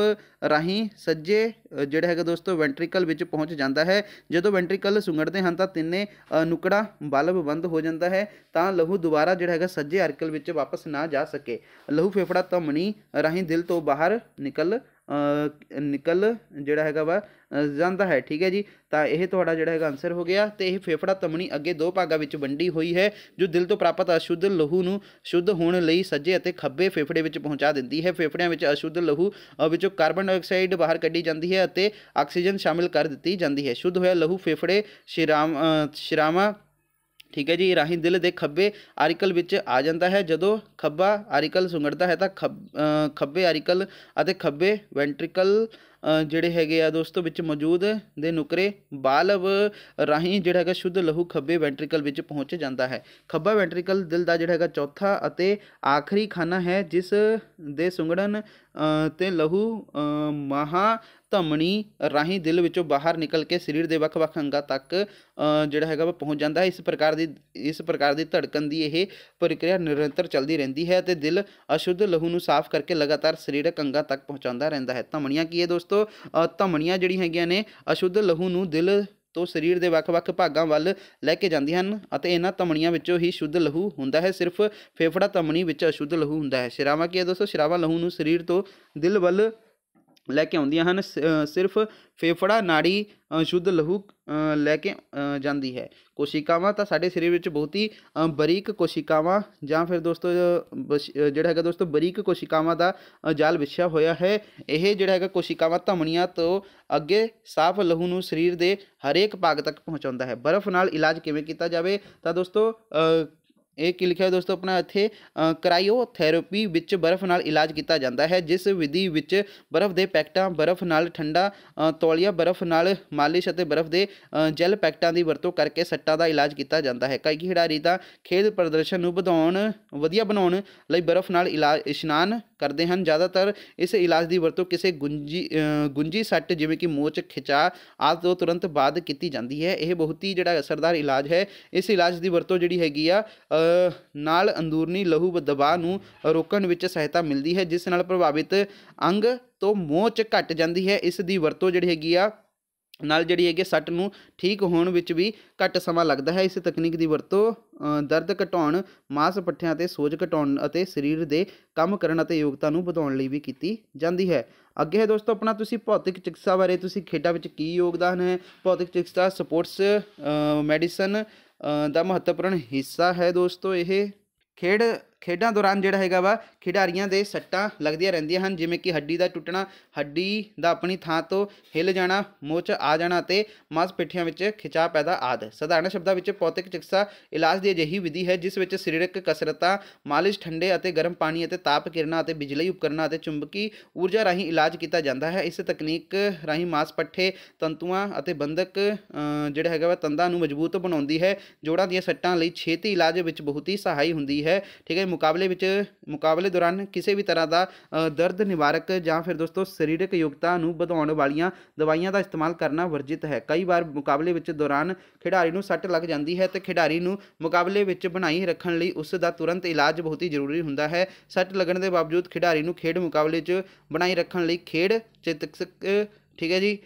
ਰਾਹੀਂ ਸੱਜੇ ਜਿਹੜਾ ਹੈਗਾ ਦੋਸਤੋ ਵੈਂਟ੍ਰਿਕਲ ਵਿੱਚ ਪਹੁੰਚ ਜਾਂਦਾ ਹੈ ਜਦੋਂ ਵੈਂਟ੍ਰਿਕਲ ਸੁੰਗੜਦੇ ਹਨ ਤਾਂ ਤਿੰਨੇ ਨੁਕੜਾ ਵਾਲਵ ਬੰਦ ਬੰਦ ਹੋ ਜਾਂਦਾ ਹੈ ਤਾਂ ਲਹੂ ਦੁਬਾਰਾ ਜਿਹੜਾ ਹੈਗਾ ਸੱਜੇ ਅਰਕਲ ਵਿੱਚ ਵਾਪਸ ਨਾ ਜਾ ਸਕੇ ਲਹੂ ਫੇਫੜਾ ਧਮਣੀ ਰਾਹੀਂ ਦਿਲ ਤੋਂ ਬਾਹਰ ਨਿਕਲ ਨਿਕਲ ਜਿਹੜਾ ਹੈਗਾ ਵਾ ਜਾਂਦਾ ਹੈ ਠੀਕ ਹੈ ਜੀ ਤਾਂ ਇਹ ਤੁਹਾਡਾ ਜਿਹੜਾ ਹੈਗਾ ਆਨਸਰ ਹੋ ਗਿਆ ਤੇ ਇਹ ਫੇਫੜਾ ਤਮਣੀ ਅੱਗੇ ਦੋ ਭਾਗਾਂ ਵਿੱਚ ਵੰਡੀ ਹੋਈ ਹੈ ਜੋ ਦਿਲ ਤੋਂ ਪ੍ਰਾਪਤ ਅਸ਼ੁੱਧ ਲਹੂ ਨੂੰ ਸ਼ੁੱਧ ਹੋਣ ਲਈ ਸੱਜੇ ਅਤੇ ਖੱਬੇ ਫੇਫੜੇ ਵਿੱਚ ਪਹੁੰਚਾ ਦਿੰਦੀ ਹੈ ਫੇਫੜਿਆਂ ਵਿੱਚ ਅਸ਼ੁੱਧ ਲਹੂ ਵਿੱਚੋਂ ਕਾਰਬਨ ਡਾਈਆਕਸਾਈਡ ਬਾਹਰ ਕੱਢੀ ਜਾਂਦੀ ਹੈ ਅਤੇ ਆਕਸੀਜਨ ਸ਼ਾਮਿਲ ਕਰ ਦਿੱਤੀ ਜਾਂਦੀ ਹੈ ਸ਼ੁੱਧ ਹੋਇਆ ਲਹੂ ਫੇਫੜੇ ਸ਼ਿਰਾਮ ਸ਼ਿਰਾਮਾ ਠੀਕ ਹੈ ਜੀ ਰਾਹੀਂ ਦਿਲ ਦੇ ਖੱਬੇ ਆਰਿਕਲ ਵਿੱਚ ਆ ਜਾਂਦਾ ਹੈ ਜਦੋਂ ਖੱਬਾ ਆਰਿਕਲ ਸੁੰਗੜਦਾ ਹੈ ਤਾਂ ਖੱਬੇ ਆਰਿਕਲ ਅਤੇ ਖੱਬੇ ਵੈਂਟ੍ਰਿਕਲ ਜਿਹੜੇ ਹੈਗੇ ਆ ਦੋਸਤੋ ਵਿੱਚ ਮੌਜੂਦ ਦੇ ਨੁਕਰੇ ਬਾਲਵ ਰਾਹੀਂ ਜਿਹੜਾ ਹੈਗਾ ਸ਼ੁੱਧ ਲਹੂ ਖੱਬੇ ਵੈਂਟ੍ਰਿਕਲ ਵਿੱਚ ਪਹੁੰਚ ਜਾਂਦਾ ਹੈ ਖੱਬਾ ਵੈਂਟ੍ਰਿਕਲ ਦਿਲ ਦਾ ਜਿਹੜਾ ਹੈਗਾ ਚੌਥਾ ਅਤੇ ਆਖਰੀ ਖਾਨਾ ਹੈ ਜਿਸ ਦੇ ਸੁੰਗੜਨ ਤੇ ਲਹੂ ਮਹਾ ਧਮਣੀ ਰਾਹੀਂ ਦਿਲ ਵਿੱਚੋਂ ਬਾਹਰ ਨਿਕਲ ਕੇ ਸਰੀਰ ਦੇ ਵੱਖ-ਵੱਖ ਅੰਗਾਂ ਤੱਕ ਜਿਹੜਾ ਹੈਗਾ ਉਹ ਪਹੁੰਚ ਜਾਂਦਾ ਹੈ ਇਸ ਪ੍ਰਕਾਰ ਦੀ ਇਸ ਪ੍ਰਕਾਰ ਦੀ ਧੜਕਣ ਦੀ ਇਹ ਪ੍ਰਕਿਰਿਆ ਨਿਰੰਤਰ ਚੱਲਦੀ ਰਹਿੰਦੀ ਹੈ ਤੇ ਦਿਲ ਅਸ਼ੁੱਧ ਲਹੂ ਨੂੰ ਸਾਫ਼ ਕਰਕੇ ਲਗਾਤਾਰ ਸਰੀਰਕ ਅੰਗਾਂ ਤੱਕ ਪਹੁੰਚਾਉਂਦਾ ਰਹਿੰਦਾ ਹੈ ਧਮਣੀਆਂ ਕੀ ਹੈ ਦੋਸਤੋ ਦੋਸਤੋ ਧਮਣੀਆਂ ਜਿਹੜੀ ਹੈਗੀਆਂ ਨੇ ਅਸ਼ੁੱਧ ਲਹੂ ਨੂੰ ਦਿਲ ਤੋਂ ਸਰੀਰ ਦੇ ਵੱਖ-ਵੱਖ ਭਾਗਾਂ ਵੱਲ ਲੈ ਕੇ ਜਾਂਦੀਆਂ ਹਨ ਅਤੇ ਇਹਨਾਂ ਧਮਣੀਆਂ ਵਿੱਚੋਂ ਹੀ ਸ਼ੁੱਧ ਲਹੂ ਹੁੰਦਾ ਹੈ ਸਿਰਫ ਫੇਫੜਾ ਧਮਣੀ ਵਿੱਚ ਅਸ਼ੁੱਧ ਲਹੂ ਹੁੰਦਾ ਹੈ ਸ਼ਰਾਵਾ ਕੀ ਹੈ ਦੋਸਤੋ ਸ਼ਰਾਵਾ ਲਹੂ ਨੂੰ ਸਰੀਰ ਤੋਂ ਦਿਲ ਵੱਲ ਲੈ ਕੇ ਆਉਂਦੀਆਂ ਹਨ ਸਿਰਫ ਫੇਫੜਾ ਨਾੜੀ ਸ਼ੁੱਧ ਲਹੂ ਲੈ ਕੇ ਜਾਂਦੀ ਹੈ ਕੋਸ਼ਿਕਾਵਾਂ ਤਾਂ ਸਾਡੇ ਸਰੀਰ ਵਿੱਚ ਬਹੁਤ ਹੀ ਬਰੀਕ ਕੋਸ਼ਿਕਾਵਾਂ ਜਾਂ ਫਿਰ ਦੋਸਤੋ ਜਿਹੜਾ ਹੈਗਾ ਦੋਸਤੋ ਬਰੀਕ ਕੋਸ਼ਿਕਾਵਾਂ ਦਾ ਜਾਲ ਵਿਛਿਆ ਹੋਇਆ ਹੈ ਇਹ ਜਿਹੜਾ ਹੈਗਾ ਕੋਸ਼ਿਕਾਵਾਂ ਧਮਣੀਆਂ ਤੋਂ ਅੱਗੇ ਸਾਫ਼ ਲਹੂ ਨੂੰ ਸਰੀਰ ਦੇ ਹਰੇਕ ਭਾਗ ਤੱਕ ਪਹੁੰਚਾਉਂਦਾ ਹੈ ਬਰਫ਼ ਨਾਲ ਇਲਾਜ ਕਿਵੇਂ ਕੀਤਾ ਜਾਵੇ ਤਾਂ ਦੋਸਤੋ ਇਹ ਕੀ ਲਿਖਿਆ ਦੋਸਤੋ ਆਪਣਾ ਇੱਥੇ ਕ੍ਰਾਇਓਥੈਰੇਪੀ ਵਿੱਚ ਬਰਫ਼ ਨਾਲ ਇਲਾਜ ਕੀਤਾ ਜਾਂਦਾ ਹੈ ਜਿਸ ਵਿਧੀ ਵਿੱਚ ਬਰਫ਼ ਦੇ ਪੈਕਟਾਂ ਬਰਫ਼ ਨਾਲ ਠੰਡਾ ਤੌਲੀਆ ਬਰਫ਼ ਨਾਲ ਮਾਲਿਸ਼ ਅਤੇ ਬਰਫ਼ ਦੇ ਜੈਲ ਪੈਕਟਾਂ ਦੀ ਵਰਤੋਂ ਕਰਕੇ ਸੱਟਾਂ ਦਾ ਇਲਾਜ ਕੀਤਾ ਜਾਂਦਾ ਹੈ ਕਈ ਖਿਡਾਰੀ ਤਾਂ ਖੇਡ ਪ੍ਰਦਰਸ਼ਨ ਨੂੰ ਵਧਾਉਣ ਵਧੀਆ ਬਣਾਉਣ ਲਈ ਬਰਫ਼ ਨਾਲ ਇਲਾਜ ਇਸ਼ਨਾਨ ਕਰਦੇ ਹਨ ਜ਼ਿਆਦਾਤਰ ਇਸ ਇਲਾਜ ਦੀ ਵਰਤੋਂ ਕਿਸੇ ਗੁੰਜੀ ਗੁੰਜੀ ਸੱਟ ਜਿਵੇਂ ਕਿ ਮੋਚ ਖਿਚਾ ਆਦਿ ਤੋਂ ਤੁਰੰਤ ਬਾਅਦ ਕੀਤੀ ਜਾਂਦੀ ਹੈ ਇਹ ਬਹੁਤ ਹੀ ਜਿਹੜਾ ਅਸਰਦਾਰ ਇਲਾਜ ਹੈ ਇਸ ਇਲਾਜ ਦੀ ਵਰਤੋਂ ਜਿਹੜੀ ਹੈਗੀ ਆ ਨਾਲ ਅੰਦਰੂਨੀ ਲਹੂ ਦਬਾਅ ਨੂੰ ਰੋਕਣ ਵਿੱਚ ਸਹਾਇਤਾ ਮਿਲਦੀ ਹੈ ਜਿਸ ਨਾਲ ਪ੍ਰਭਾਵਿਤ ਅੰਗ ਤੋਂ ਮੋਚ ਘਟ ਜਾਂਦੀ ਹੈ ਇਸ ਦੀ ਵਰਤੋਂ ਜਿਹੜੀ ਹੈਗੀ ਆ ਨਾਲ ਜਿਹੜੀ ਹੈਗੀ ਸੱਟ ਨੂੰ ਠੀਕ ਹੋਣ ਵਿੱਚ ਵੀ ਘੱਟ ਸਮਾਂ ਲੱਗਦਾ ਹੈ ਇਸ ਤਕਨੀਕ ਦੀ ਵਰਤੋਂ ਦਰਦ ਘਟਾਉਣ ਮਾਸ ਪੱਠਿਆਂ ਤੇ ਸੋਜ ਘਟਾਉਣ ਅਤੇ ਸਰੀਰ ਦੇ ਕੰਮ ਕਰਨ ਅਤੇ ਯੋਗਤਾ ਨੂੰ ਵਧਾਉਣ ਲਈ ਵੀ ਕੀਤੀ ਜਾਂਦੀ ਹੈ ਅੱਗੇ ਹੈ ਦੋਸਤੋ ਆਪਣਾ ਤੁਸੀਂ ਭੌਤਿਕ ਚਿਕਿਤਸਾ ਬਾਰੇ ਤੁਸੀਂ ਖੇਡਾਂ ਵਿੱਚ ਕੀ ਯੋਗਦਾਨ ਹੈ ਭੌਤਿਕ ਚਿਕਿਤਸਾ ਸਪੋਰਟਸ ਮੈਡੀਸਨ ਦਾ ਮਹੱਤਵਪੂਰਨ ਹਿੱਸਾ ਹੈ ਦੋਸਤੋ ਇਹ ਖੇਡ ਖੇਡਾਂ ਦੌਰਾਨ ਜਿਹੜਾ ਹੈਗਾ ਵਾ ਖਿਡਾਰੀਆਂ ਦੇ ਸੱਟਾਂ ਲੱਗਦੀਆਂ ਰਹਿੰਦੀਆਂ ਹਨ ਜਿਵੇਂ ਕਿ ਹੱਡੀ ਦਾ ਟੁੱਟਣਾ ਹੱਡੀ ਦਾ ਆਪਣੀ ਥਾਂ ਤੋਂ ਹਿੱਲ ਜਾਣਾ ਮੋਚ ਆ ਜਾਣਾ ਤੇ ਮਾਸਪੇਠੀਆਂ ਵਿੱਚ ਖਿਚਾਅ ਪੈਦਾ ਆਦ ਸਧਾਰਨ ਸ਼ਬਦਾਂ ਵਿੱਚ ਪੌਤਿਕ ਚਿਕਿਤਸਾ ਇਲਾਜ ਦੀ ਅਜਿਹੀ ਵਿਧੀ ਹੈ ਜਿਸ ਵਿੱਚ ਸਰੀਰਕ ਕਸਰਤਾਂ ਮਾਲਿਸ਼ ਠੰਡੇ ਅਤੇ ਗਰਮ ਪਾਣੀ ਅਤੇ ਤਾਪ ਕਿਰਨਾਂ ਅਤੇ ਬਿਜਲੀ ਉਪਕਰਨਾਂ ਅਤੇ ਚੁੰਬਕੀ ਊਰਜਾ ਰਾਹੀਂ ਇਲਾਜ ਕੀਤਾ ਜਾਂਦਾ ਹੈ ਇਸ ਤਕਨੀਕ ਰਾਹੀਂ ਮਾਸਪੱਠੇ ਤੰਤੂਆਂ ਅਤੇ ਬੰਧਕ ਜਿਹੜਾ ਹੈਗਾ ਵਾ ਤੰਦਾਂ ਨੂੰ ਮਜ਼ਬੂਤ ਬਣਾਉਂਦੀ ਹੈ ਜੋੜਾਂ ਦੀਆਂ ਸੱਟਾਂ ਲਈ ਛੇਤੀ ਇਲਾਜ ਵਿੱਚ ਬਹੁਤ ਹੀ ਸਹਾਈ ਹੁੰਦੀ ਹੈ ਠੀਕ ਹੈ ਮੁਕਾਬਲੇ ਵਿੱਚ ਮੁਕਾਬਲੇ ਦੌਰਾਨ ਕਿਸੇ ਵੀ ਤਰ੍ਹਾਂ ਦਾ ਦਰਦ ਨਿਵਾਰਕ ਜਾਂ ਫਿਰ ਦੋਸਤੋ ਸਰੀਰਕ ਯੋਗਤਾ ਨੂੰ ਵਧਾਉਣ ਵਾਲੀਆਂ ਦਵਾਈਆਂ ਦਾ ਇਸਤੇਮਾਲ ਕਰਨਾ ਵਰਜਿਤ ਹੈ ਕਈ ਵਾਰ ਮੁਕਾਬਲੇ ਵਿੱਚ ਦੌਰਾਨ ਖਿਡਾਰੀ ਨੂੰ ਸੱਟ ਲੱਗ ਜਾਂਦੀ ਹੈ ਤੇ ਖਿਡਾਰੀ ਨੂੰ ਮੁਕਾਬਲੇ ਵਿੱਚ ਬਣਾਈ ਰੱਖਣ ਲਈ ਉਸ ਦਾ ਤੁਰੰਤ ਇਲਾਜ ਬਹੁਤ ਹੀ ਜ਼ਰੂਰੀ ਹੁੰਦਾ ਹੈ ਸੱਟ ਲੱਗਣ ਦੇ ਬਾਵਜੂਦ ਖਿਡਾਰੀ ਨੂੰ ਖੇਡ ਮੁਕਾਬਲੇ 'ਚ ਬਣਾਈ ਰੱਖਣ ਲਈ ਖੇਡ ਚਿਕਿਤਸਕ ਠੀਕ ਹੈ ਜੀ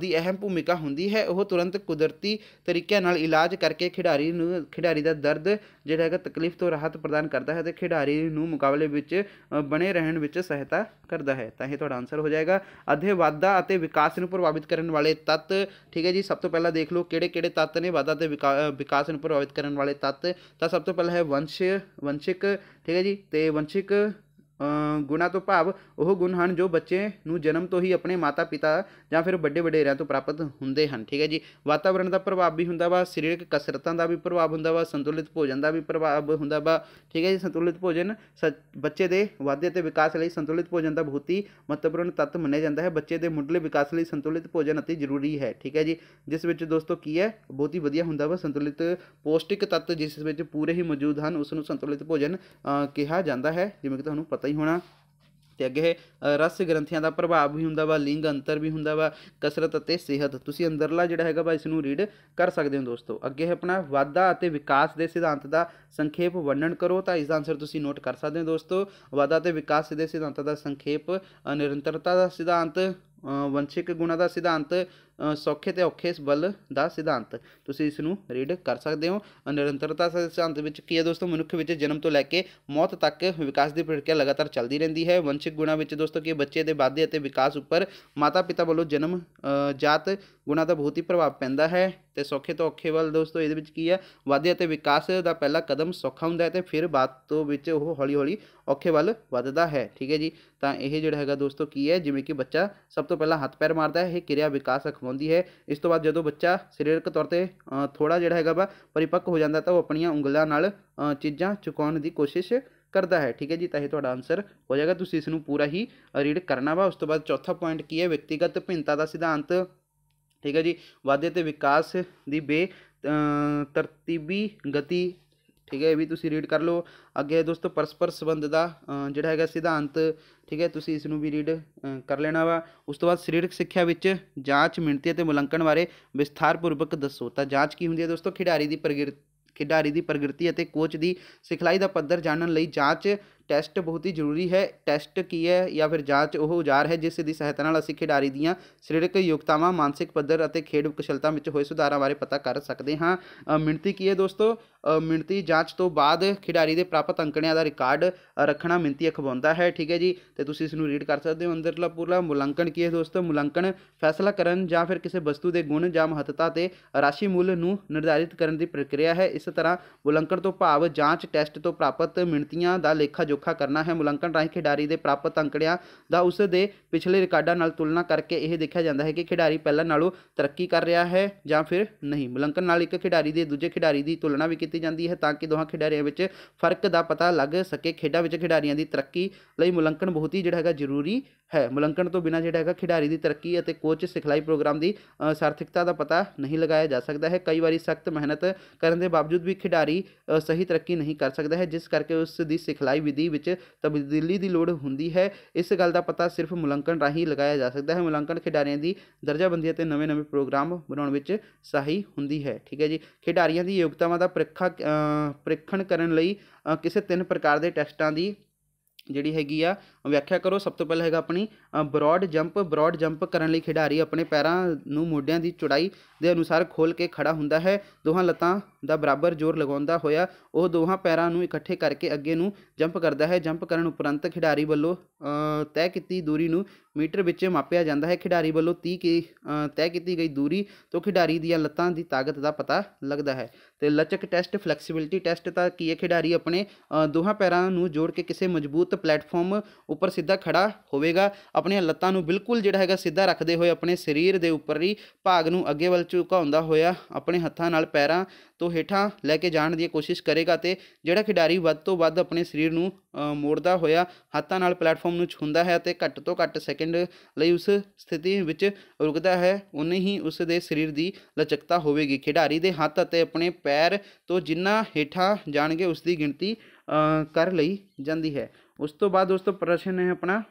ਦੀ ਅਹਿਮ ਭੂਮਿਕਾ ਹੁੰਦੀ ਹੈ ਉਹ ਤੁਰੰਤ ਕੁਦਰਤੀ ਤਰੀਕਿਆਂ ਨਾਲ ਇਲਾਜ ਕਰਕੇ ਖਿਡਾਰੀ ਨੂੰ ਖਿਡਾਰੀ ਦਾ ਦਰਦ ਜਿਹੜਾ ਹੈਗਾ ਤਕਲੀਫ ਤੋਂ ਰਾਹਤ ਪ੍ਰਦਾਨ ਕਰਦਾ ਹੈ ਤੇ ਖਿਡਾਰੀ ਨੂੰ ਮੁਕਾਬਲੇ ਵਿੱਚ ਬਣੇ ਰਹਿਣ ਵਿੱਚ ਸਹਾਇਤਾ ਕਰਦਾ ਹੈ ਤਾਂ ਇਹ ਤੁਹਾਡਾ ਆਨਸਰ ਹੋ ਜਾਏਗਾ ਅਧੇ ਵਾਧਾ ਅਤੇ ਵਿਕਾਸ ਨੂੰ ਪ੍ਰਭਾਵਿਤ ਕਰਨ ਵਾਲੇ ਤੱਤ ਠੀਕ ਹੈ ਜੀ ਸਭ ਤੋਂ ਪਹਿਲਾਂ ਦੇਖ ਲਓ ਕਿਹੜੇ ਕਿਹੜੇ ਤੱਤ ਨੇ ਵਾਧਾ ਤੇ ਵਿਕਾਸ ਨੂੰ ਪ੍ਰਭਾਵਿਤ ਕਰਨ ਵਾਲੇ ਤੱਤ ਤਾਂ ਸਭ ਤੋਂ ਪਹਿਲਾਂ ਹੈ ਵੰਸ਼ ਵੰਸ਼ਿਕ ਠੀਕ ਹੈ ਜੀ ਤੇ ਵੰਸ਼ਿਕ ਗੁਣਾ ਤੋਂ ਭਾਵ ਉਹ ਗੁਣ ਹਨ ਜੋ ਬੱਚੇ ਨੂੰ ਜਨਮ ਤੋਂ ਹੀ ਆਪਣੇ ਮਾਤਾ ਪਿਤਾ ਜਾਂ ਫਿਰ ਵੱਡੇ ਵਡੇਰਿਆਂ ਤੋਂ ਪ੍ਰਾਪਤ ਹੁੰਦੇ ਹਨ ਠੀਕ ਹੈ ਜੀ ਵਾਤਾਵਰਣ ਦਾ ਪ੍ਰਭਾਵ ਵੀ ਹੁੰਦਾ ਵਾ ਸਰੀਰਕ ਕਸਰਤਾਂ ਦਾ ਵੀ ਪ੍ਰਭਾਵ ਹੁੰਦਾ ਵਾ ਸੰਤੁਲਿਤ ਭੋਜਨ ਦਾ ਵੀ ਪ੍ਰਭਾਵ ਹੁੰਦਾ ਵਾ ਠੀਕ ਹੈ ਜੀ ਸੰਤੁਲਿਤ ਭੋਜਨ ਬੱਚੇ ਦੇ ਵਾਧੇ ਤੇ ਵਿਕਾਸ ਲਈ ਸੰਤੁਲਿਤ ਭੋਜਨ ਦਾ ਬਹੁਤ ਹੀ ਮਹੱਤਵਪੂਰਨ ਤੱਤ ਮੰਨਿਆ ਜਾਂਦਾ ਹੈ ਬੱਚੇ ਦੇ ਮੁੱਢਲੇ ਵਿਕਾਸ ਲਈ ਸੰਤੁਲਿਤ ਭੋਜਨ ਅਤੀ ਜ਼ਰੂਰੀ ਹੈ ਠੀਕ ਹੈ ਜੀ ਜਿਸ ਵਿੱਚ ਦੋਸਤੋ ਕੀ ਹੈ ਬਹੁਤ ਹੀ ਵਧੀਆ ਹੁੰਦਾ ਵਾ ਸੰਤੁਲਿਤ ਪੌਸ਼ਟਿਕ ਤੱਤ ਜਿਸ ਵਿੱਚ ਪੂਰੇ ਹੀ ਮੌਜੂਦ ਹਨ ਉਸ ਨੂੰ ਸੰਤੁਲਿਤ ਭੋਜਨ ਕਿਹਾ ਜਾਂਦਾ ਹੈ ਜਿਵੇਂ ਕਿ ਤੁਹਾਨੂੰ ਪਤਾ ਹੀ ਹੋਣਾ ਤੇ ਅੱਗੇ ਰਸ ਗ੍ਰੰਥੀਆਂ ਦਾ ਪ੍ਰਭਾਵ ਵੀ ਹੁੰਦਾ ਵਾ ਲਿੰਗ ਅੰਤਰ ਵੀ ਹੁੰਦਾ ਵਾ ਕਸਰਤ ਅਤੇ ਸਿਹਤ ਤੁਸੀਂ ਅੰਦਰਲਾ ਜਿਹੜਾ ਹੈਗਾ ਵਾ ਇਸ ਨੂੰ ਰੀਡ ਕਰ ਸਕਦੇ ਹੋ ਦੋਸਤੋ ਅੱਗੇ ਹੈ ਆਪਣਾ ਵਾਧਾ ਅਤੇ ਵਿਕਾਸ ਦੇ ਸਿਧਾਂਤ ਦਾ ਸੰਖੇਪ ਵਰਣਨ ਕਰੋ ਤਾਂ ਇਸ ਦਾ ਆਨਸਰ ਤੁਸੀਂ ਨੋਟ ਕਰ ਸਕਦੇ ਹੋ ਦੋਸਤੋ ਵਾਧਾ ਅਤੇ ਵਿਕਾਸ ਦੇ ਸਿਧਾਂਤ ਦਾ ਸੰਖੇਪ ਨਿਰੰਤਰਤਾ ਦਾ ਸਿਧਾਂਤ ਵੰਸ਼ਿਕ ਗੁਣਾ ਦਾ ਸਿਧਾਂਤ ਸੌਖੇ ਤੇ ਔਖੇ ਬਲ ਦਾ ਸਿਧਾਂਤ ਤੁਸੀਂ ਇਸ ਨੂੰ ਰੀਡ ਕਰ ਸਕਦੇ ਹੋ ਨਿਰੰਤਰਤਾ ਸਿਧਾਂਤ ਵਿੱਚ ਕੀ ਹੈ ਦੋਸਤੋ ਮਨੁੱਖ ਵਿੱਚ ਜਨਮ ਤੋਂ ਲੈ ਕੇ ਮੌਤ ਤੱਕ ਵਿਕਾਸ ਦੀ ਪ੍ਰਕਿਰਿਆ ਲਗਾਤਾਰ ਚੱਲਦੀ ਰਹਿੰਦੀ ਹੈ ਵੰਸ਼ਿਕ ਗੁਣਾ ਵਿੱਚ ਦੋਸਤੋ ਕੀ ਬੱਚੇ ਦੇ ਵਾਧੇ ਅਤੇ ਵਿਕਾਸ ਉੱਪਰ ਮਾਤਾ-ਪਿਤਾ ਵੱਲੋਂ ਜਨਮ ਜਾਤ ਗੁਣਾ ਦਾ ਬਹੁਤ ਹੀ ਪ੍ਰਭਾਵ ਪੈਂਦਾ ਹੈ ਤੇ ਸੌਖੇ ਤੋਂ ਔਖੇ ਵੱਲ ਦੋਸਤੋ ਇਹਦੇ ਵਿੱਚ ਕੀ ਹੈ ਵਾਧੇ ਅਤੇ ਵਿਕਾਸ ਦਾ ਪਹਿਲਾ ਕਦਮ ਸੌਖਾ ਹੁੰਦਾ ਹੈ ਤੇ ਫਿਰ ਬਾਅਦ ਤੋਂ ਵਿੱਚ ਉਹ ਹੌਲੀ-ਹੌਲੀ ਔਖੇ ਵੱਲ ਵੱਧਦਾ ਹੈ ਠੀਕ ਹੈ ਜੀ ਤਾਂ ਇਹ ਜਿਹੜਾ ਹੈਗਾ ਦੋਸਤੋ ਕੀ ਹੈ ਜਿਵੇਂ ਕਿ ਬੱਚਾ ਸਭ ਤੋਂ ਪਹਿਲਾਂ ਹੱਥ ਪੈਰ ਮਾਰਦਾ ਹੈ ਇਹ ਕਿਰਿਆ ਵਿਕਾਸ ਅਖਵਾਉਂਦੀ ਹੈ ਇਸ ਤੋਂ ਬਾਅਦ ਜਦੋਂ ਬੱਚਾ ਸਰੀਰਕ ਤੌਰ ਤੇ ਥੋੜਾ ਜਿਹੜਾ ਹੈਗਾ ਵਾ ਪਰਿਪੱਕ ਹੋ ਜਾਂਦਾ ਤਾਂ ਉਹ ਆਪਣੀਆਂ ਉਂਗਲਾਂ ਨਾਲ ਚੀਜ਼ਾਂ ਚੁਕਾਉਣ ਦੀ ਕੋਸ਼ਿਸ਼ ਕਰਦਾ ਹੈ ਠੀਕ ਹੈ ਜੀ ਤਾਂ ਇਹ ਤੁਹਾਡਾ ਆਨਸਰ ਹੋ ਜਾਏਗਾ ਤੁਸੀਂ ਇਸ ਨੂੰ ਪੂਰਾ ਹੀ ਰੀਡ ਕਰਨਾ ਵਾ ਉਸ ਤੋਂ ਬਾਅਦ ਚੌਥਾ ਪੁਆਇੰਟ ਕੀ ਹੈ ਵਿਅਕਤੀਗਤ ਭਿੰਨਤਾ ਦਾ ਸਿਧਾਂਤ ਠੀਕ ਹੈ ਜੀ ਵਾਧੇ ਤੇ ਵਿਕਾਸ ਦੀ ਬੇ ਤਰਤੀਬੀ ਗਤੀ ਠੀਕ ਹੈ ਇਹ ਵੀ ਤੁਸੀਂ ਰੀਡ ਕਰ ਲਓ ਅੱਗੇ ਦੋਸਤੋ ਪਰਸਪਰ ਸੰਬੰਧ ਦਾ ਜਿਹੜਾ ਹੈਗਾ ਸਿਧਾਂਤ ਠੀਕ ਹੈ ਤੁਸੀਂ ਇਸ ਨੂੰ ਵੀ ਰੀਡ ਕਰ ਲੈਣਾ ਵਾ ਉਸ ਤੋਂ ਬਾਅਦ ਸਰੀਰਕ ਸਿੱਖਿਆ ਵਿੱਚ ਜਾਂਚ ਮਿੰਤੀ ਅਤੇ ਮੁਲਾਂਕਣ ਬਾਰੇ ਵਿਸਥਾਰਪੂਰਵਕ ਦੱਸੋ ਤਾਂ ਜਾਂਚ ਕੀ ਹੁੰਦੀ ਹੈ ਦੋਸਤੋ ਖਿਡਾਰੀ ਦੀ ਪ੍ਰਗਿਰਤੀ ਖਿਡਾਰੀ ਦੀ ਪ੍ਰਗਤੀ ਅਤੇ ਕੋਚ ਦੀ ਸਿਖਲਾਈ ਦਾ ਪੱਧਰ ਜਾਣਨ ਲਈ ਜਾਂਚ ਟੈਸਟ ਬਹੁਤ ਹੀ ਜ਼ਰੂਰੀ ਹੈ ਟੈਸਟ ਕੀ ਹੈ ਜਾਂ ਫਿਰ ਜਾਂਚ ਉਹ ਉਜਾਰ ਹੈ ਜਿਸ ਦੀ ਸਹਾਇਤਾ ਨਾਲ ਅਸੀਂ ਖਿਡਾਰੀ ਦੀਆਂ ਸਰੀਰਕ ਯੋਗਤਾਵਾਂ ਮਾਨਸਿਕ ਪੱਧਰ ਅਤੇ ਖੇਡ ਕੁਸ਼ਲਤਾ ਵਿੱਚ ਹੋਏ ਸੁਧਾਰਾਂ ਬਾਰੇ ਪਤਾ ਕਰ ਸਕਦੇ ਹਾਂ ਮਿੰਤੀ ਕੀ ਹੈ ਦੋਸਤੋ ਮਿੰਤੀ ਜਾਂਚ ਤੋਂ ਬਾਅਦ ਖਿਡਾਰੀ ਦੇ ਪ੍ਰਾਪਤ ਅੰਕੜਿਆਂ ਦਾ ਰਿਕਾਰਡ ਰੱਖਣਾ ਮਿੰਤੀ ਅਖਵਾਉਂਦਾ ਹੈ ਠੀਕ ਹੈ ਜੀ ਤੇ ਤੁਸੀਂ ਇਸ ਨੂੰ ਰੀਡ ਕਰ ਸਕਦੇ ਹੋ ਅੰਦਰਲਾ ਪੂਰਲਾ ਮੁਲਾਂਕਣ ਕੀ ਹੈ ਦੋਸਤੋ ਮੁਲਾਂਕਣ ਫੈਸਲਾ ਕਰਨ ਜਾਂ ਫਿਰ ਕਿਸੇ ਵਸਤੂ ਦੇ ਗੁਣ ਜਾਂ ਮਹੱਤਤਾ ਤੇ ਰਾਸ਼ੀ ਮੁੱਲ ਨੂੰ ਨਿਰਧਾਰਿਤ ਕਰਨ ਦੀ ਪ੍ਰਕਿਰਿਆ ਹੈ ਇਸ ਤਰ੍ਹਾਂ ਮੁਲਾਂਕਣ ਤੋਂ ਭਾਵ ਜਾਂਚ ਟੈਸਟ ਤੋਂ ਪ੍ਰਾਪਤ ਮਿੰਤੀਆਂ ਦਾ ਲੇਖਾ ਜੋਖਾ ਕਰਨਾ ਹੈ ਮੁਲਾਂਕਣ ਰਾਹੀਂ ਖਿਡਾਰੀ ਦੇ ਪ੍ਰਾਪਤ ਅੰਕੜਿਆਂ ਦਾ ਉਸ ਦੇ ਪਿਛਲੇ ਰਿਕਾਰਡਾਂ ਨਾਲ ਤੁਲਨਾ ਕਰਕੇ ਇਹ ਦੇਖਿਆ ਜਾਂਦਾ ਹੈ ਕਿ ਖਿਡਾਰੀ ਪਹਿਲਾਂ ਨਾਲੋਂ ਤਰੱਕੀ ਕਰ ਰਿਹਾ ਹੈ ਜਾਂ ਫਿਰ ਨਹੀਂ ਮੁਲਾਂਕਣ ਨਾਲ ਇੱਕ ਖਿਡਾਰੀ ਦੇ ਦੂਜੇ ਖਿਡਾਰੀ ਦੀ ਤੁਲਨਾ ਵੀ ਕੀਤੀ ਜਾਂਦੀ ਹੈ ਤਾਂ ਕਿ ਦੋਹਾਂ ਖਿਡਾਰੀਆਂ ਵਿੱਚ ਫਰਕ ਦਾ ਪਤਾ ਲੱਗ ਸਕੇ ਖੇਡਾਂ ਵਿੱਚ ਖਿਡਾਰੀਆਂ ਦੀ ਤਰੱਕੀ ਲਈ ਮੁਲਾਂਕਣ ਬਹੁਤ ਹੀ ਜਿਹੜਾ ਹੈਗਾ ਜ਼ਰੂਰੀ ਹੈ ਮੁਲੰਕਣ ਤੋਂ ਬਿਨਾ ਜਿਹੜਾ ਹੈਗਾ ਖਿਡਾਰੀ ਦੀ ਤਰੱਕੀ ਅਤੇ ਕੋਚ ਸਿਖਲਾਈ ਪ੍ਰੋਗਰਾਮ ਦੀ ਸਾਰਥਿਕਤਾ ਦਾ ਪਤਾ ਨਹੀਂ ਲਗਾਇਆ ਜਾ ਸਕਦਾ ਹੈ ਕਈ ਵਾਰੀ ਸਖਤ ਮਿਹਨਤ ਕਰਨ ਦੇ ਬਾਵਜੂਦ ਵੀ ਖਿਡਾਰੀ ਸਹੀ ਤਰੱਕੀ ਨਹੀਂ ਕਰ ਸਕਦਾ ਹੈ ਜਿਸ ਕਰਕੇ ਉਸ ਦੀ ਸਿਖਲਾਈ ਵਿਧੀ ਵਿੱਚ ਤਬਦੀਲੀ ਦੀ ਲੋੜ ਹੁੰਦੀ ਹੈ ਇਸ ਗੱਲ ਦਾ ਪਤਾ ਸਿਰਫ ਮੁਲੰਕਣ ਰਾਹੀਂ ਲਗਾਇਆ ਜਾ ਸਕਦਾ ਹੈ ਮੁਲੰਕਣ ਖਿਡਾਰੀਆਂ ਦੀ ਦਰਜਾਬੰਦੀ ਅਤੇ ਨਵੇਂ-ਨਵੇਂ ਪ੍ਰੋਗਰਾਮ ਬਣਾਉਣ ਵਿੱਚ ਸਹੀ ਹੁੰਦੀ ਹੈ ਠੀਕ ਹੈ ਜੀ ਖਿਡਾਰੀਆਂ ਦੀ ਯੋਗਤਾਵਾਂ ਦਾ ਪ੍ਰੀਖਾ ਪ੍ਰੀਖਣ ਕਰਨ ਲਈ ਕਿਸੇ ਤਿੰਨ ਪ੍ਰਕਾਰ ਦੇ ਟੈਸਟਾਂ ਦੀ ਜਿਹੜੀ ਹੈਗੀ ਆ ਵਿਆਖਿਆ ਕਰੋ ਸਭ ਤੋਂ ਪਹਿਲਾਂ ਹੈਗਾ ਆਪਣੀ ਬ੍ਰੌਡ ਜੰਪ ਬ੍ਰੌਡ ਜੰਪ ਕਰਨ ਲਈ ਖਿਡਾਰੀ ਆਪਣੇ ਪੈਰਾਂ ਨੂੰ ਮੋਢਿਆਂ ਦੀ ਚੌੜਾਈ ਦੇ ਅਨੁਸਾਰ ਖੋਲ ਕੇ ਖੜਾ ਹੁੰਦਾ ਹੈ ਦੋਹਾਂ ਲੱਤਾਂ ਦਾ ਬਰਾਬਰ ਜ਼ੋਰ ਲਗਾਉਂਦਾ ਹੋਇਆ ਉਹ ਦੋਹਾਂ ਪੈਰਾਂ ਨੂੰ ਇਕੱਠੇ ਕਰਕੇ ਅੱਗੇ ਨੂੰ ਜੰਪ ਕਰਦਾ ਹੈ ਜੰਪ ਕਰਨ ਉਪਰੰਤ ਖਿਡਾਰੀ ਵੱਲੋਂ ਤੈਅ ਕੀਤੀ ਦੂਰੀ ਨੂੰ ਮੀਟਰ ਵਿੱਚ ਮਾਪਿਆ ਜਾਂਦਾ ਹੈ ਖਿਡਾਰੀ ਵੱਲੋਂ 30 ਕੇ ਤੈਅ ਕੀਤੀ ਗਈ ਦੂਰੀ ਤੋਂ ਖਿਡਾਰੀ ਦੀਆਂ ਲੱਤਾਂ ਦੀ ਤਾਕਤ ਦਾ ਪਤਾ ਲੱਗਦਾ ਹੈ ਤੇ ਲਚਕ ਟੈਸਟ ਫਲੈਕਸੀਬਿਲਟੀ ਟੈਸਟ ਤਾਂ ਕੀ ਹੈ ਖਿਡਾਰੀ ਆਪਣੇ ਦੋਹਾਂ ਪੈਰਾਂ ਨੂੰ ਜੋੜ ਕੇ ਕਿਸੇ ਮਜ਼ਬੂਤ ਪਲੇਟਫਾਰਮ ਉੱਪਰ ਸਿੱਧਾ ਖੜਾ ਹੋਵੇਗਾ ਆਪਣੀਆਂ ਲੱਤਾਂ ਨੂੰ ਬਿਲਕੁਲ ਜਿਹੜਾ ਹੈਗਾ ਸਿੱਧਾ ਰੱਖਦੇ ਹੋਏ ਆਪਣੇ ਸਰੀਰ ਦੇ ਉੱਪਰਲੀ ਭਾਗ ਨੂੰ ਅੱਗੇ ਵੱਲ ਝੁਕਾਉਂਦਾ ਹੋਇਆ ਆਪਣੇ ਹੱਥਾਂ ਨਾਲ ਪੈਰਾਂ ਤੋਂ ਹੇਠਾਂ ਲੈ ਕੇ ਜਾਣ ਦੀ ਕੋਸ਼ਿਸ਼ ਕਰੇਗਾ ਤੇ ਜਿਹੜਾ ਖਿਡਾਰੀ ਵੱਧ ਤੋਂ ਵੱਧ ਆਪਣੇ ਸਰੀਰ ਨੂੰ ਮੋੜਦਾ ਹੋਇਆ ਹੱਥਾਂ ਨਾਲ ਪਲੇਟਫਾਰਮ ਨੂੰ ਛੁੰਦਾ ਹੈ ਤੇ ਘੱਟ ਤੋਂ ਘੱਟ ਸੈਕਿੰਡ ਲਈ ਉਸ ਸਥਿਤੀ ਵਿੱਚ ਰੁਕਦਾ ਹੈ ਉਨੇ ਹੀ ਉਸ ਦੇ ਸਰੀਰ ਦੀ ਲਚਕਤਾ ਹੋਵੇਗੀ ਖਿਡਾਰੀ ਦੇ ਹੱਥ ਅਤੇ ਆਪਣੇ ਪੈਰ ਤੋਂ ਜਿੰਨਾ ਹੇਠਾਂ ਜਾਣਗੇ ਉਸ ਦੀ ਗਿਣਤੀ ਕਰ ਲਈ ਜਾਂਦੀ ਹੈ ਉਸ ਤੋਂ ਬਾਅਦ ਦੋਸਤੋ ਪ੍ਰਸ਼ਨ ਹੈ ਆਪਣਾ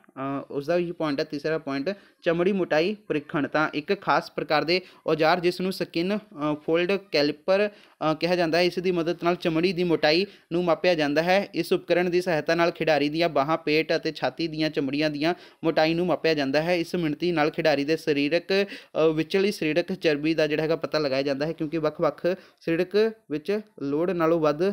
ਉਸ ਦਾ ਹੀ ਪੁਆਇੰਟ ਹੈ ਤੀਸਰਾ ਪੁਆਇੰਟ ਚਮੜੀ ਮੋਟਾਈ ਪ੍ਰੀਖਣ ਤਾਂ ਇੱਕ ਖਾਸ ਪ੍ਰਕਾਰ ਦੇ ਔਜ਼ਾਰ ਜਿਸ ਨੂੰ ਸਕਿਨ ਫੋਲਡ ਕੈਲੀਪਰ ਕਿਹਾ ਜਾਂਦਾ ਹੈ ਇਸ ਦੀ ਮਦਦ ਨਾਲ ਚਮੜੀ ਦੀ ਮੋਟਾਈ ਨੂੰ ਮਾਪਿਆ ਜਾਂਦਾ ਹੈ ਇਸ ਉਪਕਰਣ ਦੀ ਸਹਾਇਤਾ ਨਾਲ ਖਿਡਾਰੀ ਦੀਆਂ ਬਾਹਾਂ ਪੇਟ ਅਤੇ ਛਾਤੀ ਦੀਆਂ ਚਮੜੀਆਂ ਦੀਆਂ ਮੋਟਾਈ ਨੂੰ ਮਾਪਿਆ ਜਾਂਦਾ ਹੈ ਇਸ ਮਿਣਤੀ ਨਾਲ ਖਿਡਾਰੀ ਦੇ ਸਰੀਰਕ ਵਿਚਲੀ ਸਰੀਰਕ ਚਰਬੀ ਦਾ ਜਿਹੜਾ ਹੈਗਾ ਪਤਾ ਲਗਾਇਆ ਜਾਂਦਾ ਹੈ ਕਿਉਂਕਿ ਵੱਖ-ਵੱਖ ਸਰੀਰਕ ਵਿੱਚ ਲੋੜ ਨਾਲੋਂ ਵੱਧ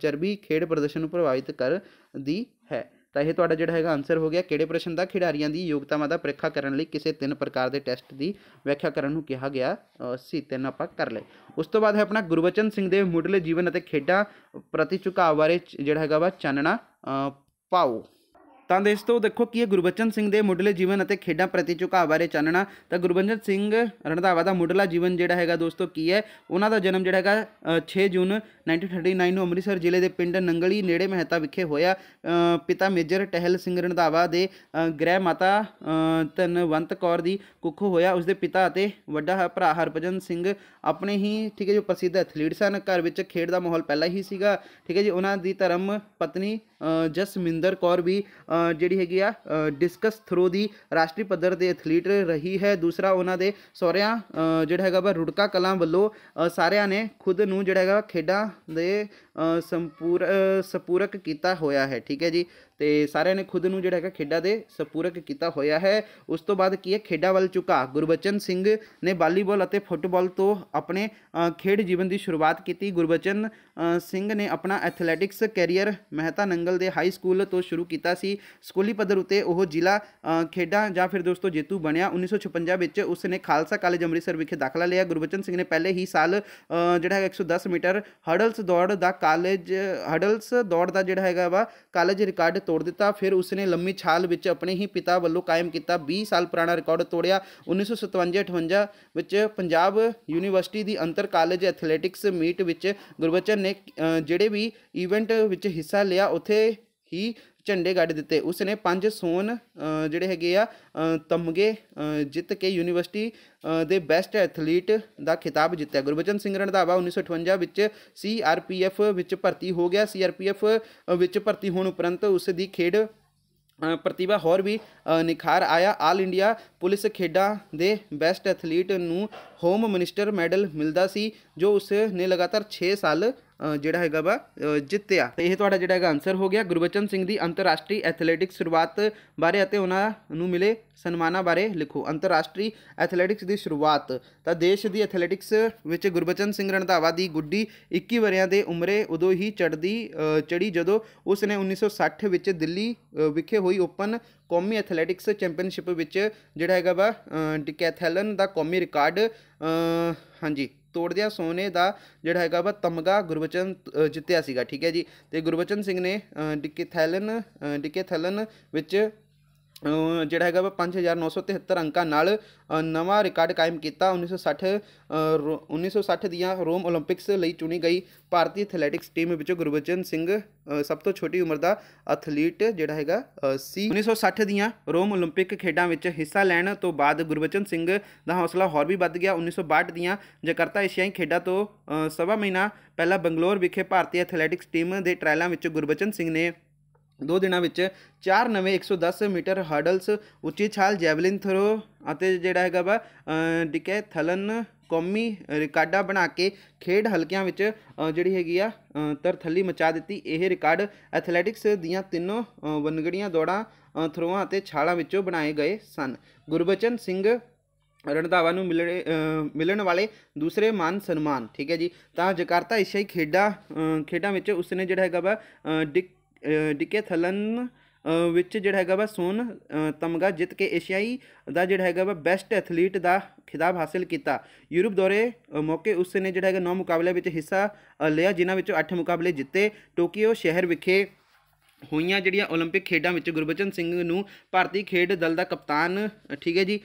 ਚਰਬੀ ਖੇਡ ਪ੍ਰਦਰਸ਼ਨ ਨੂੰ ਪ੍ਰਭਾਵਿਤ ਕਰਦੀ ਹੈ ਤਾਂ ਇਹ ਤੁਹਾਡਾ ਜਿਹੜਾ ਹੈਗਾ ਆਨਸਰ ਹੋ ਗਿਆ ਕਿਹੜੇ ਪ੍ਰਸ਼ਨ ਦਾ ਖਿਡਾਰੀਆਂ ਦੀ ਯੋਗਤਾਵਾਂ ਦਾ ਪ੍ਰੀਖਿਆ ਕਰਨ ਲਈ ਕਿਸੇ ਤਿੰਨ ਪ੍ਰਕਾਰ ਦੇ ਟੈਸਟ ਦੀ ਵਿਆਖਿਆ ਕਰਨ ਨੂੰ ਕਿਹਾ ਗਿਆ ਸੀ ਤਿੰਨ ਆਪਾਂ ਕਰ ਲਏ ਉਸ ਤੋਂ ਬਾਅਦ ਹੈ ਆਪਣਾ ਗੁਰਬਚਨ ਸਿੰਘ ਦੇ ਮੁੱਢਲੇ ਜੀਵਨ ਅਤੇ ਖੇਡਾਂ ਪ੍ਰਤੀ ਝੁਕਾਅ ਬਾਰੇ ਜਿਹੜਾ ਹੈਗਾ ਵਾ ਚਾਨਣਾ ਪਾਓ ਤਾਂ ਦੇਸਤੋ ਦੇਖੋ ਕੀ ਹੈ ਗੁਰਬਚਨ ਸਿੰਘ ਦੇ ਮੁੱਢਲੇ ਜੀਵਨ ਅਤੇ ਖੇਡਾਂ ਪ੍ਰਤੀ ਝੁਕਾਅ ਬਾਰੇ ਚਾਨਣਾ ਤਾਂ ਗੁਰਬਚਨ ਸਿੰਘ ਰਣਦਾਵਾ ਦਾ ਮੁੱਢਲਾ ਜੀਵਨ ਜਿਹੜਾ ਹੈਗਾ ਦੋਸਤੋ ਕੀ ਹੈ ਉਹਨਾਂ ਦਾ ਜਨਮ ਜਿਹੜਾ ਹੈਗਾ 6 ਜੂਨ 1939 ਨੂੰ ਅੰਮ੍ਰਿਤਸਰ ਜ਼ਿਲ੍ਹੇ ਦੇ ਪਿੰਡ ਨੰਗਲੀ ਨੇੜੇ ਮਹਿਤਾ ਵਿਖੇ ਹੋਇਆ ਪਿਤਾ ਮੇਜਰ ਟਹਿਲ ਸਿੰਘ ਰਣਦਾਵਾ ਦੇ ਗ੍ਰਹਿ ਮਾਤਾ ਤਨਵੰਤ ਕੌਰ ਦੀ ਕੁੱਖੋਂ ਹੋਇਆ ਉਸ ਦੇ ਪਿਤਾ ਅਤੇ ਵੱਡਾ ਭਰਾ ਹਰਭਜਨ ਸਿੰਘ ਆਪਣੇ ਹੀ ਠੀਕ ਹੈ ਜੋ ਪ੍ਰਸਿੱਧ ਐਥਲੀਟ ਸਨ ਘਰ ਵਿੱਚ ਖੇਡ ਦਾ ਮਾਹੌਲ ਪਹਿਲਾਂ ਹੀ ਸੀਗਾ ਠੀਕ ਹੈ ਜੀ ਉਹਨਾਂ ਦੀ ਧਰਮ ਪਤਨੀ ਜਸਮਿੰਦਰ ਕੌਰ ਵੀ ਜਿਹੜੀ ਹੈਗੀ ਆ ਡਿਸਕਸ ਥਰੋ ਦੀ ਰਾਸ਼ਟਰੀ ਪੱਧਰ ਦੇ ਐਥਲੀਟ ਰਹੀ ਹੈ ਦੂਸਰਾ ਉਹਨਾਂ ਦੇ ਸਹੁਰਿਆਂ ਜਿਹੜਾ ਹੈਗਾ ਵਾ ਰੁੜਕਾ ਕਲਾਂ ਵੱਲੋਂ ਸਾਰਿਆਂ ਨੇ ਖੁਦ ਨੂੰ ਜਿਹੜਾ ਹੈਗਾ ਖੇਡਾਂ ਦੇ ਸੰਪੂਰ ਸਪੂਰਕ ਕੀਤਾ ਹੋਇਆ ਹੈ ਠੀਕ ਹੈ ਜੀ ਤੇ ਸਾਰਿਆਂ ਨੇ ਖੁਦ ਨੂੰ ਜਿਹੜਾ ਹੈਗਾ ਖੇਡਾਂ ਦੇ ਸਪੂਰਕ ਕੀਤਾ ਹੋਇਆ ਹੈ ਉਸ ਤੋਂ ਬਾਅਦ ਕੀ ਹੈ ਖੇਡਾਂ ਵੱਲ ਝੁਕਾ ਗੁਰਬਚਨ ਸਿੰਘ ਨੇ ਵਾਲੀਬਾਲ ਅਤੇ ਫੁੱਟਬਾਲ ਤੋਂ ਆਪਣੇ ਖੇਡ ਜੀਵਨ ਦੀ ਸ਼ੁਰੂਆਤ ਕੀਤੀ ਗੁਰਬਚਨ ਸਿੰਘ ਨੇ ਆਪਣਾ ਐਥਲੈਟਿਕਸ ਕੈਰੀਅਰ ਮਹਿਤਾ ਨੰਗਲ ਦੇ ਹਾਈ ਸਕੂਲ ਤੋਂ ਸ਼ੁਰੂ ਕੀਤਾ ਸੀ ਸਕੂਲੀ ਪੱਧਰ ਉਤੇ ਉਹ ਜ਼ਿਲ੍ਹਾ ਖੇਡਾਂ ਜਾਂ ਫਿਰ ਦੋਸਤੋ ਜੇਤੂ ਬਣਿਆ 1956 ਵਿੱਚ ਉਸ ਨੇ ਖਾਲਸਾ ਕਾਲਜ ਅੰਮ੍ਰਿਤਸਰ ਵਿਖੇ ਦਾਖਲਾ ਲਿਆ ਗੁਰਬਚਨ ਸਿੰਘ ਨੇ ਪਹਿਲੇ ਹੀ ਸਾਲ ਜਿਹੜਾ 110 ਮੀਟਰ ਹਰਡਲਸ ਦੌੜ ਦਾ ਕਾਲਜ ਹਡਲਸ ਦੌੜ ਦਾ ਜਿਹੜਾ ਹੈਗਾ ਵਾ ਕਾਲਜ ਰਿਕਾਰਡ ਤੋੜ ਦਿੱਤਾ ਫਿਰ ਉਸਨੇ ਲੰਮੀ ਛਾਲ ਵਿੱਚ ਆਪਣੇ ਹੀ ਪਿਤਾ ਵੱਲੋਂ ਕਾਇਮ ਕੀਤਾ 20 ਸਾਲ ਪੁਰਾਣਾ ਰਿਕਾਰਡ ਤੋੜਿਆ 1957-58 ਵਿੱਚ ਪੰਜਾਬ ਯੂਨੀਵਰਸਿਟੀ ਦੀ ਅੰਤਰ ਕਾਲਜ ਐਥਲੈਟਿਕਸ ਮੀਟ ਵਿੱਚ ਗੁਰਬਚਨ ਨੇ ਜਿਹੜੇ ਵੀ ਇਵੈਂਟ ਵਿੱਚ ਹਿੱਸਾ ਲਿਆ ਉੱਥੇ ਹੀ ਝੰਡੇ ਗੱਡ ਦਿੱਤੇ ਉਸ ਨੇ ਪੰਜ ਸੋਨ ਜਿਹੜੇ ਹੈਗੇ ਆ ਤਮਗੇ ਜਿੱਤ ਕੇ ਯੂਨੀਵਰਸਿਟੀ ਦੇ ਬੈਸਟ ਐਥਲੀਟ ਦਾ ਖਿਤਾਬ ਜਿੱਤਿਆ ਗੁਰਬਚਨ ਸਿੰਘ ਰੰਧਾਵਾ 1958 ਵਿੱਚ ਸੀਆਰਪੀਐਫ ਵਿੱਚ ਭਰਤੀ ਹੋ ਗਿਆ ਸੀਆਰਪੀਐਫ ਵਿੱਚ ਭਰਤੀ ਹੋਣ ਉਪਰੰਤ ਉਸ ਦੀ ਖੇਡ ਪ੍ਰਤਿਭਾ ਹੋਰ ਵੀ ਨਿਖਾਰ ਆਇਆ ਆਲ ਇੰਡੀਆ ਪੁਲਿਸ ਖੇਡਾਂ ਦੇ ਬੈਸਟ ਐਥਲੀਟ ਨੂੰ ਹੋਮ ਮਿਨਿਸਟਰ ਮੈਡਲ ਮਿਲਦਾ ਸੀ ਜੋ ਉਸ ਨੇ ਲਗਾਤਾਰ 6 ਸਾਲ ਜਿਹੜਾ ਹੈਗਾ ਵਾ ਜਿੱਤਿਆ ਇਹ ਤੁਹਾਡਾ ਜਿਹੜਾ ਹੈਗਾ ਆਨਸਰ ਹੋ ਗਿਆ ਗੁਰਬਚਨ ਸਿੰਘ ਦੀ ਅੰਤਰਰਾਸ਼ਟਰੀ ਐਥਲੈਟਿਕਸ ਸ਼ੁਰੂਆਤ ਬਾਰੇ ਅਤੇ ਉਹਨਾਂ ਨੂੰ ਮਿਲੇ ਸਨਮਾਨਾਂ ਬਾਰੇ ਲਿਖੋ ਅੰਤਰਰਾਸ਼ਟਰੀ ਐਥਲੈਟਿਕਸ ਦੀ ਸ਼ੁਰੂਆਤ ਤਾਂ ਦੇਸ਼ ਦੀ ਐਥਲੈਟਿਕਸ ਵਿੱਚ ਗੁਰਬਚਨ ਸਿੰਘ ਰਣਧਾਵਾ ਦੀ ਗੁੱਡੀ 21 ਵਰਿਆਂ ਦੇ ਉਮਰੇ ਉਦੋਂ ਹੀ ਚੜਦੀ ਚੜੀ ਜਦੋਂ ਉਸ ਨੇ 1960 ਵਿੱਚ ਦਿੱਲੀ ਵਿਖੇ ਹੋਈ ਓਪਨ ਕੌਮੀ ਐਥਲੈਟਿਕਸ ਚੈਂਪੀਅਨਸ਼ਿਪ ਵਿੱਚ ਜਿਹੜਾ ਹੈਗਾ ਵਾ ਡਿਕੈਥਲਨ ਦਾ ਕੌਮੀ ਰਿਕਾਰਡ ਹਾਂਜੀ ਤੋੜਦਿਆਂ ਸੋਨੇ ਦਾ ਜਿਹੜਾ ਹੈਗਾ ਵਾ ਤਮਗਾ ਗੁਰਬਚਨ ਜਿੱਤਿਆ ਸੀਗਾ ਠੀਕ ਹੈ ਜੀ ਤੇ ਗੁਰਬਚਨ ਸਿੰਘ ਨੇ ਥੈਲਨ ਡਿੱਕੇ ਥੈਲਨ ਵਿੱਚ ਜਿਹੜਾ ਹੈਗਾ ਵਾ 5973 ਅੰਕਾਂ ਨਾਲ ਨਵਾਂ ਰਿਕਾਰਡ ਕਾਇਮ ਕੀਤਾ 1960 1960 ਦੀਆਂ ਰੋਮ 올림픽ਸ ਲਈ ਚੁਣੀ ਗਈ ਭਾਰਤੀ ਐਥਲੈਟਿਕਸ ਟੀਮ ਵਿੱਚੋਂ ਗੁਰਬਚਨ ਸਿੰਘ ਸਭ ਤੋਂ ਛੋਟੀ ਉਮਰ ਦਾ ਐਥਲੀਟ ਜਿਹੜਾ ਹੈਗਾ ਸੀ 1960 ਦੀਆਂ ਰੋਮ 올림픽 ਖੇਡਾਂ ਵਿੱਚ ਹਿੱਸਾ ਲੈਣ ਤੋਂ ਬਾਅਦ ਗੁਰਬਚਨ ਸਿੰਘ ਦਾ ਹੌਸਲਾ ਹੋਰ ਵੀ ਵੱਧ ਗਿਆ 1962 ਦੀਆਂ ਜਕਾਰਤਾ ਏਸ਼ੀਆਈ ਖੇਡਾਂ ਤੋਂ ਸਵਾ ਮਹੀਨਾ ਪਹਿਲਾਂ ਬੰਗਲੌਰ ਵਿਖੇ ਭਾਰਤੀ ਐਥਲੈਟਿਕਸ ਟੀਮ ਦੇ ਟ੍ਰਾਇਲਾਂ ਵਿੱਚ ਗੁਰਬਚਨ ਸਿੰਘ ਨੇ ਦੋ ਦਿਨਾਂ ਵਿੱਚ ਚਾਰ ਨਵੇਂ 110 ਮੀਟਰ ਹਰਡਲਸ ਉੱਚੀ ਛਾਲ ਜੈਵਲਿਨ ਥਰੋ ਅਤੇ ਜਿਹੜਾ ਹੈਗਾ ਵਾ ਥਲਨ ਕੌਮੀ ਰਿਕਾਰਡਾ ਬਣਾ ਕੇ ਖੇਡ ਹਲਕਿਆਂ ਵਿੱਚ ਜਿਹੜੀ ਹੈਗੀ ਆ ਤਰਥੱਲੀ ਮਚਾ ਦਿੱਤੀ ਇਹ ਰਿਕਾਰਡ ਐਥਲੈਟਿਕਸ ਦੀਆਂ ਤਿੰਨੋਂ ਵਨਗੜੀਆਂ ਦੌੜਾਂ ਥਰੋਆਂ ਅਤੇ ਛਾਲਾਂ ਵਿੱਚੋਂ ਬਣਾਏ ਗਏ ਸਨ ਗੁਰਬਚਨ ਸਿੰਘ ਰਣਧਾਵਾ ਨੂੰ ਮਿਲਣ ਮਿਲਣ ਵਾਲੇ ਦੂਸਰੇ ਮਾਨ ਸਨਮਾਨ ਠੀਕ ਹੈ ਜੀ ਤਾਂ ਜਕਾਰਤਾ ਏਸ਼ੀਆਈ ਖੇਡਾਂ ਖੇਡਾਂ ਵਿੱਚ ਉਸਨੇ ਜਿਹੜਾ ਹੈਗਾ ਵਾ ਡਿਕ ਡਿਕੇਥਲਨ ਵਿੱਚ ਜਿਹੜਾ ਹੈਗਾ ਵਾ ਸੋਨ ਤਮਗਾ ਜਿੱਤ ਕੇ ਏਸ਼ੀਆਈ ਦਾ ਜਿਹੜਾ ਹੈਗਾ ਵਾ ਬੈਸਟ ਐਥਲੀਟ ਦਾ ਖਿਤਾਬ ਹਾਸਲ ਕੀਤਾ ਯੂਰਪ ਦੌਰੇ ਮੌਕੇ ਉਸ ਨੇ ਜਿਹੜਾ ਹੈਗਾ 9 ਮੁਕਾਬਲੇ ਵਿੱਚ ਹਿੱਸਾ ਲਿਆ ਜਿਨ੍ਹਾਂ ਵਿੱਚੋਂ 8 ਮੁਕਾਬਲੇ ਜਿੱਤੇ ਟੋਕੀਓ ਸ਼ਹਿਰ ਵਿਖੇ ਹੋਈਆਂ ਜਿਹੜੀਆਂ 올림픽 ਖੇਡਾਂ ਵਿੱਚ ਗੁਰਬਚਨ ਸਿੰਘ ਨੂੰ ਭਾਰਤੀ ਖੇਡ ਦਲ ਦਾ ਕਪਤਾਨ ਠੀਕ ਹੈ ਜੀ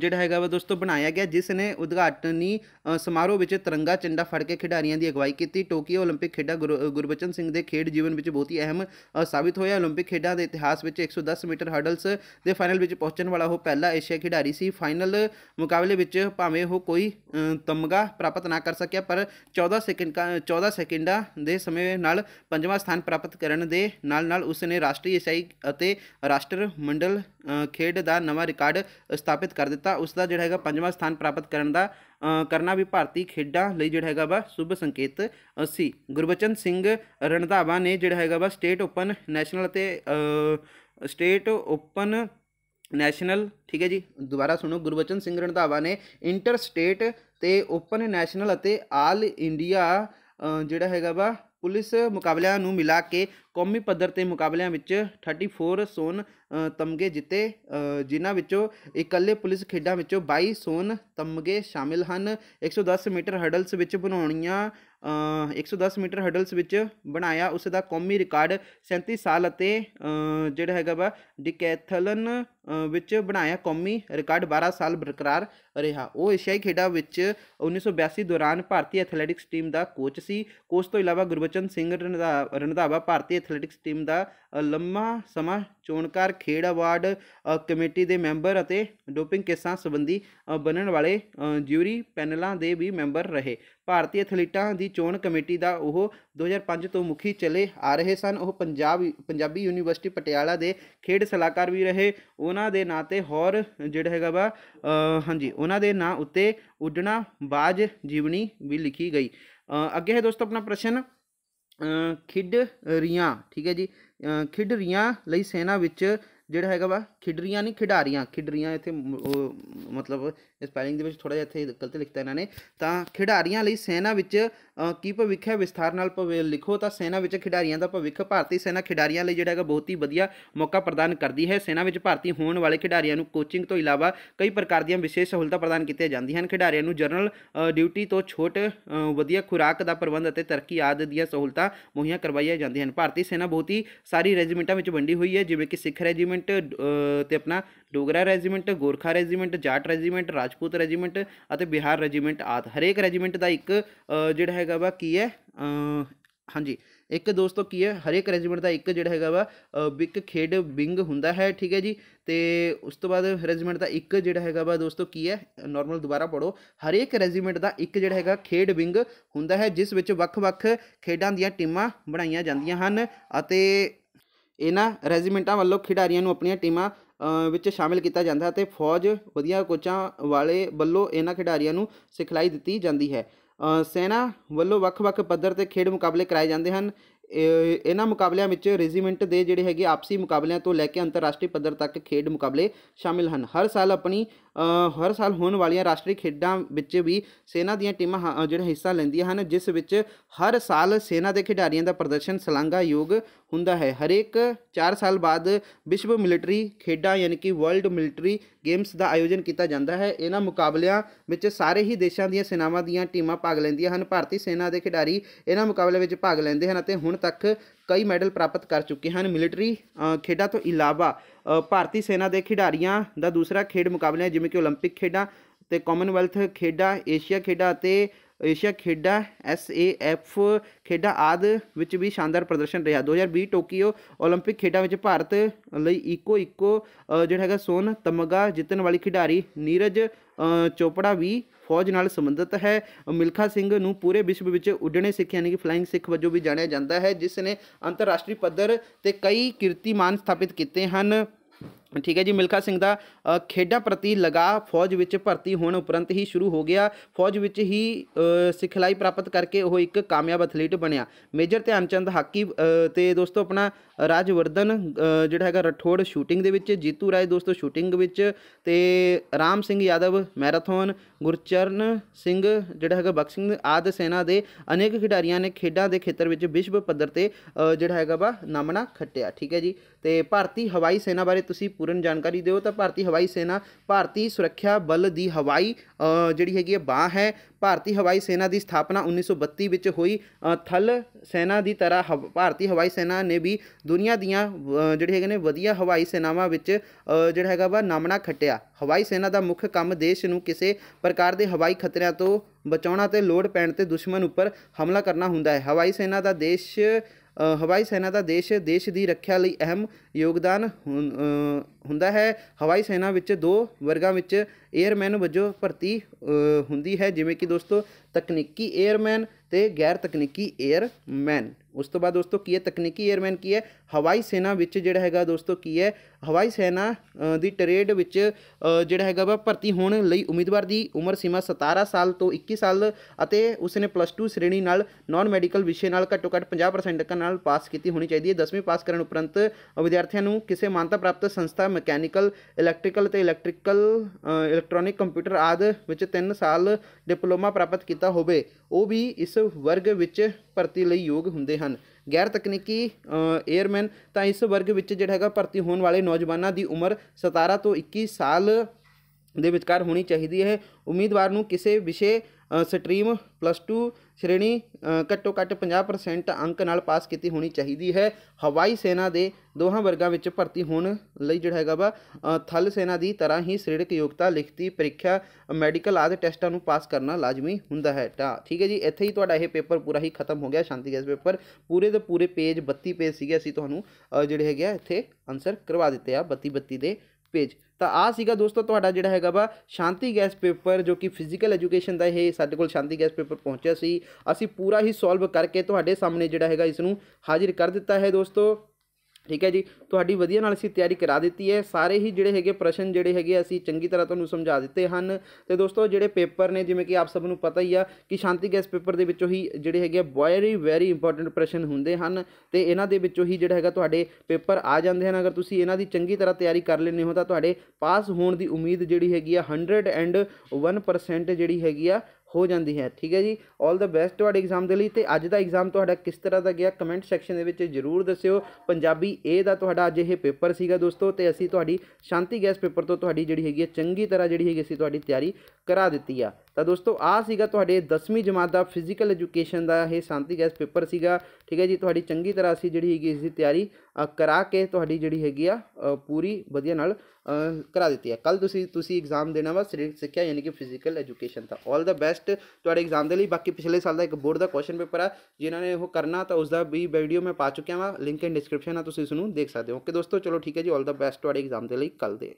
ਜਿਹੜਾ ਹੈਗਾ ਵਾ ਦੋਸਤੋ ਬਣਾਇਆ ਗਿਆ ਜਿਸ ਨੇ ਉਦਘਾਟਨੀ ਸਮਾਰੋਹ ਵਿੱਚ ਤਿਰੰਗਾ ਚੰਡਾ ਫੜ ਕੇ ਖਿਡਾਰੀਆਂ ਦੀ ਅਗਵਾਈ ਕੀਤੀ ਟੋਕੀਓ 올림픽 ਖੇਡਾਂ ਗੁਰਬਚਨ ਸਿੰਘ ਦੇ ਖੇਡ ਜੀਵਨ ਵਿੱਚ ਬਹੁਤ ਹੀ ਅਹਿਮ ਸਾਬਿਤ ਹੋਇਆ 올림픽 ਖੇਡਾਂ ਦੇ ਇਤਿਹਾਸ ਵਿੱਚ 110 ਮੀਟਰ ਹਰਡਲਸ ਦੇ ਫਾਈਨਲ ਵਿੱਚ ਪਹੁੰਚਣ ਵਾਲਾ ਉਹ ਪਹਿਲਾ ਏਸ਼ੀਆ ਖਿਡਾਰੀ ਸੀ ਫਾਈਨਲ ਮੁਕਾਬਲੇ ਵਿੱਚ ਭਾਵੇਂ ਉਹ ਕੋਈ ਤਮਗਾ ਪ੍ਰਾਪਤ ਨਾ ਕਰ ਸਕਿਆ ਪਰ 14 ਸੈਕਿੰਡ 14 ਸੈਕਿੰਡਾਂ ਦੇ ਸਮੇਂ ਨਾਲ ਪੰਜਵਾਂ ਸਥਾਨ ਪ੍ਰਾਪਤ ਕਰਨ ਦੇ ਨਾਲ ਨਾਲ ਉਸ ਨੇ ਰਾਸ਼ਟਰੀ ਏਸ਼ਿਆਈ ਅਤੇ ਰਾਸ਼ਟਰ ਮੰਡਲ ਖੇਡ ਦਾ ਨਵਾਂ ਰਿਕਾਰਡ ਸਥਾਪਿਤ ਕਰ ਦਿੱਤਾ ਉਸ ਦਾ ਜਿਹੜਾ ਹੈਗਾ ਪੰਜਵਾਂ ਸਥਾਨ ਪ੍ਰਾਪਤ ਕਰਨ ਦਾ ਕਰਨਾ ਵੀ ਭਾਰਤੀ ਖੇਡਾਂ ਲਈ ਜਿਹੜਾ ਹੈਗਾ ਵਾ ਸ਼ੁਭ ਸੰਕੇਤ ਸੀ ਗੁਰਬਚਨ ਸਿੰਘ ਰਣਧਾਵਾ ਨੇ ਜਿਹੜਾ ਹੈਗਾ ਵਾ ਸਟੇਟ ਓਪਨ ਨੈਸ਼ਨਲ ਅਤੇ ਸਟੇਟ ਓਪਨ ਨੈਸ਼ਨਲ ਠੀਕ ਹੈ ਜੀ ਦੁਬਾਰਾ ਸੁਣੋ ਗੁਰਬਚਨ ਸਿੰਘ ਰਣਧਾਵਾ ਨੇ ਇੰਟਰ ਸਟੇਟ ਤੇ ਓਪਨ ਨੈਸ਼ਨਲ ਅਤੇ ਆਲ ਇੰਡੀਆ ਜਿਹੜਾ ਹੈਗਾ ਵਾ ਪੁਲਿਸ ਮੁਕਾਬਲਿਆਂ ਨੂੰ ਮਿਲਾ ਕੇ ਕੌਮੀ ਪੱਧਰ ਤੇ ਮੁਕਾਬਲਿਆਂ ਵਿੱਚ 34 ਸੋਨ ਤਮਗੇ ਜਿੱਤੇ ਜਿਨ੍ਹਾਂ ਵਿੱਚੋਂ ਇਕੱਲੇ ਪੁਲਿਸ ਖੇਡਾਂ ਵਿੱਚੋਂ 22 ਸੋਨ ਤਮਗੇ ਸ਼ਾਮਿਲ ਹਨ 110 ਮੀਟਰ ਹਰਡਲਸ ਵਿੱਚ ਬਣਾਉਣੀਆਂ 110 ਮੀਟਰ ਹਰਡਲਸ ਵਿੱਚ ਬਣਾਇਆ ਉਸ ਦਾ ਕੌਮੀ ਰਿਕਾਰਡ 37 ਸਾਲ ਅਤੇ ਜਿਹੜਾ ਹੈਗਾ ਵਾ ਡਿਕੈਥਲਨ ਵਿੱਚ ਬਣਾਇਆ ਕੌਮੀ ਰਿਕਾਰਡ 12 ਸਾਲ ਬਰਕਰਾਰ ਰਿਹਾ ਉਹ ਏਸ਼ੀਆਈ ਖੇਡਾਂ ਵਿੱਚ 1982 ਦੌਰਾਨ ਭਾਰਤੀ ਐਥਲੈਟਿਕਸ ਟੀਮ ਦਾ ਕੋਚ ਸੀ ਕੋਚ ਤੋਂ ਇਲਾਵਾ ਗੁਰਬਚਨ ਸਿੰਘ ਰਣਦਾਵਾ ਭਾਰਤੀ ਐਥਲੈਟਿਕਸ ਟੀਮ ਦਾ ਲੰਮਾ ਸਮਾਂ ਚੋਣਕਾਰ ਖੇਡ ਅਵਾਰਡ ਕਮੇਟੀ ਦੇ ਮੈਂਬਰ ਅਤੇ ਡੋਪਿੰਗ ਕੇਸਾਂ ਸੰਬੰਧੀ ਬਣਨ ਵਾਲੇ ਜਿਊਰੀ ਪੈਨਲਾਂ ਦੇ ਵੀ ਮੈਂਬਰ ਰਹੇ ਭਾਰਤੀ ਐਥਲੀਟਾਂ ਦੀ ਚੋਣ ਕਮੇਟੀ ਦਾ ਉਹ 2005 ਤੋਂ ਮੁਖੀ ਚਲੇ ਆ ਰਹੇ ਸਨ ਉਹ ਪੰਜਾਬ ਪੰਜਾਬੀ ਯੂਨੀਵਰਸਿਟੀ ਪਟਿਆਲਾ ਦੇ ਖੇਡ ਸਲਾਹਕਾਰ ਵੀ ਰਹੇ ਉਹਨਾਂ ਦੇ ਨਾਂ ਤੇ ਹੋਰ ਜਿਹੜਾ ਹੈਗਾ ਵਾ ਹਾਂਜੀ ਉਹਨਾਂ ਦੇ ਨਾਂ ਉੱਤੇ ਉੱਡਣਾ ਬਾਜ ਜੀਵਨੀ ਵੀ ਲਿਖੀ ਗਈ ਅੱਗੇ ਹੈ ਦੋਸਤੋ ਆਪਣਾ ਪ੍ਰਸ਼ਨ ਖਿਡਰੀਆਂ ਠੀਕ ਹੈ ਜੀ ਖਿਡਰੀਆਂ ਲਈ ਸੈਨਾ ਵਿੱਚ ਜਿਹੜਾ ਹੈਗਾ ਵਾ ਖਿਡਰੀਆਂ ਨਹੀਂ ਖਿਡਾਰੀਆਂ ਖਿਡਰੀਆਂ ਇੱਥੇ ਮਤਲਬ ਸਪੈਲਿੰਗ ਦੇ ਵਿੱਚ ਥੋੜਾ ਜਿਹਾ ਇੱਥੇ ਗਲਤ ਲਿਖਤਾ ਇਹਨਾਂ ਨੇ ਤਾਂ ਖਿਡਾਰੀਆਂ ਲਈ ਸੈਨਾ ਵਿੱਚ ਕੀ ਭਵਿੱਖ ਹੈ ਵਿਸਥਾਰ ਨਾਲ ਲਿਖੋ ਤਾਂ ਸੈਨਾ ਵਿੱਚ ਖਿਡਾਰੀਆਂ ਦਾ ਭਵਿੱਖ ਭਾਰਤੀ ਸੈਨਾ ਖਿਡਾਰੀਆਂ ਲਈ ਜਿਹੜਾ ਹੈਗਾ ਬਹੁਤ ਹੀ ਵਧੀਆ ਮੌਕਾ ਪ੍ਰਦਾਨ ਕਰਦੀ ਹੈ ਸੈਨਾ ਵਿੱਚ ਭਾਰਤੀ ਹੋਣ ਵਾਲੇ ਖਿਡਾਰੀਆਂ ਨੂੰ ਕੋਚਿੰਗ ਤੋਂ ਇਲਾਵਾ ਕਈ ਪ੍ਰਕਾਰ ਦੀਆਂ ਵਿਸ਼ੇਸ਼ ਸਹੂਲਤਾਂ ਪ੍ਰਦਾਨ ਕੀਤੀਆਂ ਜਾਂਦੀਆਂ ਹਨ ਖਿਡਾਰੀਆਂ ਨੂੰ ਜਨਰਲ ਡਿਊਟੀ ਤੋਂ ਛੋਟ ਵਧੀਆ ਖੁਰਾਕ ਦਾ ਪ੍ਰਬੰਧ ਅਤੇ ਤਰੱਕੀ ਆਦਿ ਦੀਆਂ ਸਹੂਲਤਾਂ ਮੁਹੱਈਆ ਕਰਵਾਈਆਂ ਜਾਂਦੀਆਂ ਹਨ ਭਾਰਤੀ ਸੈਨਾ ਬਹੁਤ ਹੀ ਸਾਰੀ ਰੈਜੀਮੈਂਟਾਂ ਵਿੱਚ ਵੰਡੀ ਹੋਈ ਹੈ ਜਿਵੇਂ ਕਿ ਸਿੱਖ ਰੈਜੀਮੈਂਟ ਤੇ ਆਪਣਾ Dogra regiment Gorkha regiment Jat regiment Rajput regiment ਅਤੇ ਬਿਹਾਰ ਰੈਜੀਮੈਂਟ ਆਦ ਹਰੇਕ ਰੈਜੀਮੈਂਟ ਦਾ ਇੱਕ ਜਿਹੜਾ ਹੈਗਾ ਵਾ ਕੀ ਹੈ ਹਾਂਜੀ ਇੱਕ ਦੋਸਤੋ ਕੀ ਹੈ ਹਰੇਕ ਰੈਜੀਮੈਂਟ ਦਾ ਇੱਕ ਜਿਹੜਾ ਹੈਗਾ ਵਾ ਬਿਕ ਖੇਡ ਵਿੰਗ ਹੁੰਦਾ ਹੈ ਠੀਕ ਹੈ ਜੀ ਤੇ ਉਸ ਤੋਂ ਬਾਅਦ ਰੈਜੀਮੈਂਟ ਦਾ ਇੱਕ ਜਿਹੜਾ ਹੈਗਾ ਵਾ ਦੋਸਤੋ ਕੀ ਹੈ ਨਾਰਮਲ ਦੁਬਾਰਾ ਪੜੋ ਹਰੇਕ ਰੈਜੀਮੈਂਟ ਦਾ ਇੱਕ ਜਿਹੜਾ ਹੈਗਾ ਖੇਡ ਵਿੰਗ ਹੁੰਦਾ ਹੈ ਜਿਸ ਵਿੱਚ ਵੱਖ-ਵੱਖ ਖੇਡਾਂ ਦੀਆਂ ਟੀਮਾਂ ਬਣਾਈਆਂ ਜਾਂਦੀਆਂ ਹਨ ਅਤੇ ਇਹਨਾਂ ਰੈਜੀਮੈਂਟਾਂ ਵੱਲੋਂ ਖਿਡਾਰੀਆਂ ਨੂੰ ਆਪਣੀਆਂ ਟੀਮਾਂ ਵਿੱਚ ਸ਼ਾਮਿਲ ਕੀਤਾ ਜਾਂਦਾ ਹੈ ਤੇ ਫੌਜ ਵਧੀਆ ਕੋਚਾਂ ਵਾਲੇ ਵੱਲੋਂ ਇਹਨਾਂ ਖਿਡਾਰੀਆਂ ਨੂੰ ਸਿਖਲਾਈ ਦਿੱਤੀ ਜਾਂਦੀ ਹੈ ਸੈਨਾ ਵੱਲੋਂ ਵੱਖ-ਵੱਖ ਪੱਧਰ ਤੇ ਖੇਡ ਮੁਕਾਬਲੇ ਕਰਾਏ ਜਾਂਦੇ ਹਨ ਇਹਨਾਂ ਮੁਕਾਬਲਿਆਂ ਵਿੱਚ ਰੈਜੀਮੈਂਟ ਦੇ ਜਿਹੜੇ ਹੈਗੇ ਆਪਸੀ ਮੁਕਾਬਲਿਆਂ ਤੋਂ ਲੈ ਕੇ ਅੰਤਰਰਾਸ਼ਟਰੀ ਪੱਧਰ ਤੱਕ ਖੇਡ ਮੁਕਾਬਲੇ ਸ਼ਾਮਿਲ ਹਨ ਹਰ ਸਾਲ ਆਪਣੀ ਹਰ ਸਾਲ ਹੋਣ ਵਾਲੀਆਂ ਰਾਸ਼ਟਰੀ ਖੇਡਾਂ ਵਿੱਚ ਵੀ ਸੈਨਾ ਦੀਆਂ ਟੀਮਾਂ ਜਿਹੜੇ ਹਿੱਸਾ ਲੈਂਦੀਆਂ ਹਨ ਜਿਸ ਵਿੱਚ ਹਰ ਸਾਲ ਸੈਨਾ ਦੇ ਖਿਡਾਰੀਆਂ ਦਾ ਪ੍ਰਦਰਸ਼ਨ ਸਲਾਂਗਾ ਯੋਗ ਹੁੰਦਾ ਹੈ ਹਰੇਕ 4 ਸਾਲ ਬਾਅਦ ਵਿਸ਼ਵ ਮਿਲਟਰੀ ਖੇਡਾਂ ਯਾਨੀ ਕਿ ਵਰਲਡ ਮਿਲਟਰੀ ਗੇਮਸ ਦਾ ਆਯੋਜਨ ਕੀਤਾ ਜਾਂਦਾ ਹੈ ਇਹਨਾਂ ਮੁਕਾਬਲਿਆਂ ਵਿੱਚ ਸਾਰੇ ਹੀ ਦੇਸ਼ਾਂ ਦੀਆਂ ਸੈਨਾਵਾਂ ਦੀਆਂ ਟੀਮਾਂ ਭਾਗ ਲੈਂਦੀਆਂ ਹਨ ਭਾਰਤੀ ਸੈਨਾ ਦੇ ਖਿਡਾਰੀ ਇਹਨਾਂ ਮੁਕਾਬਲਿਆਂ ਵਿੱਚ ਭਾਗ ਲੈਂਦੇ ਹਨ ਅਤੇ ਹੁਣ ਤੱਕ ਕਈ ਮੈਡਲ ਪ੍ਰਾਪਤ ਕਰ ਚੁੱਕੇ ਹਨ ਮਿਲਟਰੀ ਖੇਡਾਂ ਤੋਂ ਇਲਾਵਾ ਭਾਰਤੀ ਸੈਨਾ ਦੇ ਖਿਡਾਰੀਆਂ ਦਾ ਦੂਸਰਾ ਖੇਡ ਮੁਕਾਬਲਿਆਂ ਜਿਵੇਂ ਕਿ 올림픽 ਖੇਡਾਂ ਤੇ ਕਾਮਨਵੈਲਥ ਖੇਡਾਂ ਏਸ਼ੀਆ ਖੇਡਾਂ ਅਤੇ ਏਸ਼ੀਆ ਖੇਡਾਂ ਐਫ ਖੇਡਾਂ ਆਦ ਵਿੱਚ ਵੀ ਸ਼ਾਨਦਾਰ ਪ੍ਰਦਰਸ਼ਨ ਰਿਹਾ 2020 ਟੋਕੀਓ 올림픽 ਖੇਡਾਂ ਵਿੱਚ ਭਾਰਤ ਲਈ ਇਕੋ ਇਕੋ ਜਿਹੜਾ ਹੈਗਾ ਸੋਨ ਤਮਗਾ ਜਿੱਤਣ ਵਾਲੀ ਖਿਡਾਰੀ ਨੀਰਜ ਚੋਪੜਾ ਵੀ ਫੌਜ ਨਾਲ ਸੰਬੰਧਿਤ ਹੈ ਮਿਲਖਾ ਸਿੰਘ ਨੂੰ ਪੂਰੇ ਵਿਸ਼ਵ ਵਿੱਚ ਉੱਡਣੇ ਸਿੱਖ ਯਾਨੀ ਕਿ ਫਲਾਈਂਗ ਸਿੱਖ ਵਜੋਂ ਵੀ ਜਾਣਿਆ ਜਾਂਦਾ ਹੈ ਜਿਸ ਨੇ ਅੰਤਰਰਾਸ਼ਟਰੀ ਪੱਧਰ ਤੇ ਕਈ ਕੀਰਤੀਮਾਨ ਸਥਾਪਿਤ ਕੀਤੇ ਹਨ ਠੀਕ ਹੈ ਜੀ ਮਿਲਖਾ ਸਿੰਘ ਦਾ ਖੇਡਾਂ ਪ੍ਰਤੀ ਲਗਾ ਫੌਜ ਵਿੱਚ ਭਰਤੀ ਹੋਣ ਉਪਰੰਤ ਹੀ ਸ਼ੁਰੂ ਹੋ ਗਿਆ ਫੌਜ ਵਿੱਚ ਹੀ ਸਿਖਲਾਈ ਪ੍ਰਾਪਤ ਕਰਕੇ ਉਹ ਇੱਕ ਕਾਮਯਾਬ ਐਥਲੀਟ ਬਣਿਆ ਮੇਜਰ ਚੰਦ ਹਾਕੀ ਤੇ ਦੋਸਤੋ ਆਪਣਾ ਰਾਜਵਰਧਨ ਜਿਹੜਾ ਹੈਗਾ ਰਠੋੜ ਸ਼ੂਟਿੰਗ ਦੇ ਵਿੱਚ ਜੀਤੂ ਰਾਏ ਦੋਸਤੋ ਸ਼ੂਟਿੰਗ ਵਿੱਚ ਤੇ ਰਾਮ ਸਿੰਘ ਯਾਦਵ ਮੈਰਾਥਨ ਗੁਰਚਰਨ ਸਿੰਘ ਜਿਹੜਾ ਹੈਗਾ ਬਕਸਿੰਗ ਆਦਿ ਸੈਨਾ ਦੇ ਅਨੇਕ ਖਿਡਾਰੀਆਂ ਨੇ ਖੇਡਾਂ ਦੇ ਖੇਤਰ ਵਿੱਚ ਵਿਸ਼ਵ ਪੱਧਰ ਤੇ ਜਿਹੜਾ ਹੈਗਾ ਵਾ ਨਾਮਣਾ ਖੱਟਿਆ ਠੀਕ ਹੈ ਜੀ ਤੇ ਭਾਰਤੀ ਹਵਾਈ ਸੈਨਾ ਬਾਰੇ ਤੁਸੀਂ ਪੂਰਨ ਜਾਣਕਾਰੀ ਦਿਓ ਤਾਂ ਭਾਰਤੀ ਹਵਾਈ ਸੈਨਾ ਭਾਰਤੀ ਸੁਰੱਖਿਆ ਬਲ ਦੀ ਹਵਾਈ ਜਿਹੜੀ ਹੈਗੀ ਹੈ ਬਾਹ ਹੈ ਭਾਰਤੀ ਹਵਾਈ ਸੈਨਾ ਦੀ ਸਥਾਪਨਾ 1932 ਵਿੱਚ ਹੋਈ ਥਲ ਸੈਨਾ ਦੀ ਤਰ੍ਹਾਂ ਭਾਰਤੀ ਹਵਾਈ ਸੈਨਾ ਨੇ ਵੀ ਦੁਨੀਆ ਦੀਆਂ ਜਿਹੜੇ ਹੈਗੇ ਨੇ ਵਧੀਆ ਹਵਾਈ ਸੈਨਾਵਾਂ ਵਿੱਚ ਜਿਹੜਾ ਹੈਗਾ ਵਾ ਨਾਮਣਾ ਖੱਟਿਆ ਹਵਾਈ ਸੈਨਾ ਦਾ ਮੁੱਖ ਕੰਮ ਦੇਸ਼ ਨੂੰ ਕਿਸੇ ਪ੍ਰਕਾਰ ਦੇ ਹਵਾਈ ਖਤਰਿਆਂ ਤੋਂ ਬਚਾਉਣਾ ਤੇ ਲੋੜ ਪੈਣ ਤੇ ਦੁਸ਼ਮਣ ਉੱਪਰ ਹਮਲਾ ਕਰਨਾ ਹੁੰਦਾ ਹੈ ਹਵਾਈ ਸੈਨਾ ਦਾ ਦੇਸ਼ ਹਵਾਈ ਸੈਨਾ ਦਾ ਦੇਸ਼ ਦੇਸ਼ ਦੀ ਰੱਖਿਆ ਲਈ ਅਹਿਮ ਯੋਗਦਾਨ ਹੁੰਦਾ ਹੈ ਹਵਾਈ ਸੈਨਾ ਵਿੱਚ ਦੋ ਵਰਗਾਂ ਵਿੱਚ 에ਅਰਮੈਨ ਵਜੋਂ ਭਰਤੀ ਹੁੰਦੀ ਹੈ ਜਿਵੇਂ ਕਿ ਦੋਸਤੋ ਤਕਨੀਕੀ 에ਅਰਮੈਨ ਤੇ ਗੈਰ ਤਕਨੀਕੀ 에ਅਰਮੈਨ ਉਸ ਤੋਂ ਬਾਅਦ ਦੋਸਤੋ ਕੀ ਹੈ ਤਕਨੀਕੀ 에ਅਰਮੈਨ ਕੀ ਹੈ ਹਵਾਈ ਸੈਨਾ ਵਿੱਚ ਜਿਹੜਾ ਹੈਗਾ ਦੋਸਤੋ ਕੀ ਹੈ ਹਵਾਈ ਸੈਨਾ ਦੀ ਟ੍ਰੇਡ ਵਿੱਚ ਜਿਹੜਾ ਹੈਗਾ ਵਾ ਭਰਤੀ ਹੋਣ ਲਈ ਉਮੀਦਵਾਰ ਦੀ ਉਮਰ ਸੀਮਾ 17 ਸਾਲ ਤੋਂ 21 ਸਾਲ ਅਤੇ ਉਸ ਨੇ ਪਲੱਸ 2 ਸ਼੍ਰੇਣੀ ਨਾਲ ਨਾਨ ਮੈਡੀਕਲ ਵਿਸ਼ੇ ਨਾਲ ਘੱਟੋ ਘੱਟ 50% ਅੰਕਾਂ ਨਾਲ ਪਾਸ ਕੀਤੀ ਹੋਣੀ ਚਾਹੀਦੀ ਹੈ 10ਵੀਂ ਪਾਸ ਕਰਨ ਉਪਰੰਤ ਵਿਦਿਆਰਥੀਆਂ ਨੂੰ ਕਿਸੇ ਮਾਨਤਾ ਪ੍ਰਾਪਤ ਸੰਸਥਾ ਮਕੈਨੀਕਲ ਇਲੈਕਟ੍ਰੀਕਲ ਤੇ ਇਲੈਕਟ੍ਰੀਕਲ ਇਲੈਕਟ੍ਰੋਨਿਕ ਕੰਪਿਊਟਰ ਆਦਿ ਵਿੱਚ 3 ਸਾਲ ਡਿਪਲੋਮਾ ਪ੍ਰਾਪਤ ਕੀਤਾ ਹੋਵੇ ਉਹ ਵੀ ਇਸ ਵਰਗ ਵਿੱਚ ਭਰਤੀ ਲਈ ਯੋਗ ਹੁੰਦੇ ਹਨ ਗੈਰ ਤਕਨੀਕੀ 에ਅਰਮੈਨ ਤਾਂ ਇਸ ਵਰਗ ਵਿੱਚ ਜਿਹੜਾ ਹੈਗਾ ਭਰਤੀ ਹੋਣ ਵਾਲੇ ਨੌਜਵਾਨਾਂ ਦੀ ਉਮਰ 17 ਤੋਂ 21 ਸਾਲ ਦੇ ਵਿਚਕਾਰ ਹੋਣੀ ਚਾਹੀਦੀ ਹੈ ਉਮੀਦਵਾਰ ਨੂੰ ਕਿਸੇ ਵਿਸ਼ੇ ਸਟਰੀਮ ਪਲੱਸ 2 ਸ਼੍ਰੇਣੀ ਘੱਟੋ ਘੱਟ 50% ਅੰਕ ਨਾਲ ਪਾਸ ਕੀਤੀ ਹੋਣੀ ਚਾਹੀਦੀ ਹੈ ਹਵਾਈ ਸੈਨਾ ਦੇ ਦੋਹਾਂ ਵਰਗਾਂ ਵਿੱਚ ਭਰਤੀ ਹੋਣ ਲਈ ਜਿਹੜਾ ਹੈਗਾ ਵਾ ਥਲ ਸੈਨਾ ਦੀ ਤਰ੍ਹਾਂ ਹੀ ਸਰੀਰਕ ਯੋਗਤਾ ਲਿਖਤੀ ਪ੍ਰੀਖਿਆ ਮੈਡੀਕਲ ਆਦਿ ਟੈਸਟਾਂ ਨੂੰ ਪਾਸ ਕਰਨਾ ਲਾਜ਼ਮੀ ਹੁੰਦਾ ਹੈ ਤਾਂ ਠੀਕ ਹੈ ਜੀ ਇੱਥੇ ਹੀ ਤੁਹਾਡਾ ਇਹ ਪੇਪਰ ਪੂਰਾ ਹੀ ਖਤਮ ਹੋ ਗਿਆ ਸ਼ਾਂਤੀ ਗੈਸ ਪੇਪਰ ਪੂਰੇ ਦੇ ਪੂਰੇ ਪੇਜ 32 ਪੇਜ ਸੀਗੇ ਅਸੀਂ ਤੁਹਾਨੂੰ ਜਿਹੜੇ ਹੈਗੇ ਆ ਇੱਥੇ ਆਨਸਰ ਕਰਵਾ ਦਿੱਤੇ ਆ 32 32 ਦੇ ਪੇਜ ਤਾਂ ਆ ਸੀਗਾ ਦੋਸਤੋ ਤੁਹਾਡਾ ਜਿਹੜਾ ਹੈਗਾ ਵਾ ਸ਼ਾਂਤੀ ਗੈਸ ਪੇਪਰ ਜੋ ਕਿ ਫਿਜ਼ੀਕਲ ਐਜੂਕੇਸ਼ਨ ਦਾ ਇਹ ਸਾਡੇ ਕੋਲ ਸ਼ਾਂਤੀ ਗੈਸ ਪੇਪਰ ਪਹੁੰਚਿਆ ਸੀ ਅਸੀਂ ਪੂਰਾ ਹੀ ਸੋਲਵ ਕਰਕੇ ਤੁਹਾਡੇ ਸਾਹਮਣੇ ਜਿਹੜਾ ਹੈਗਾ ਇਸ ਨੂੰ ਹਾਜ਼ਰ ਕਰ ਦਿੱਤਾ ਹੈ ਦੋਸਤੋ ਠੀਕ ਹੈ ਜੀ ਤੁਹਾਡੀ ਵਧੀਆ ਨਾਲ ਅਸੀਂ ਤਿਆਰੀ ਕਰਾ ਦਿੱਤੀ ਹੈ ਸਾਰੇ ਹੀ ਜਿਹੜੇ ਹੈਗੇ ਪ੍ਰਸ਼ਨ ਜਿਹੜੇ ਹੈਗੇ ਅਸੀਂ ਚੰਗੀ ਤਰ੍ਹਾਂ ਤੁਹਾਨੂੰ ਸਮਝਾ ਦਿੱਤੇ ਹਨ ਤੇ ਦੋਸਤੋ ਜਿਹੜੇ ਪੇਪਰ ਨੇ ਜਿਵੇਂ ਕਿ ਆਪ ਸਭ ਨੂੰ ਪਤਾ ਹੀ ਆ ਕਿ ਸ਼ਾਂਤੀ ਗੈਸ ਪੇਪਰ ਦੇ ਵਿੱਚੋਂ ਹੀ ਜਿਹੜੇ ਹੈਗੇ ਵੈਰੀ ਵੈਰੀ ਇੰਪੋਰਟੈਂਟ ਪ੍ਰਸ਼ਨ ਹੁੰਦੇ ਹਨ ਤੇ ਇਹਨਾਂ ਦੇ ਵਿੱਚੋਂ ਹੀ ਜਿਹੜਾ ਹੈਗਾ ਤੁਹਾਡੇ ਪੇਪਰ ਆ ਜਾਂਦੇ ਹਨ ਅਗਰ ਤੁਸੀਂ ਇਹਨਾਂ ਦੀ ਚੰਗੀ ਤਰ੍ਹਾਂ ਤਿਆਰੀ ਕਰ ਲੈਣੇ ਹੋ ਤਾਂ ਤੁਹਾਡੇ ਪਾਸ ਹੋਣ ਦੀ ਉਮੀਦ ਜਿਹੜੀ ਹੈਗੀ ਆ 100 ਐਂਡ 1% ਜਿਹੜੀ ਹੈਗੀ ਆ ਹੋ ਜਾਂਦੀ ਹੈ ਠੀਕ ਹੈ ਜੀ 올 ਦਾ ਬੈਸਟ ਤੁਹਾਡੇ ਐਗਜ਼ਾਮ ਦੇ ਲਈ ਤੇ ਅੱਜ ਦਾ ਐਗਜ਼ਾਮ ਤੁਹਾਡਾ ਕਿਸ ਤਰ੍ਹਾਂ ਦਾ ਗਿਆ ਕਮੈਂਟ ਸੈਕਸ਼ਨ ਦੇ ਵਿੱਚ ਜਰੂਰ ਦੱਸਿਓ ਪੰਜਾਬੀ A ਦਾ ਤੁਹਾਡਾ ਅੱਜ ਇਹ ਪੇਪਰ ਸੀਗਾ ਦੋਸਤੋ ਤੇ ਅਸੀਂ ਤੁਹਾਡੀ ਸ਼ਾਂਤੀ ਗੈਸ ਪੇਪਰ ਤੋਂ ਤੁਹਾਡੀ ਜਿਹੜੀ ਹੈਗੀ ਚੰਗੀ ਤਰ੍ਹਾਂ ਜਿਹੜੀ ਹੈਗੀ ਅਸੀਂ ਤੁਹਾਡੀ ਤਿਆਰੀ ਕਰਾ ਦਿੱਤੀ ਆ ਤਾਂ ਦੋਸਤੋ ਆ ਸੀਗਾ ਤੁਹਾਡੇ 10ਵੀਂ ਜਮਾਤ ਦਾ ਫਿਜ਼ੀਕਲ ਐਜੂਕੇਸ਼ਨ ਦਾ ਇਹ ਸ਼ਾਂਤੀ ਗੈਸ ਪੇਪਰ ਸੀਗਾ ਠੀਕ ਹੈ ਜੀ ਤੁਹਾਡੀ ਚੰਗੀ ਤਰ੍ਹਾਂ ਅਸੀਂ ਜਿਹੜੀ ਹੈਗੀ ਇਸ ਦੀ ਤਿਆਰੀ ਕਰਾ ਕੇ ਤੁਹਾਡੀ ਜਿਹੜੀ ਹੈਗੀ ਆ ਪੂਰੀ ਵਧੀਆ ਨਾਲ ਕਰਾ ਦਿੱਤੀ ਹੈ ਕੱਲ ਤੁਸੀਂ ਤੁਸੀਂ ਐਗਜ਼ਾਮ ਦੇਣਾ ਵਾ ਸਰੀਰਕ ਸਿੱਖਿਆ ਯਾਨੀ ਕਿ ਫਿਜ਼ੀਕਲ ਐਜੂਕੇਸ਼ਨ ਦਾ ਆਲ ਦਾ ਬੈਸਟ ਤੁਹਾਡੇ ਐਗਜ਼ਾਮ ਦੇ ਲਈ ਬਾਕੀ ਪਿਛਲੇ ਸਾਲ ਦਾ ਇੱਕ ਬੋਰਡ ਦਾ ਕੁਐਸਚਨ ਪੇਪਰ ਆ ਜਿਨ੍ਹਾਂ ਨੇ ਉਹ ਕਰਨਾ ਤਾਂ ਉਸ ਦਾ ਵੀ ਵੀਡੀਓ ਮੈਂ ਪਾ ਚੁੱਕਿਆ ਵਾਂ ਲਿੰਕ ਇਨ ਡਿਸਕ੍ਰਿਪਸ਼ਨ ਆ ਤੁਸੀਂ ਇਸ ਨੂੰ ਦੇਖ ਸਕਦੇ ਹੋ ਓਕੇ ਦੋਸਤੋ ਚਲੋ ਠੀਕ ਹੈ ਜੀ ਆਲ ਦਾ ਬੈਸਟ ਤੁਹਾਡੇ ਐਗਜ਼ਾਮ ਦੇ ਲਈ ਕੱਲ ਦੇ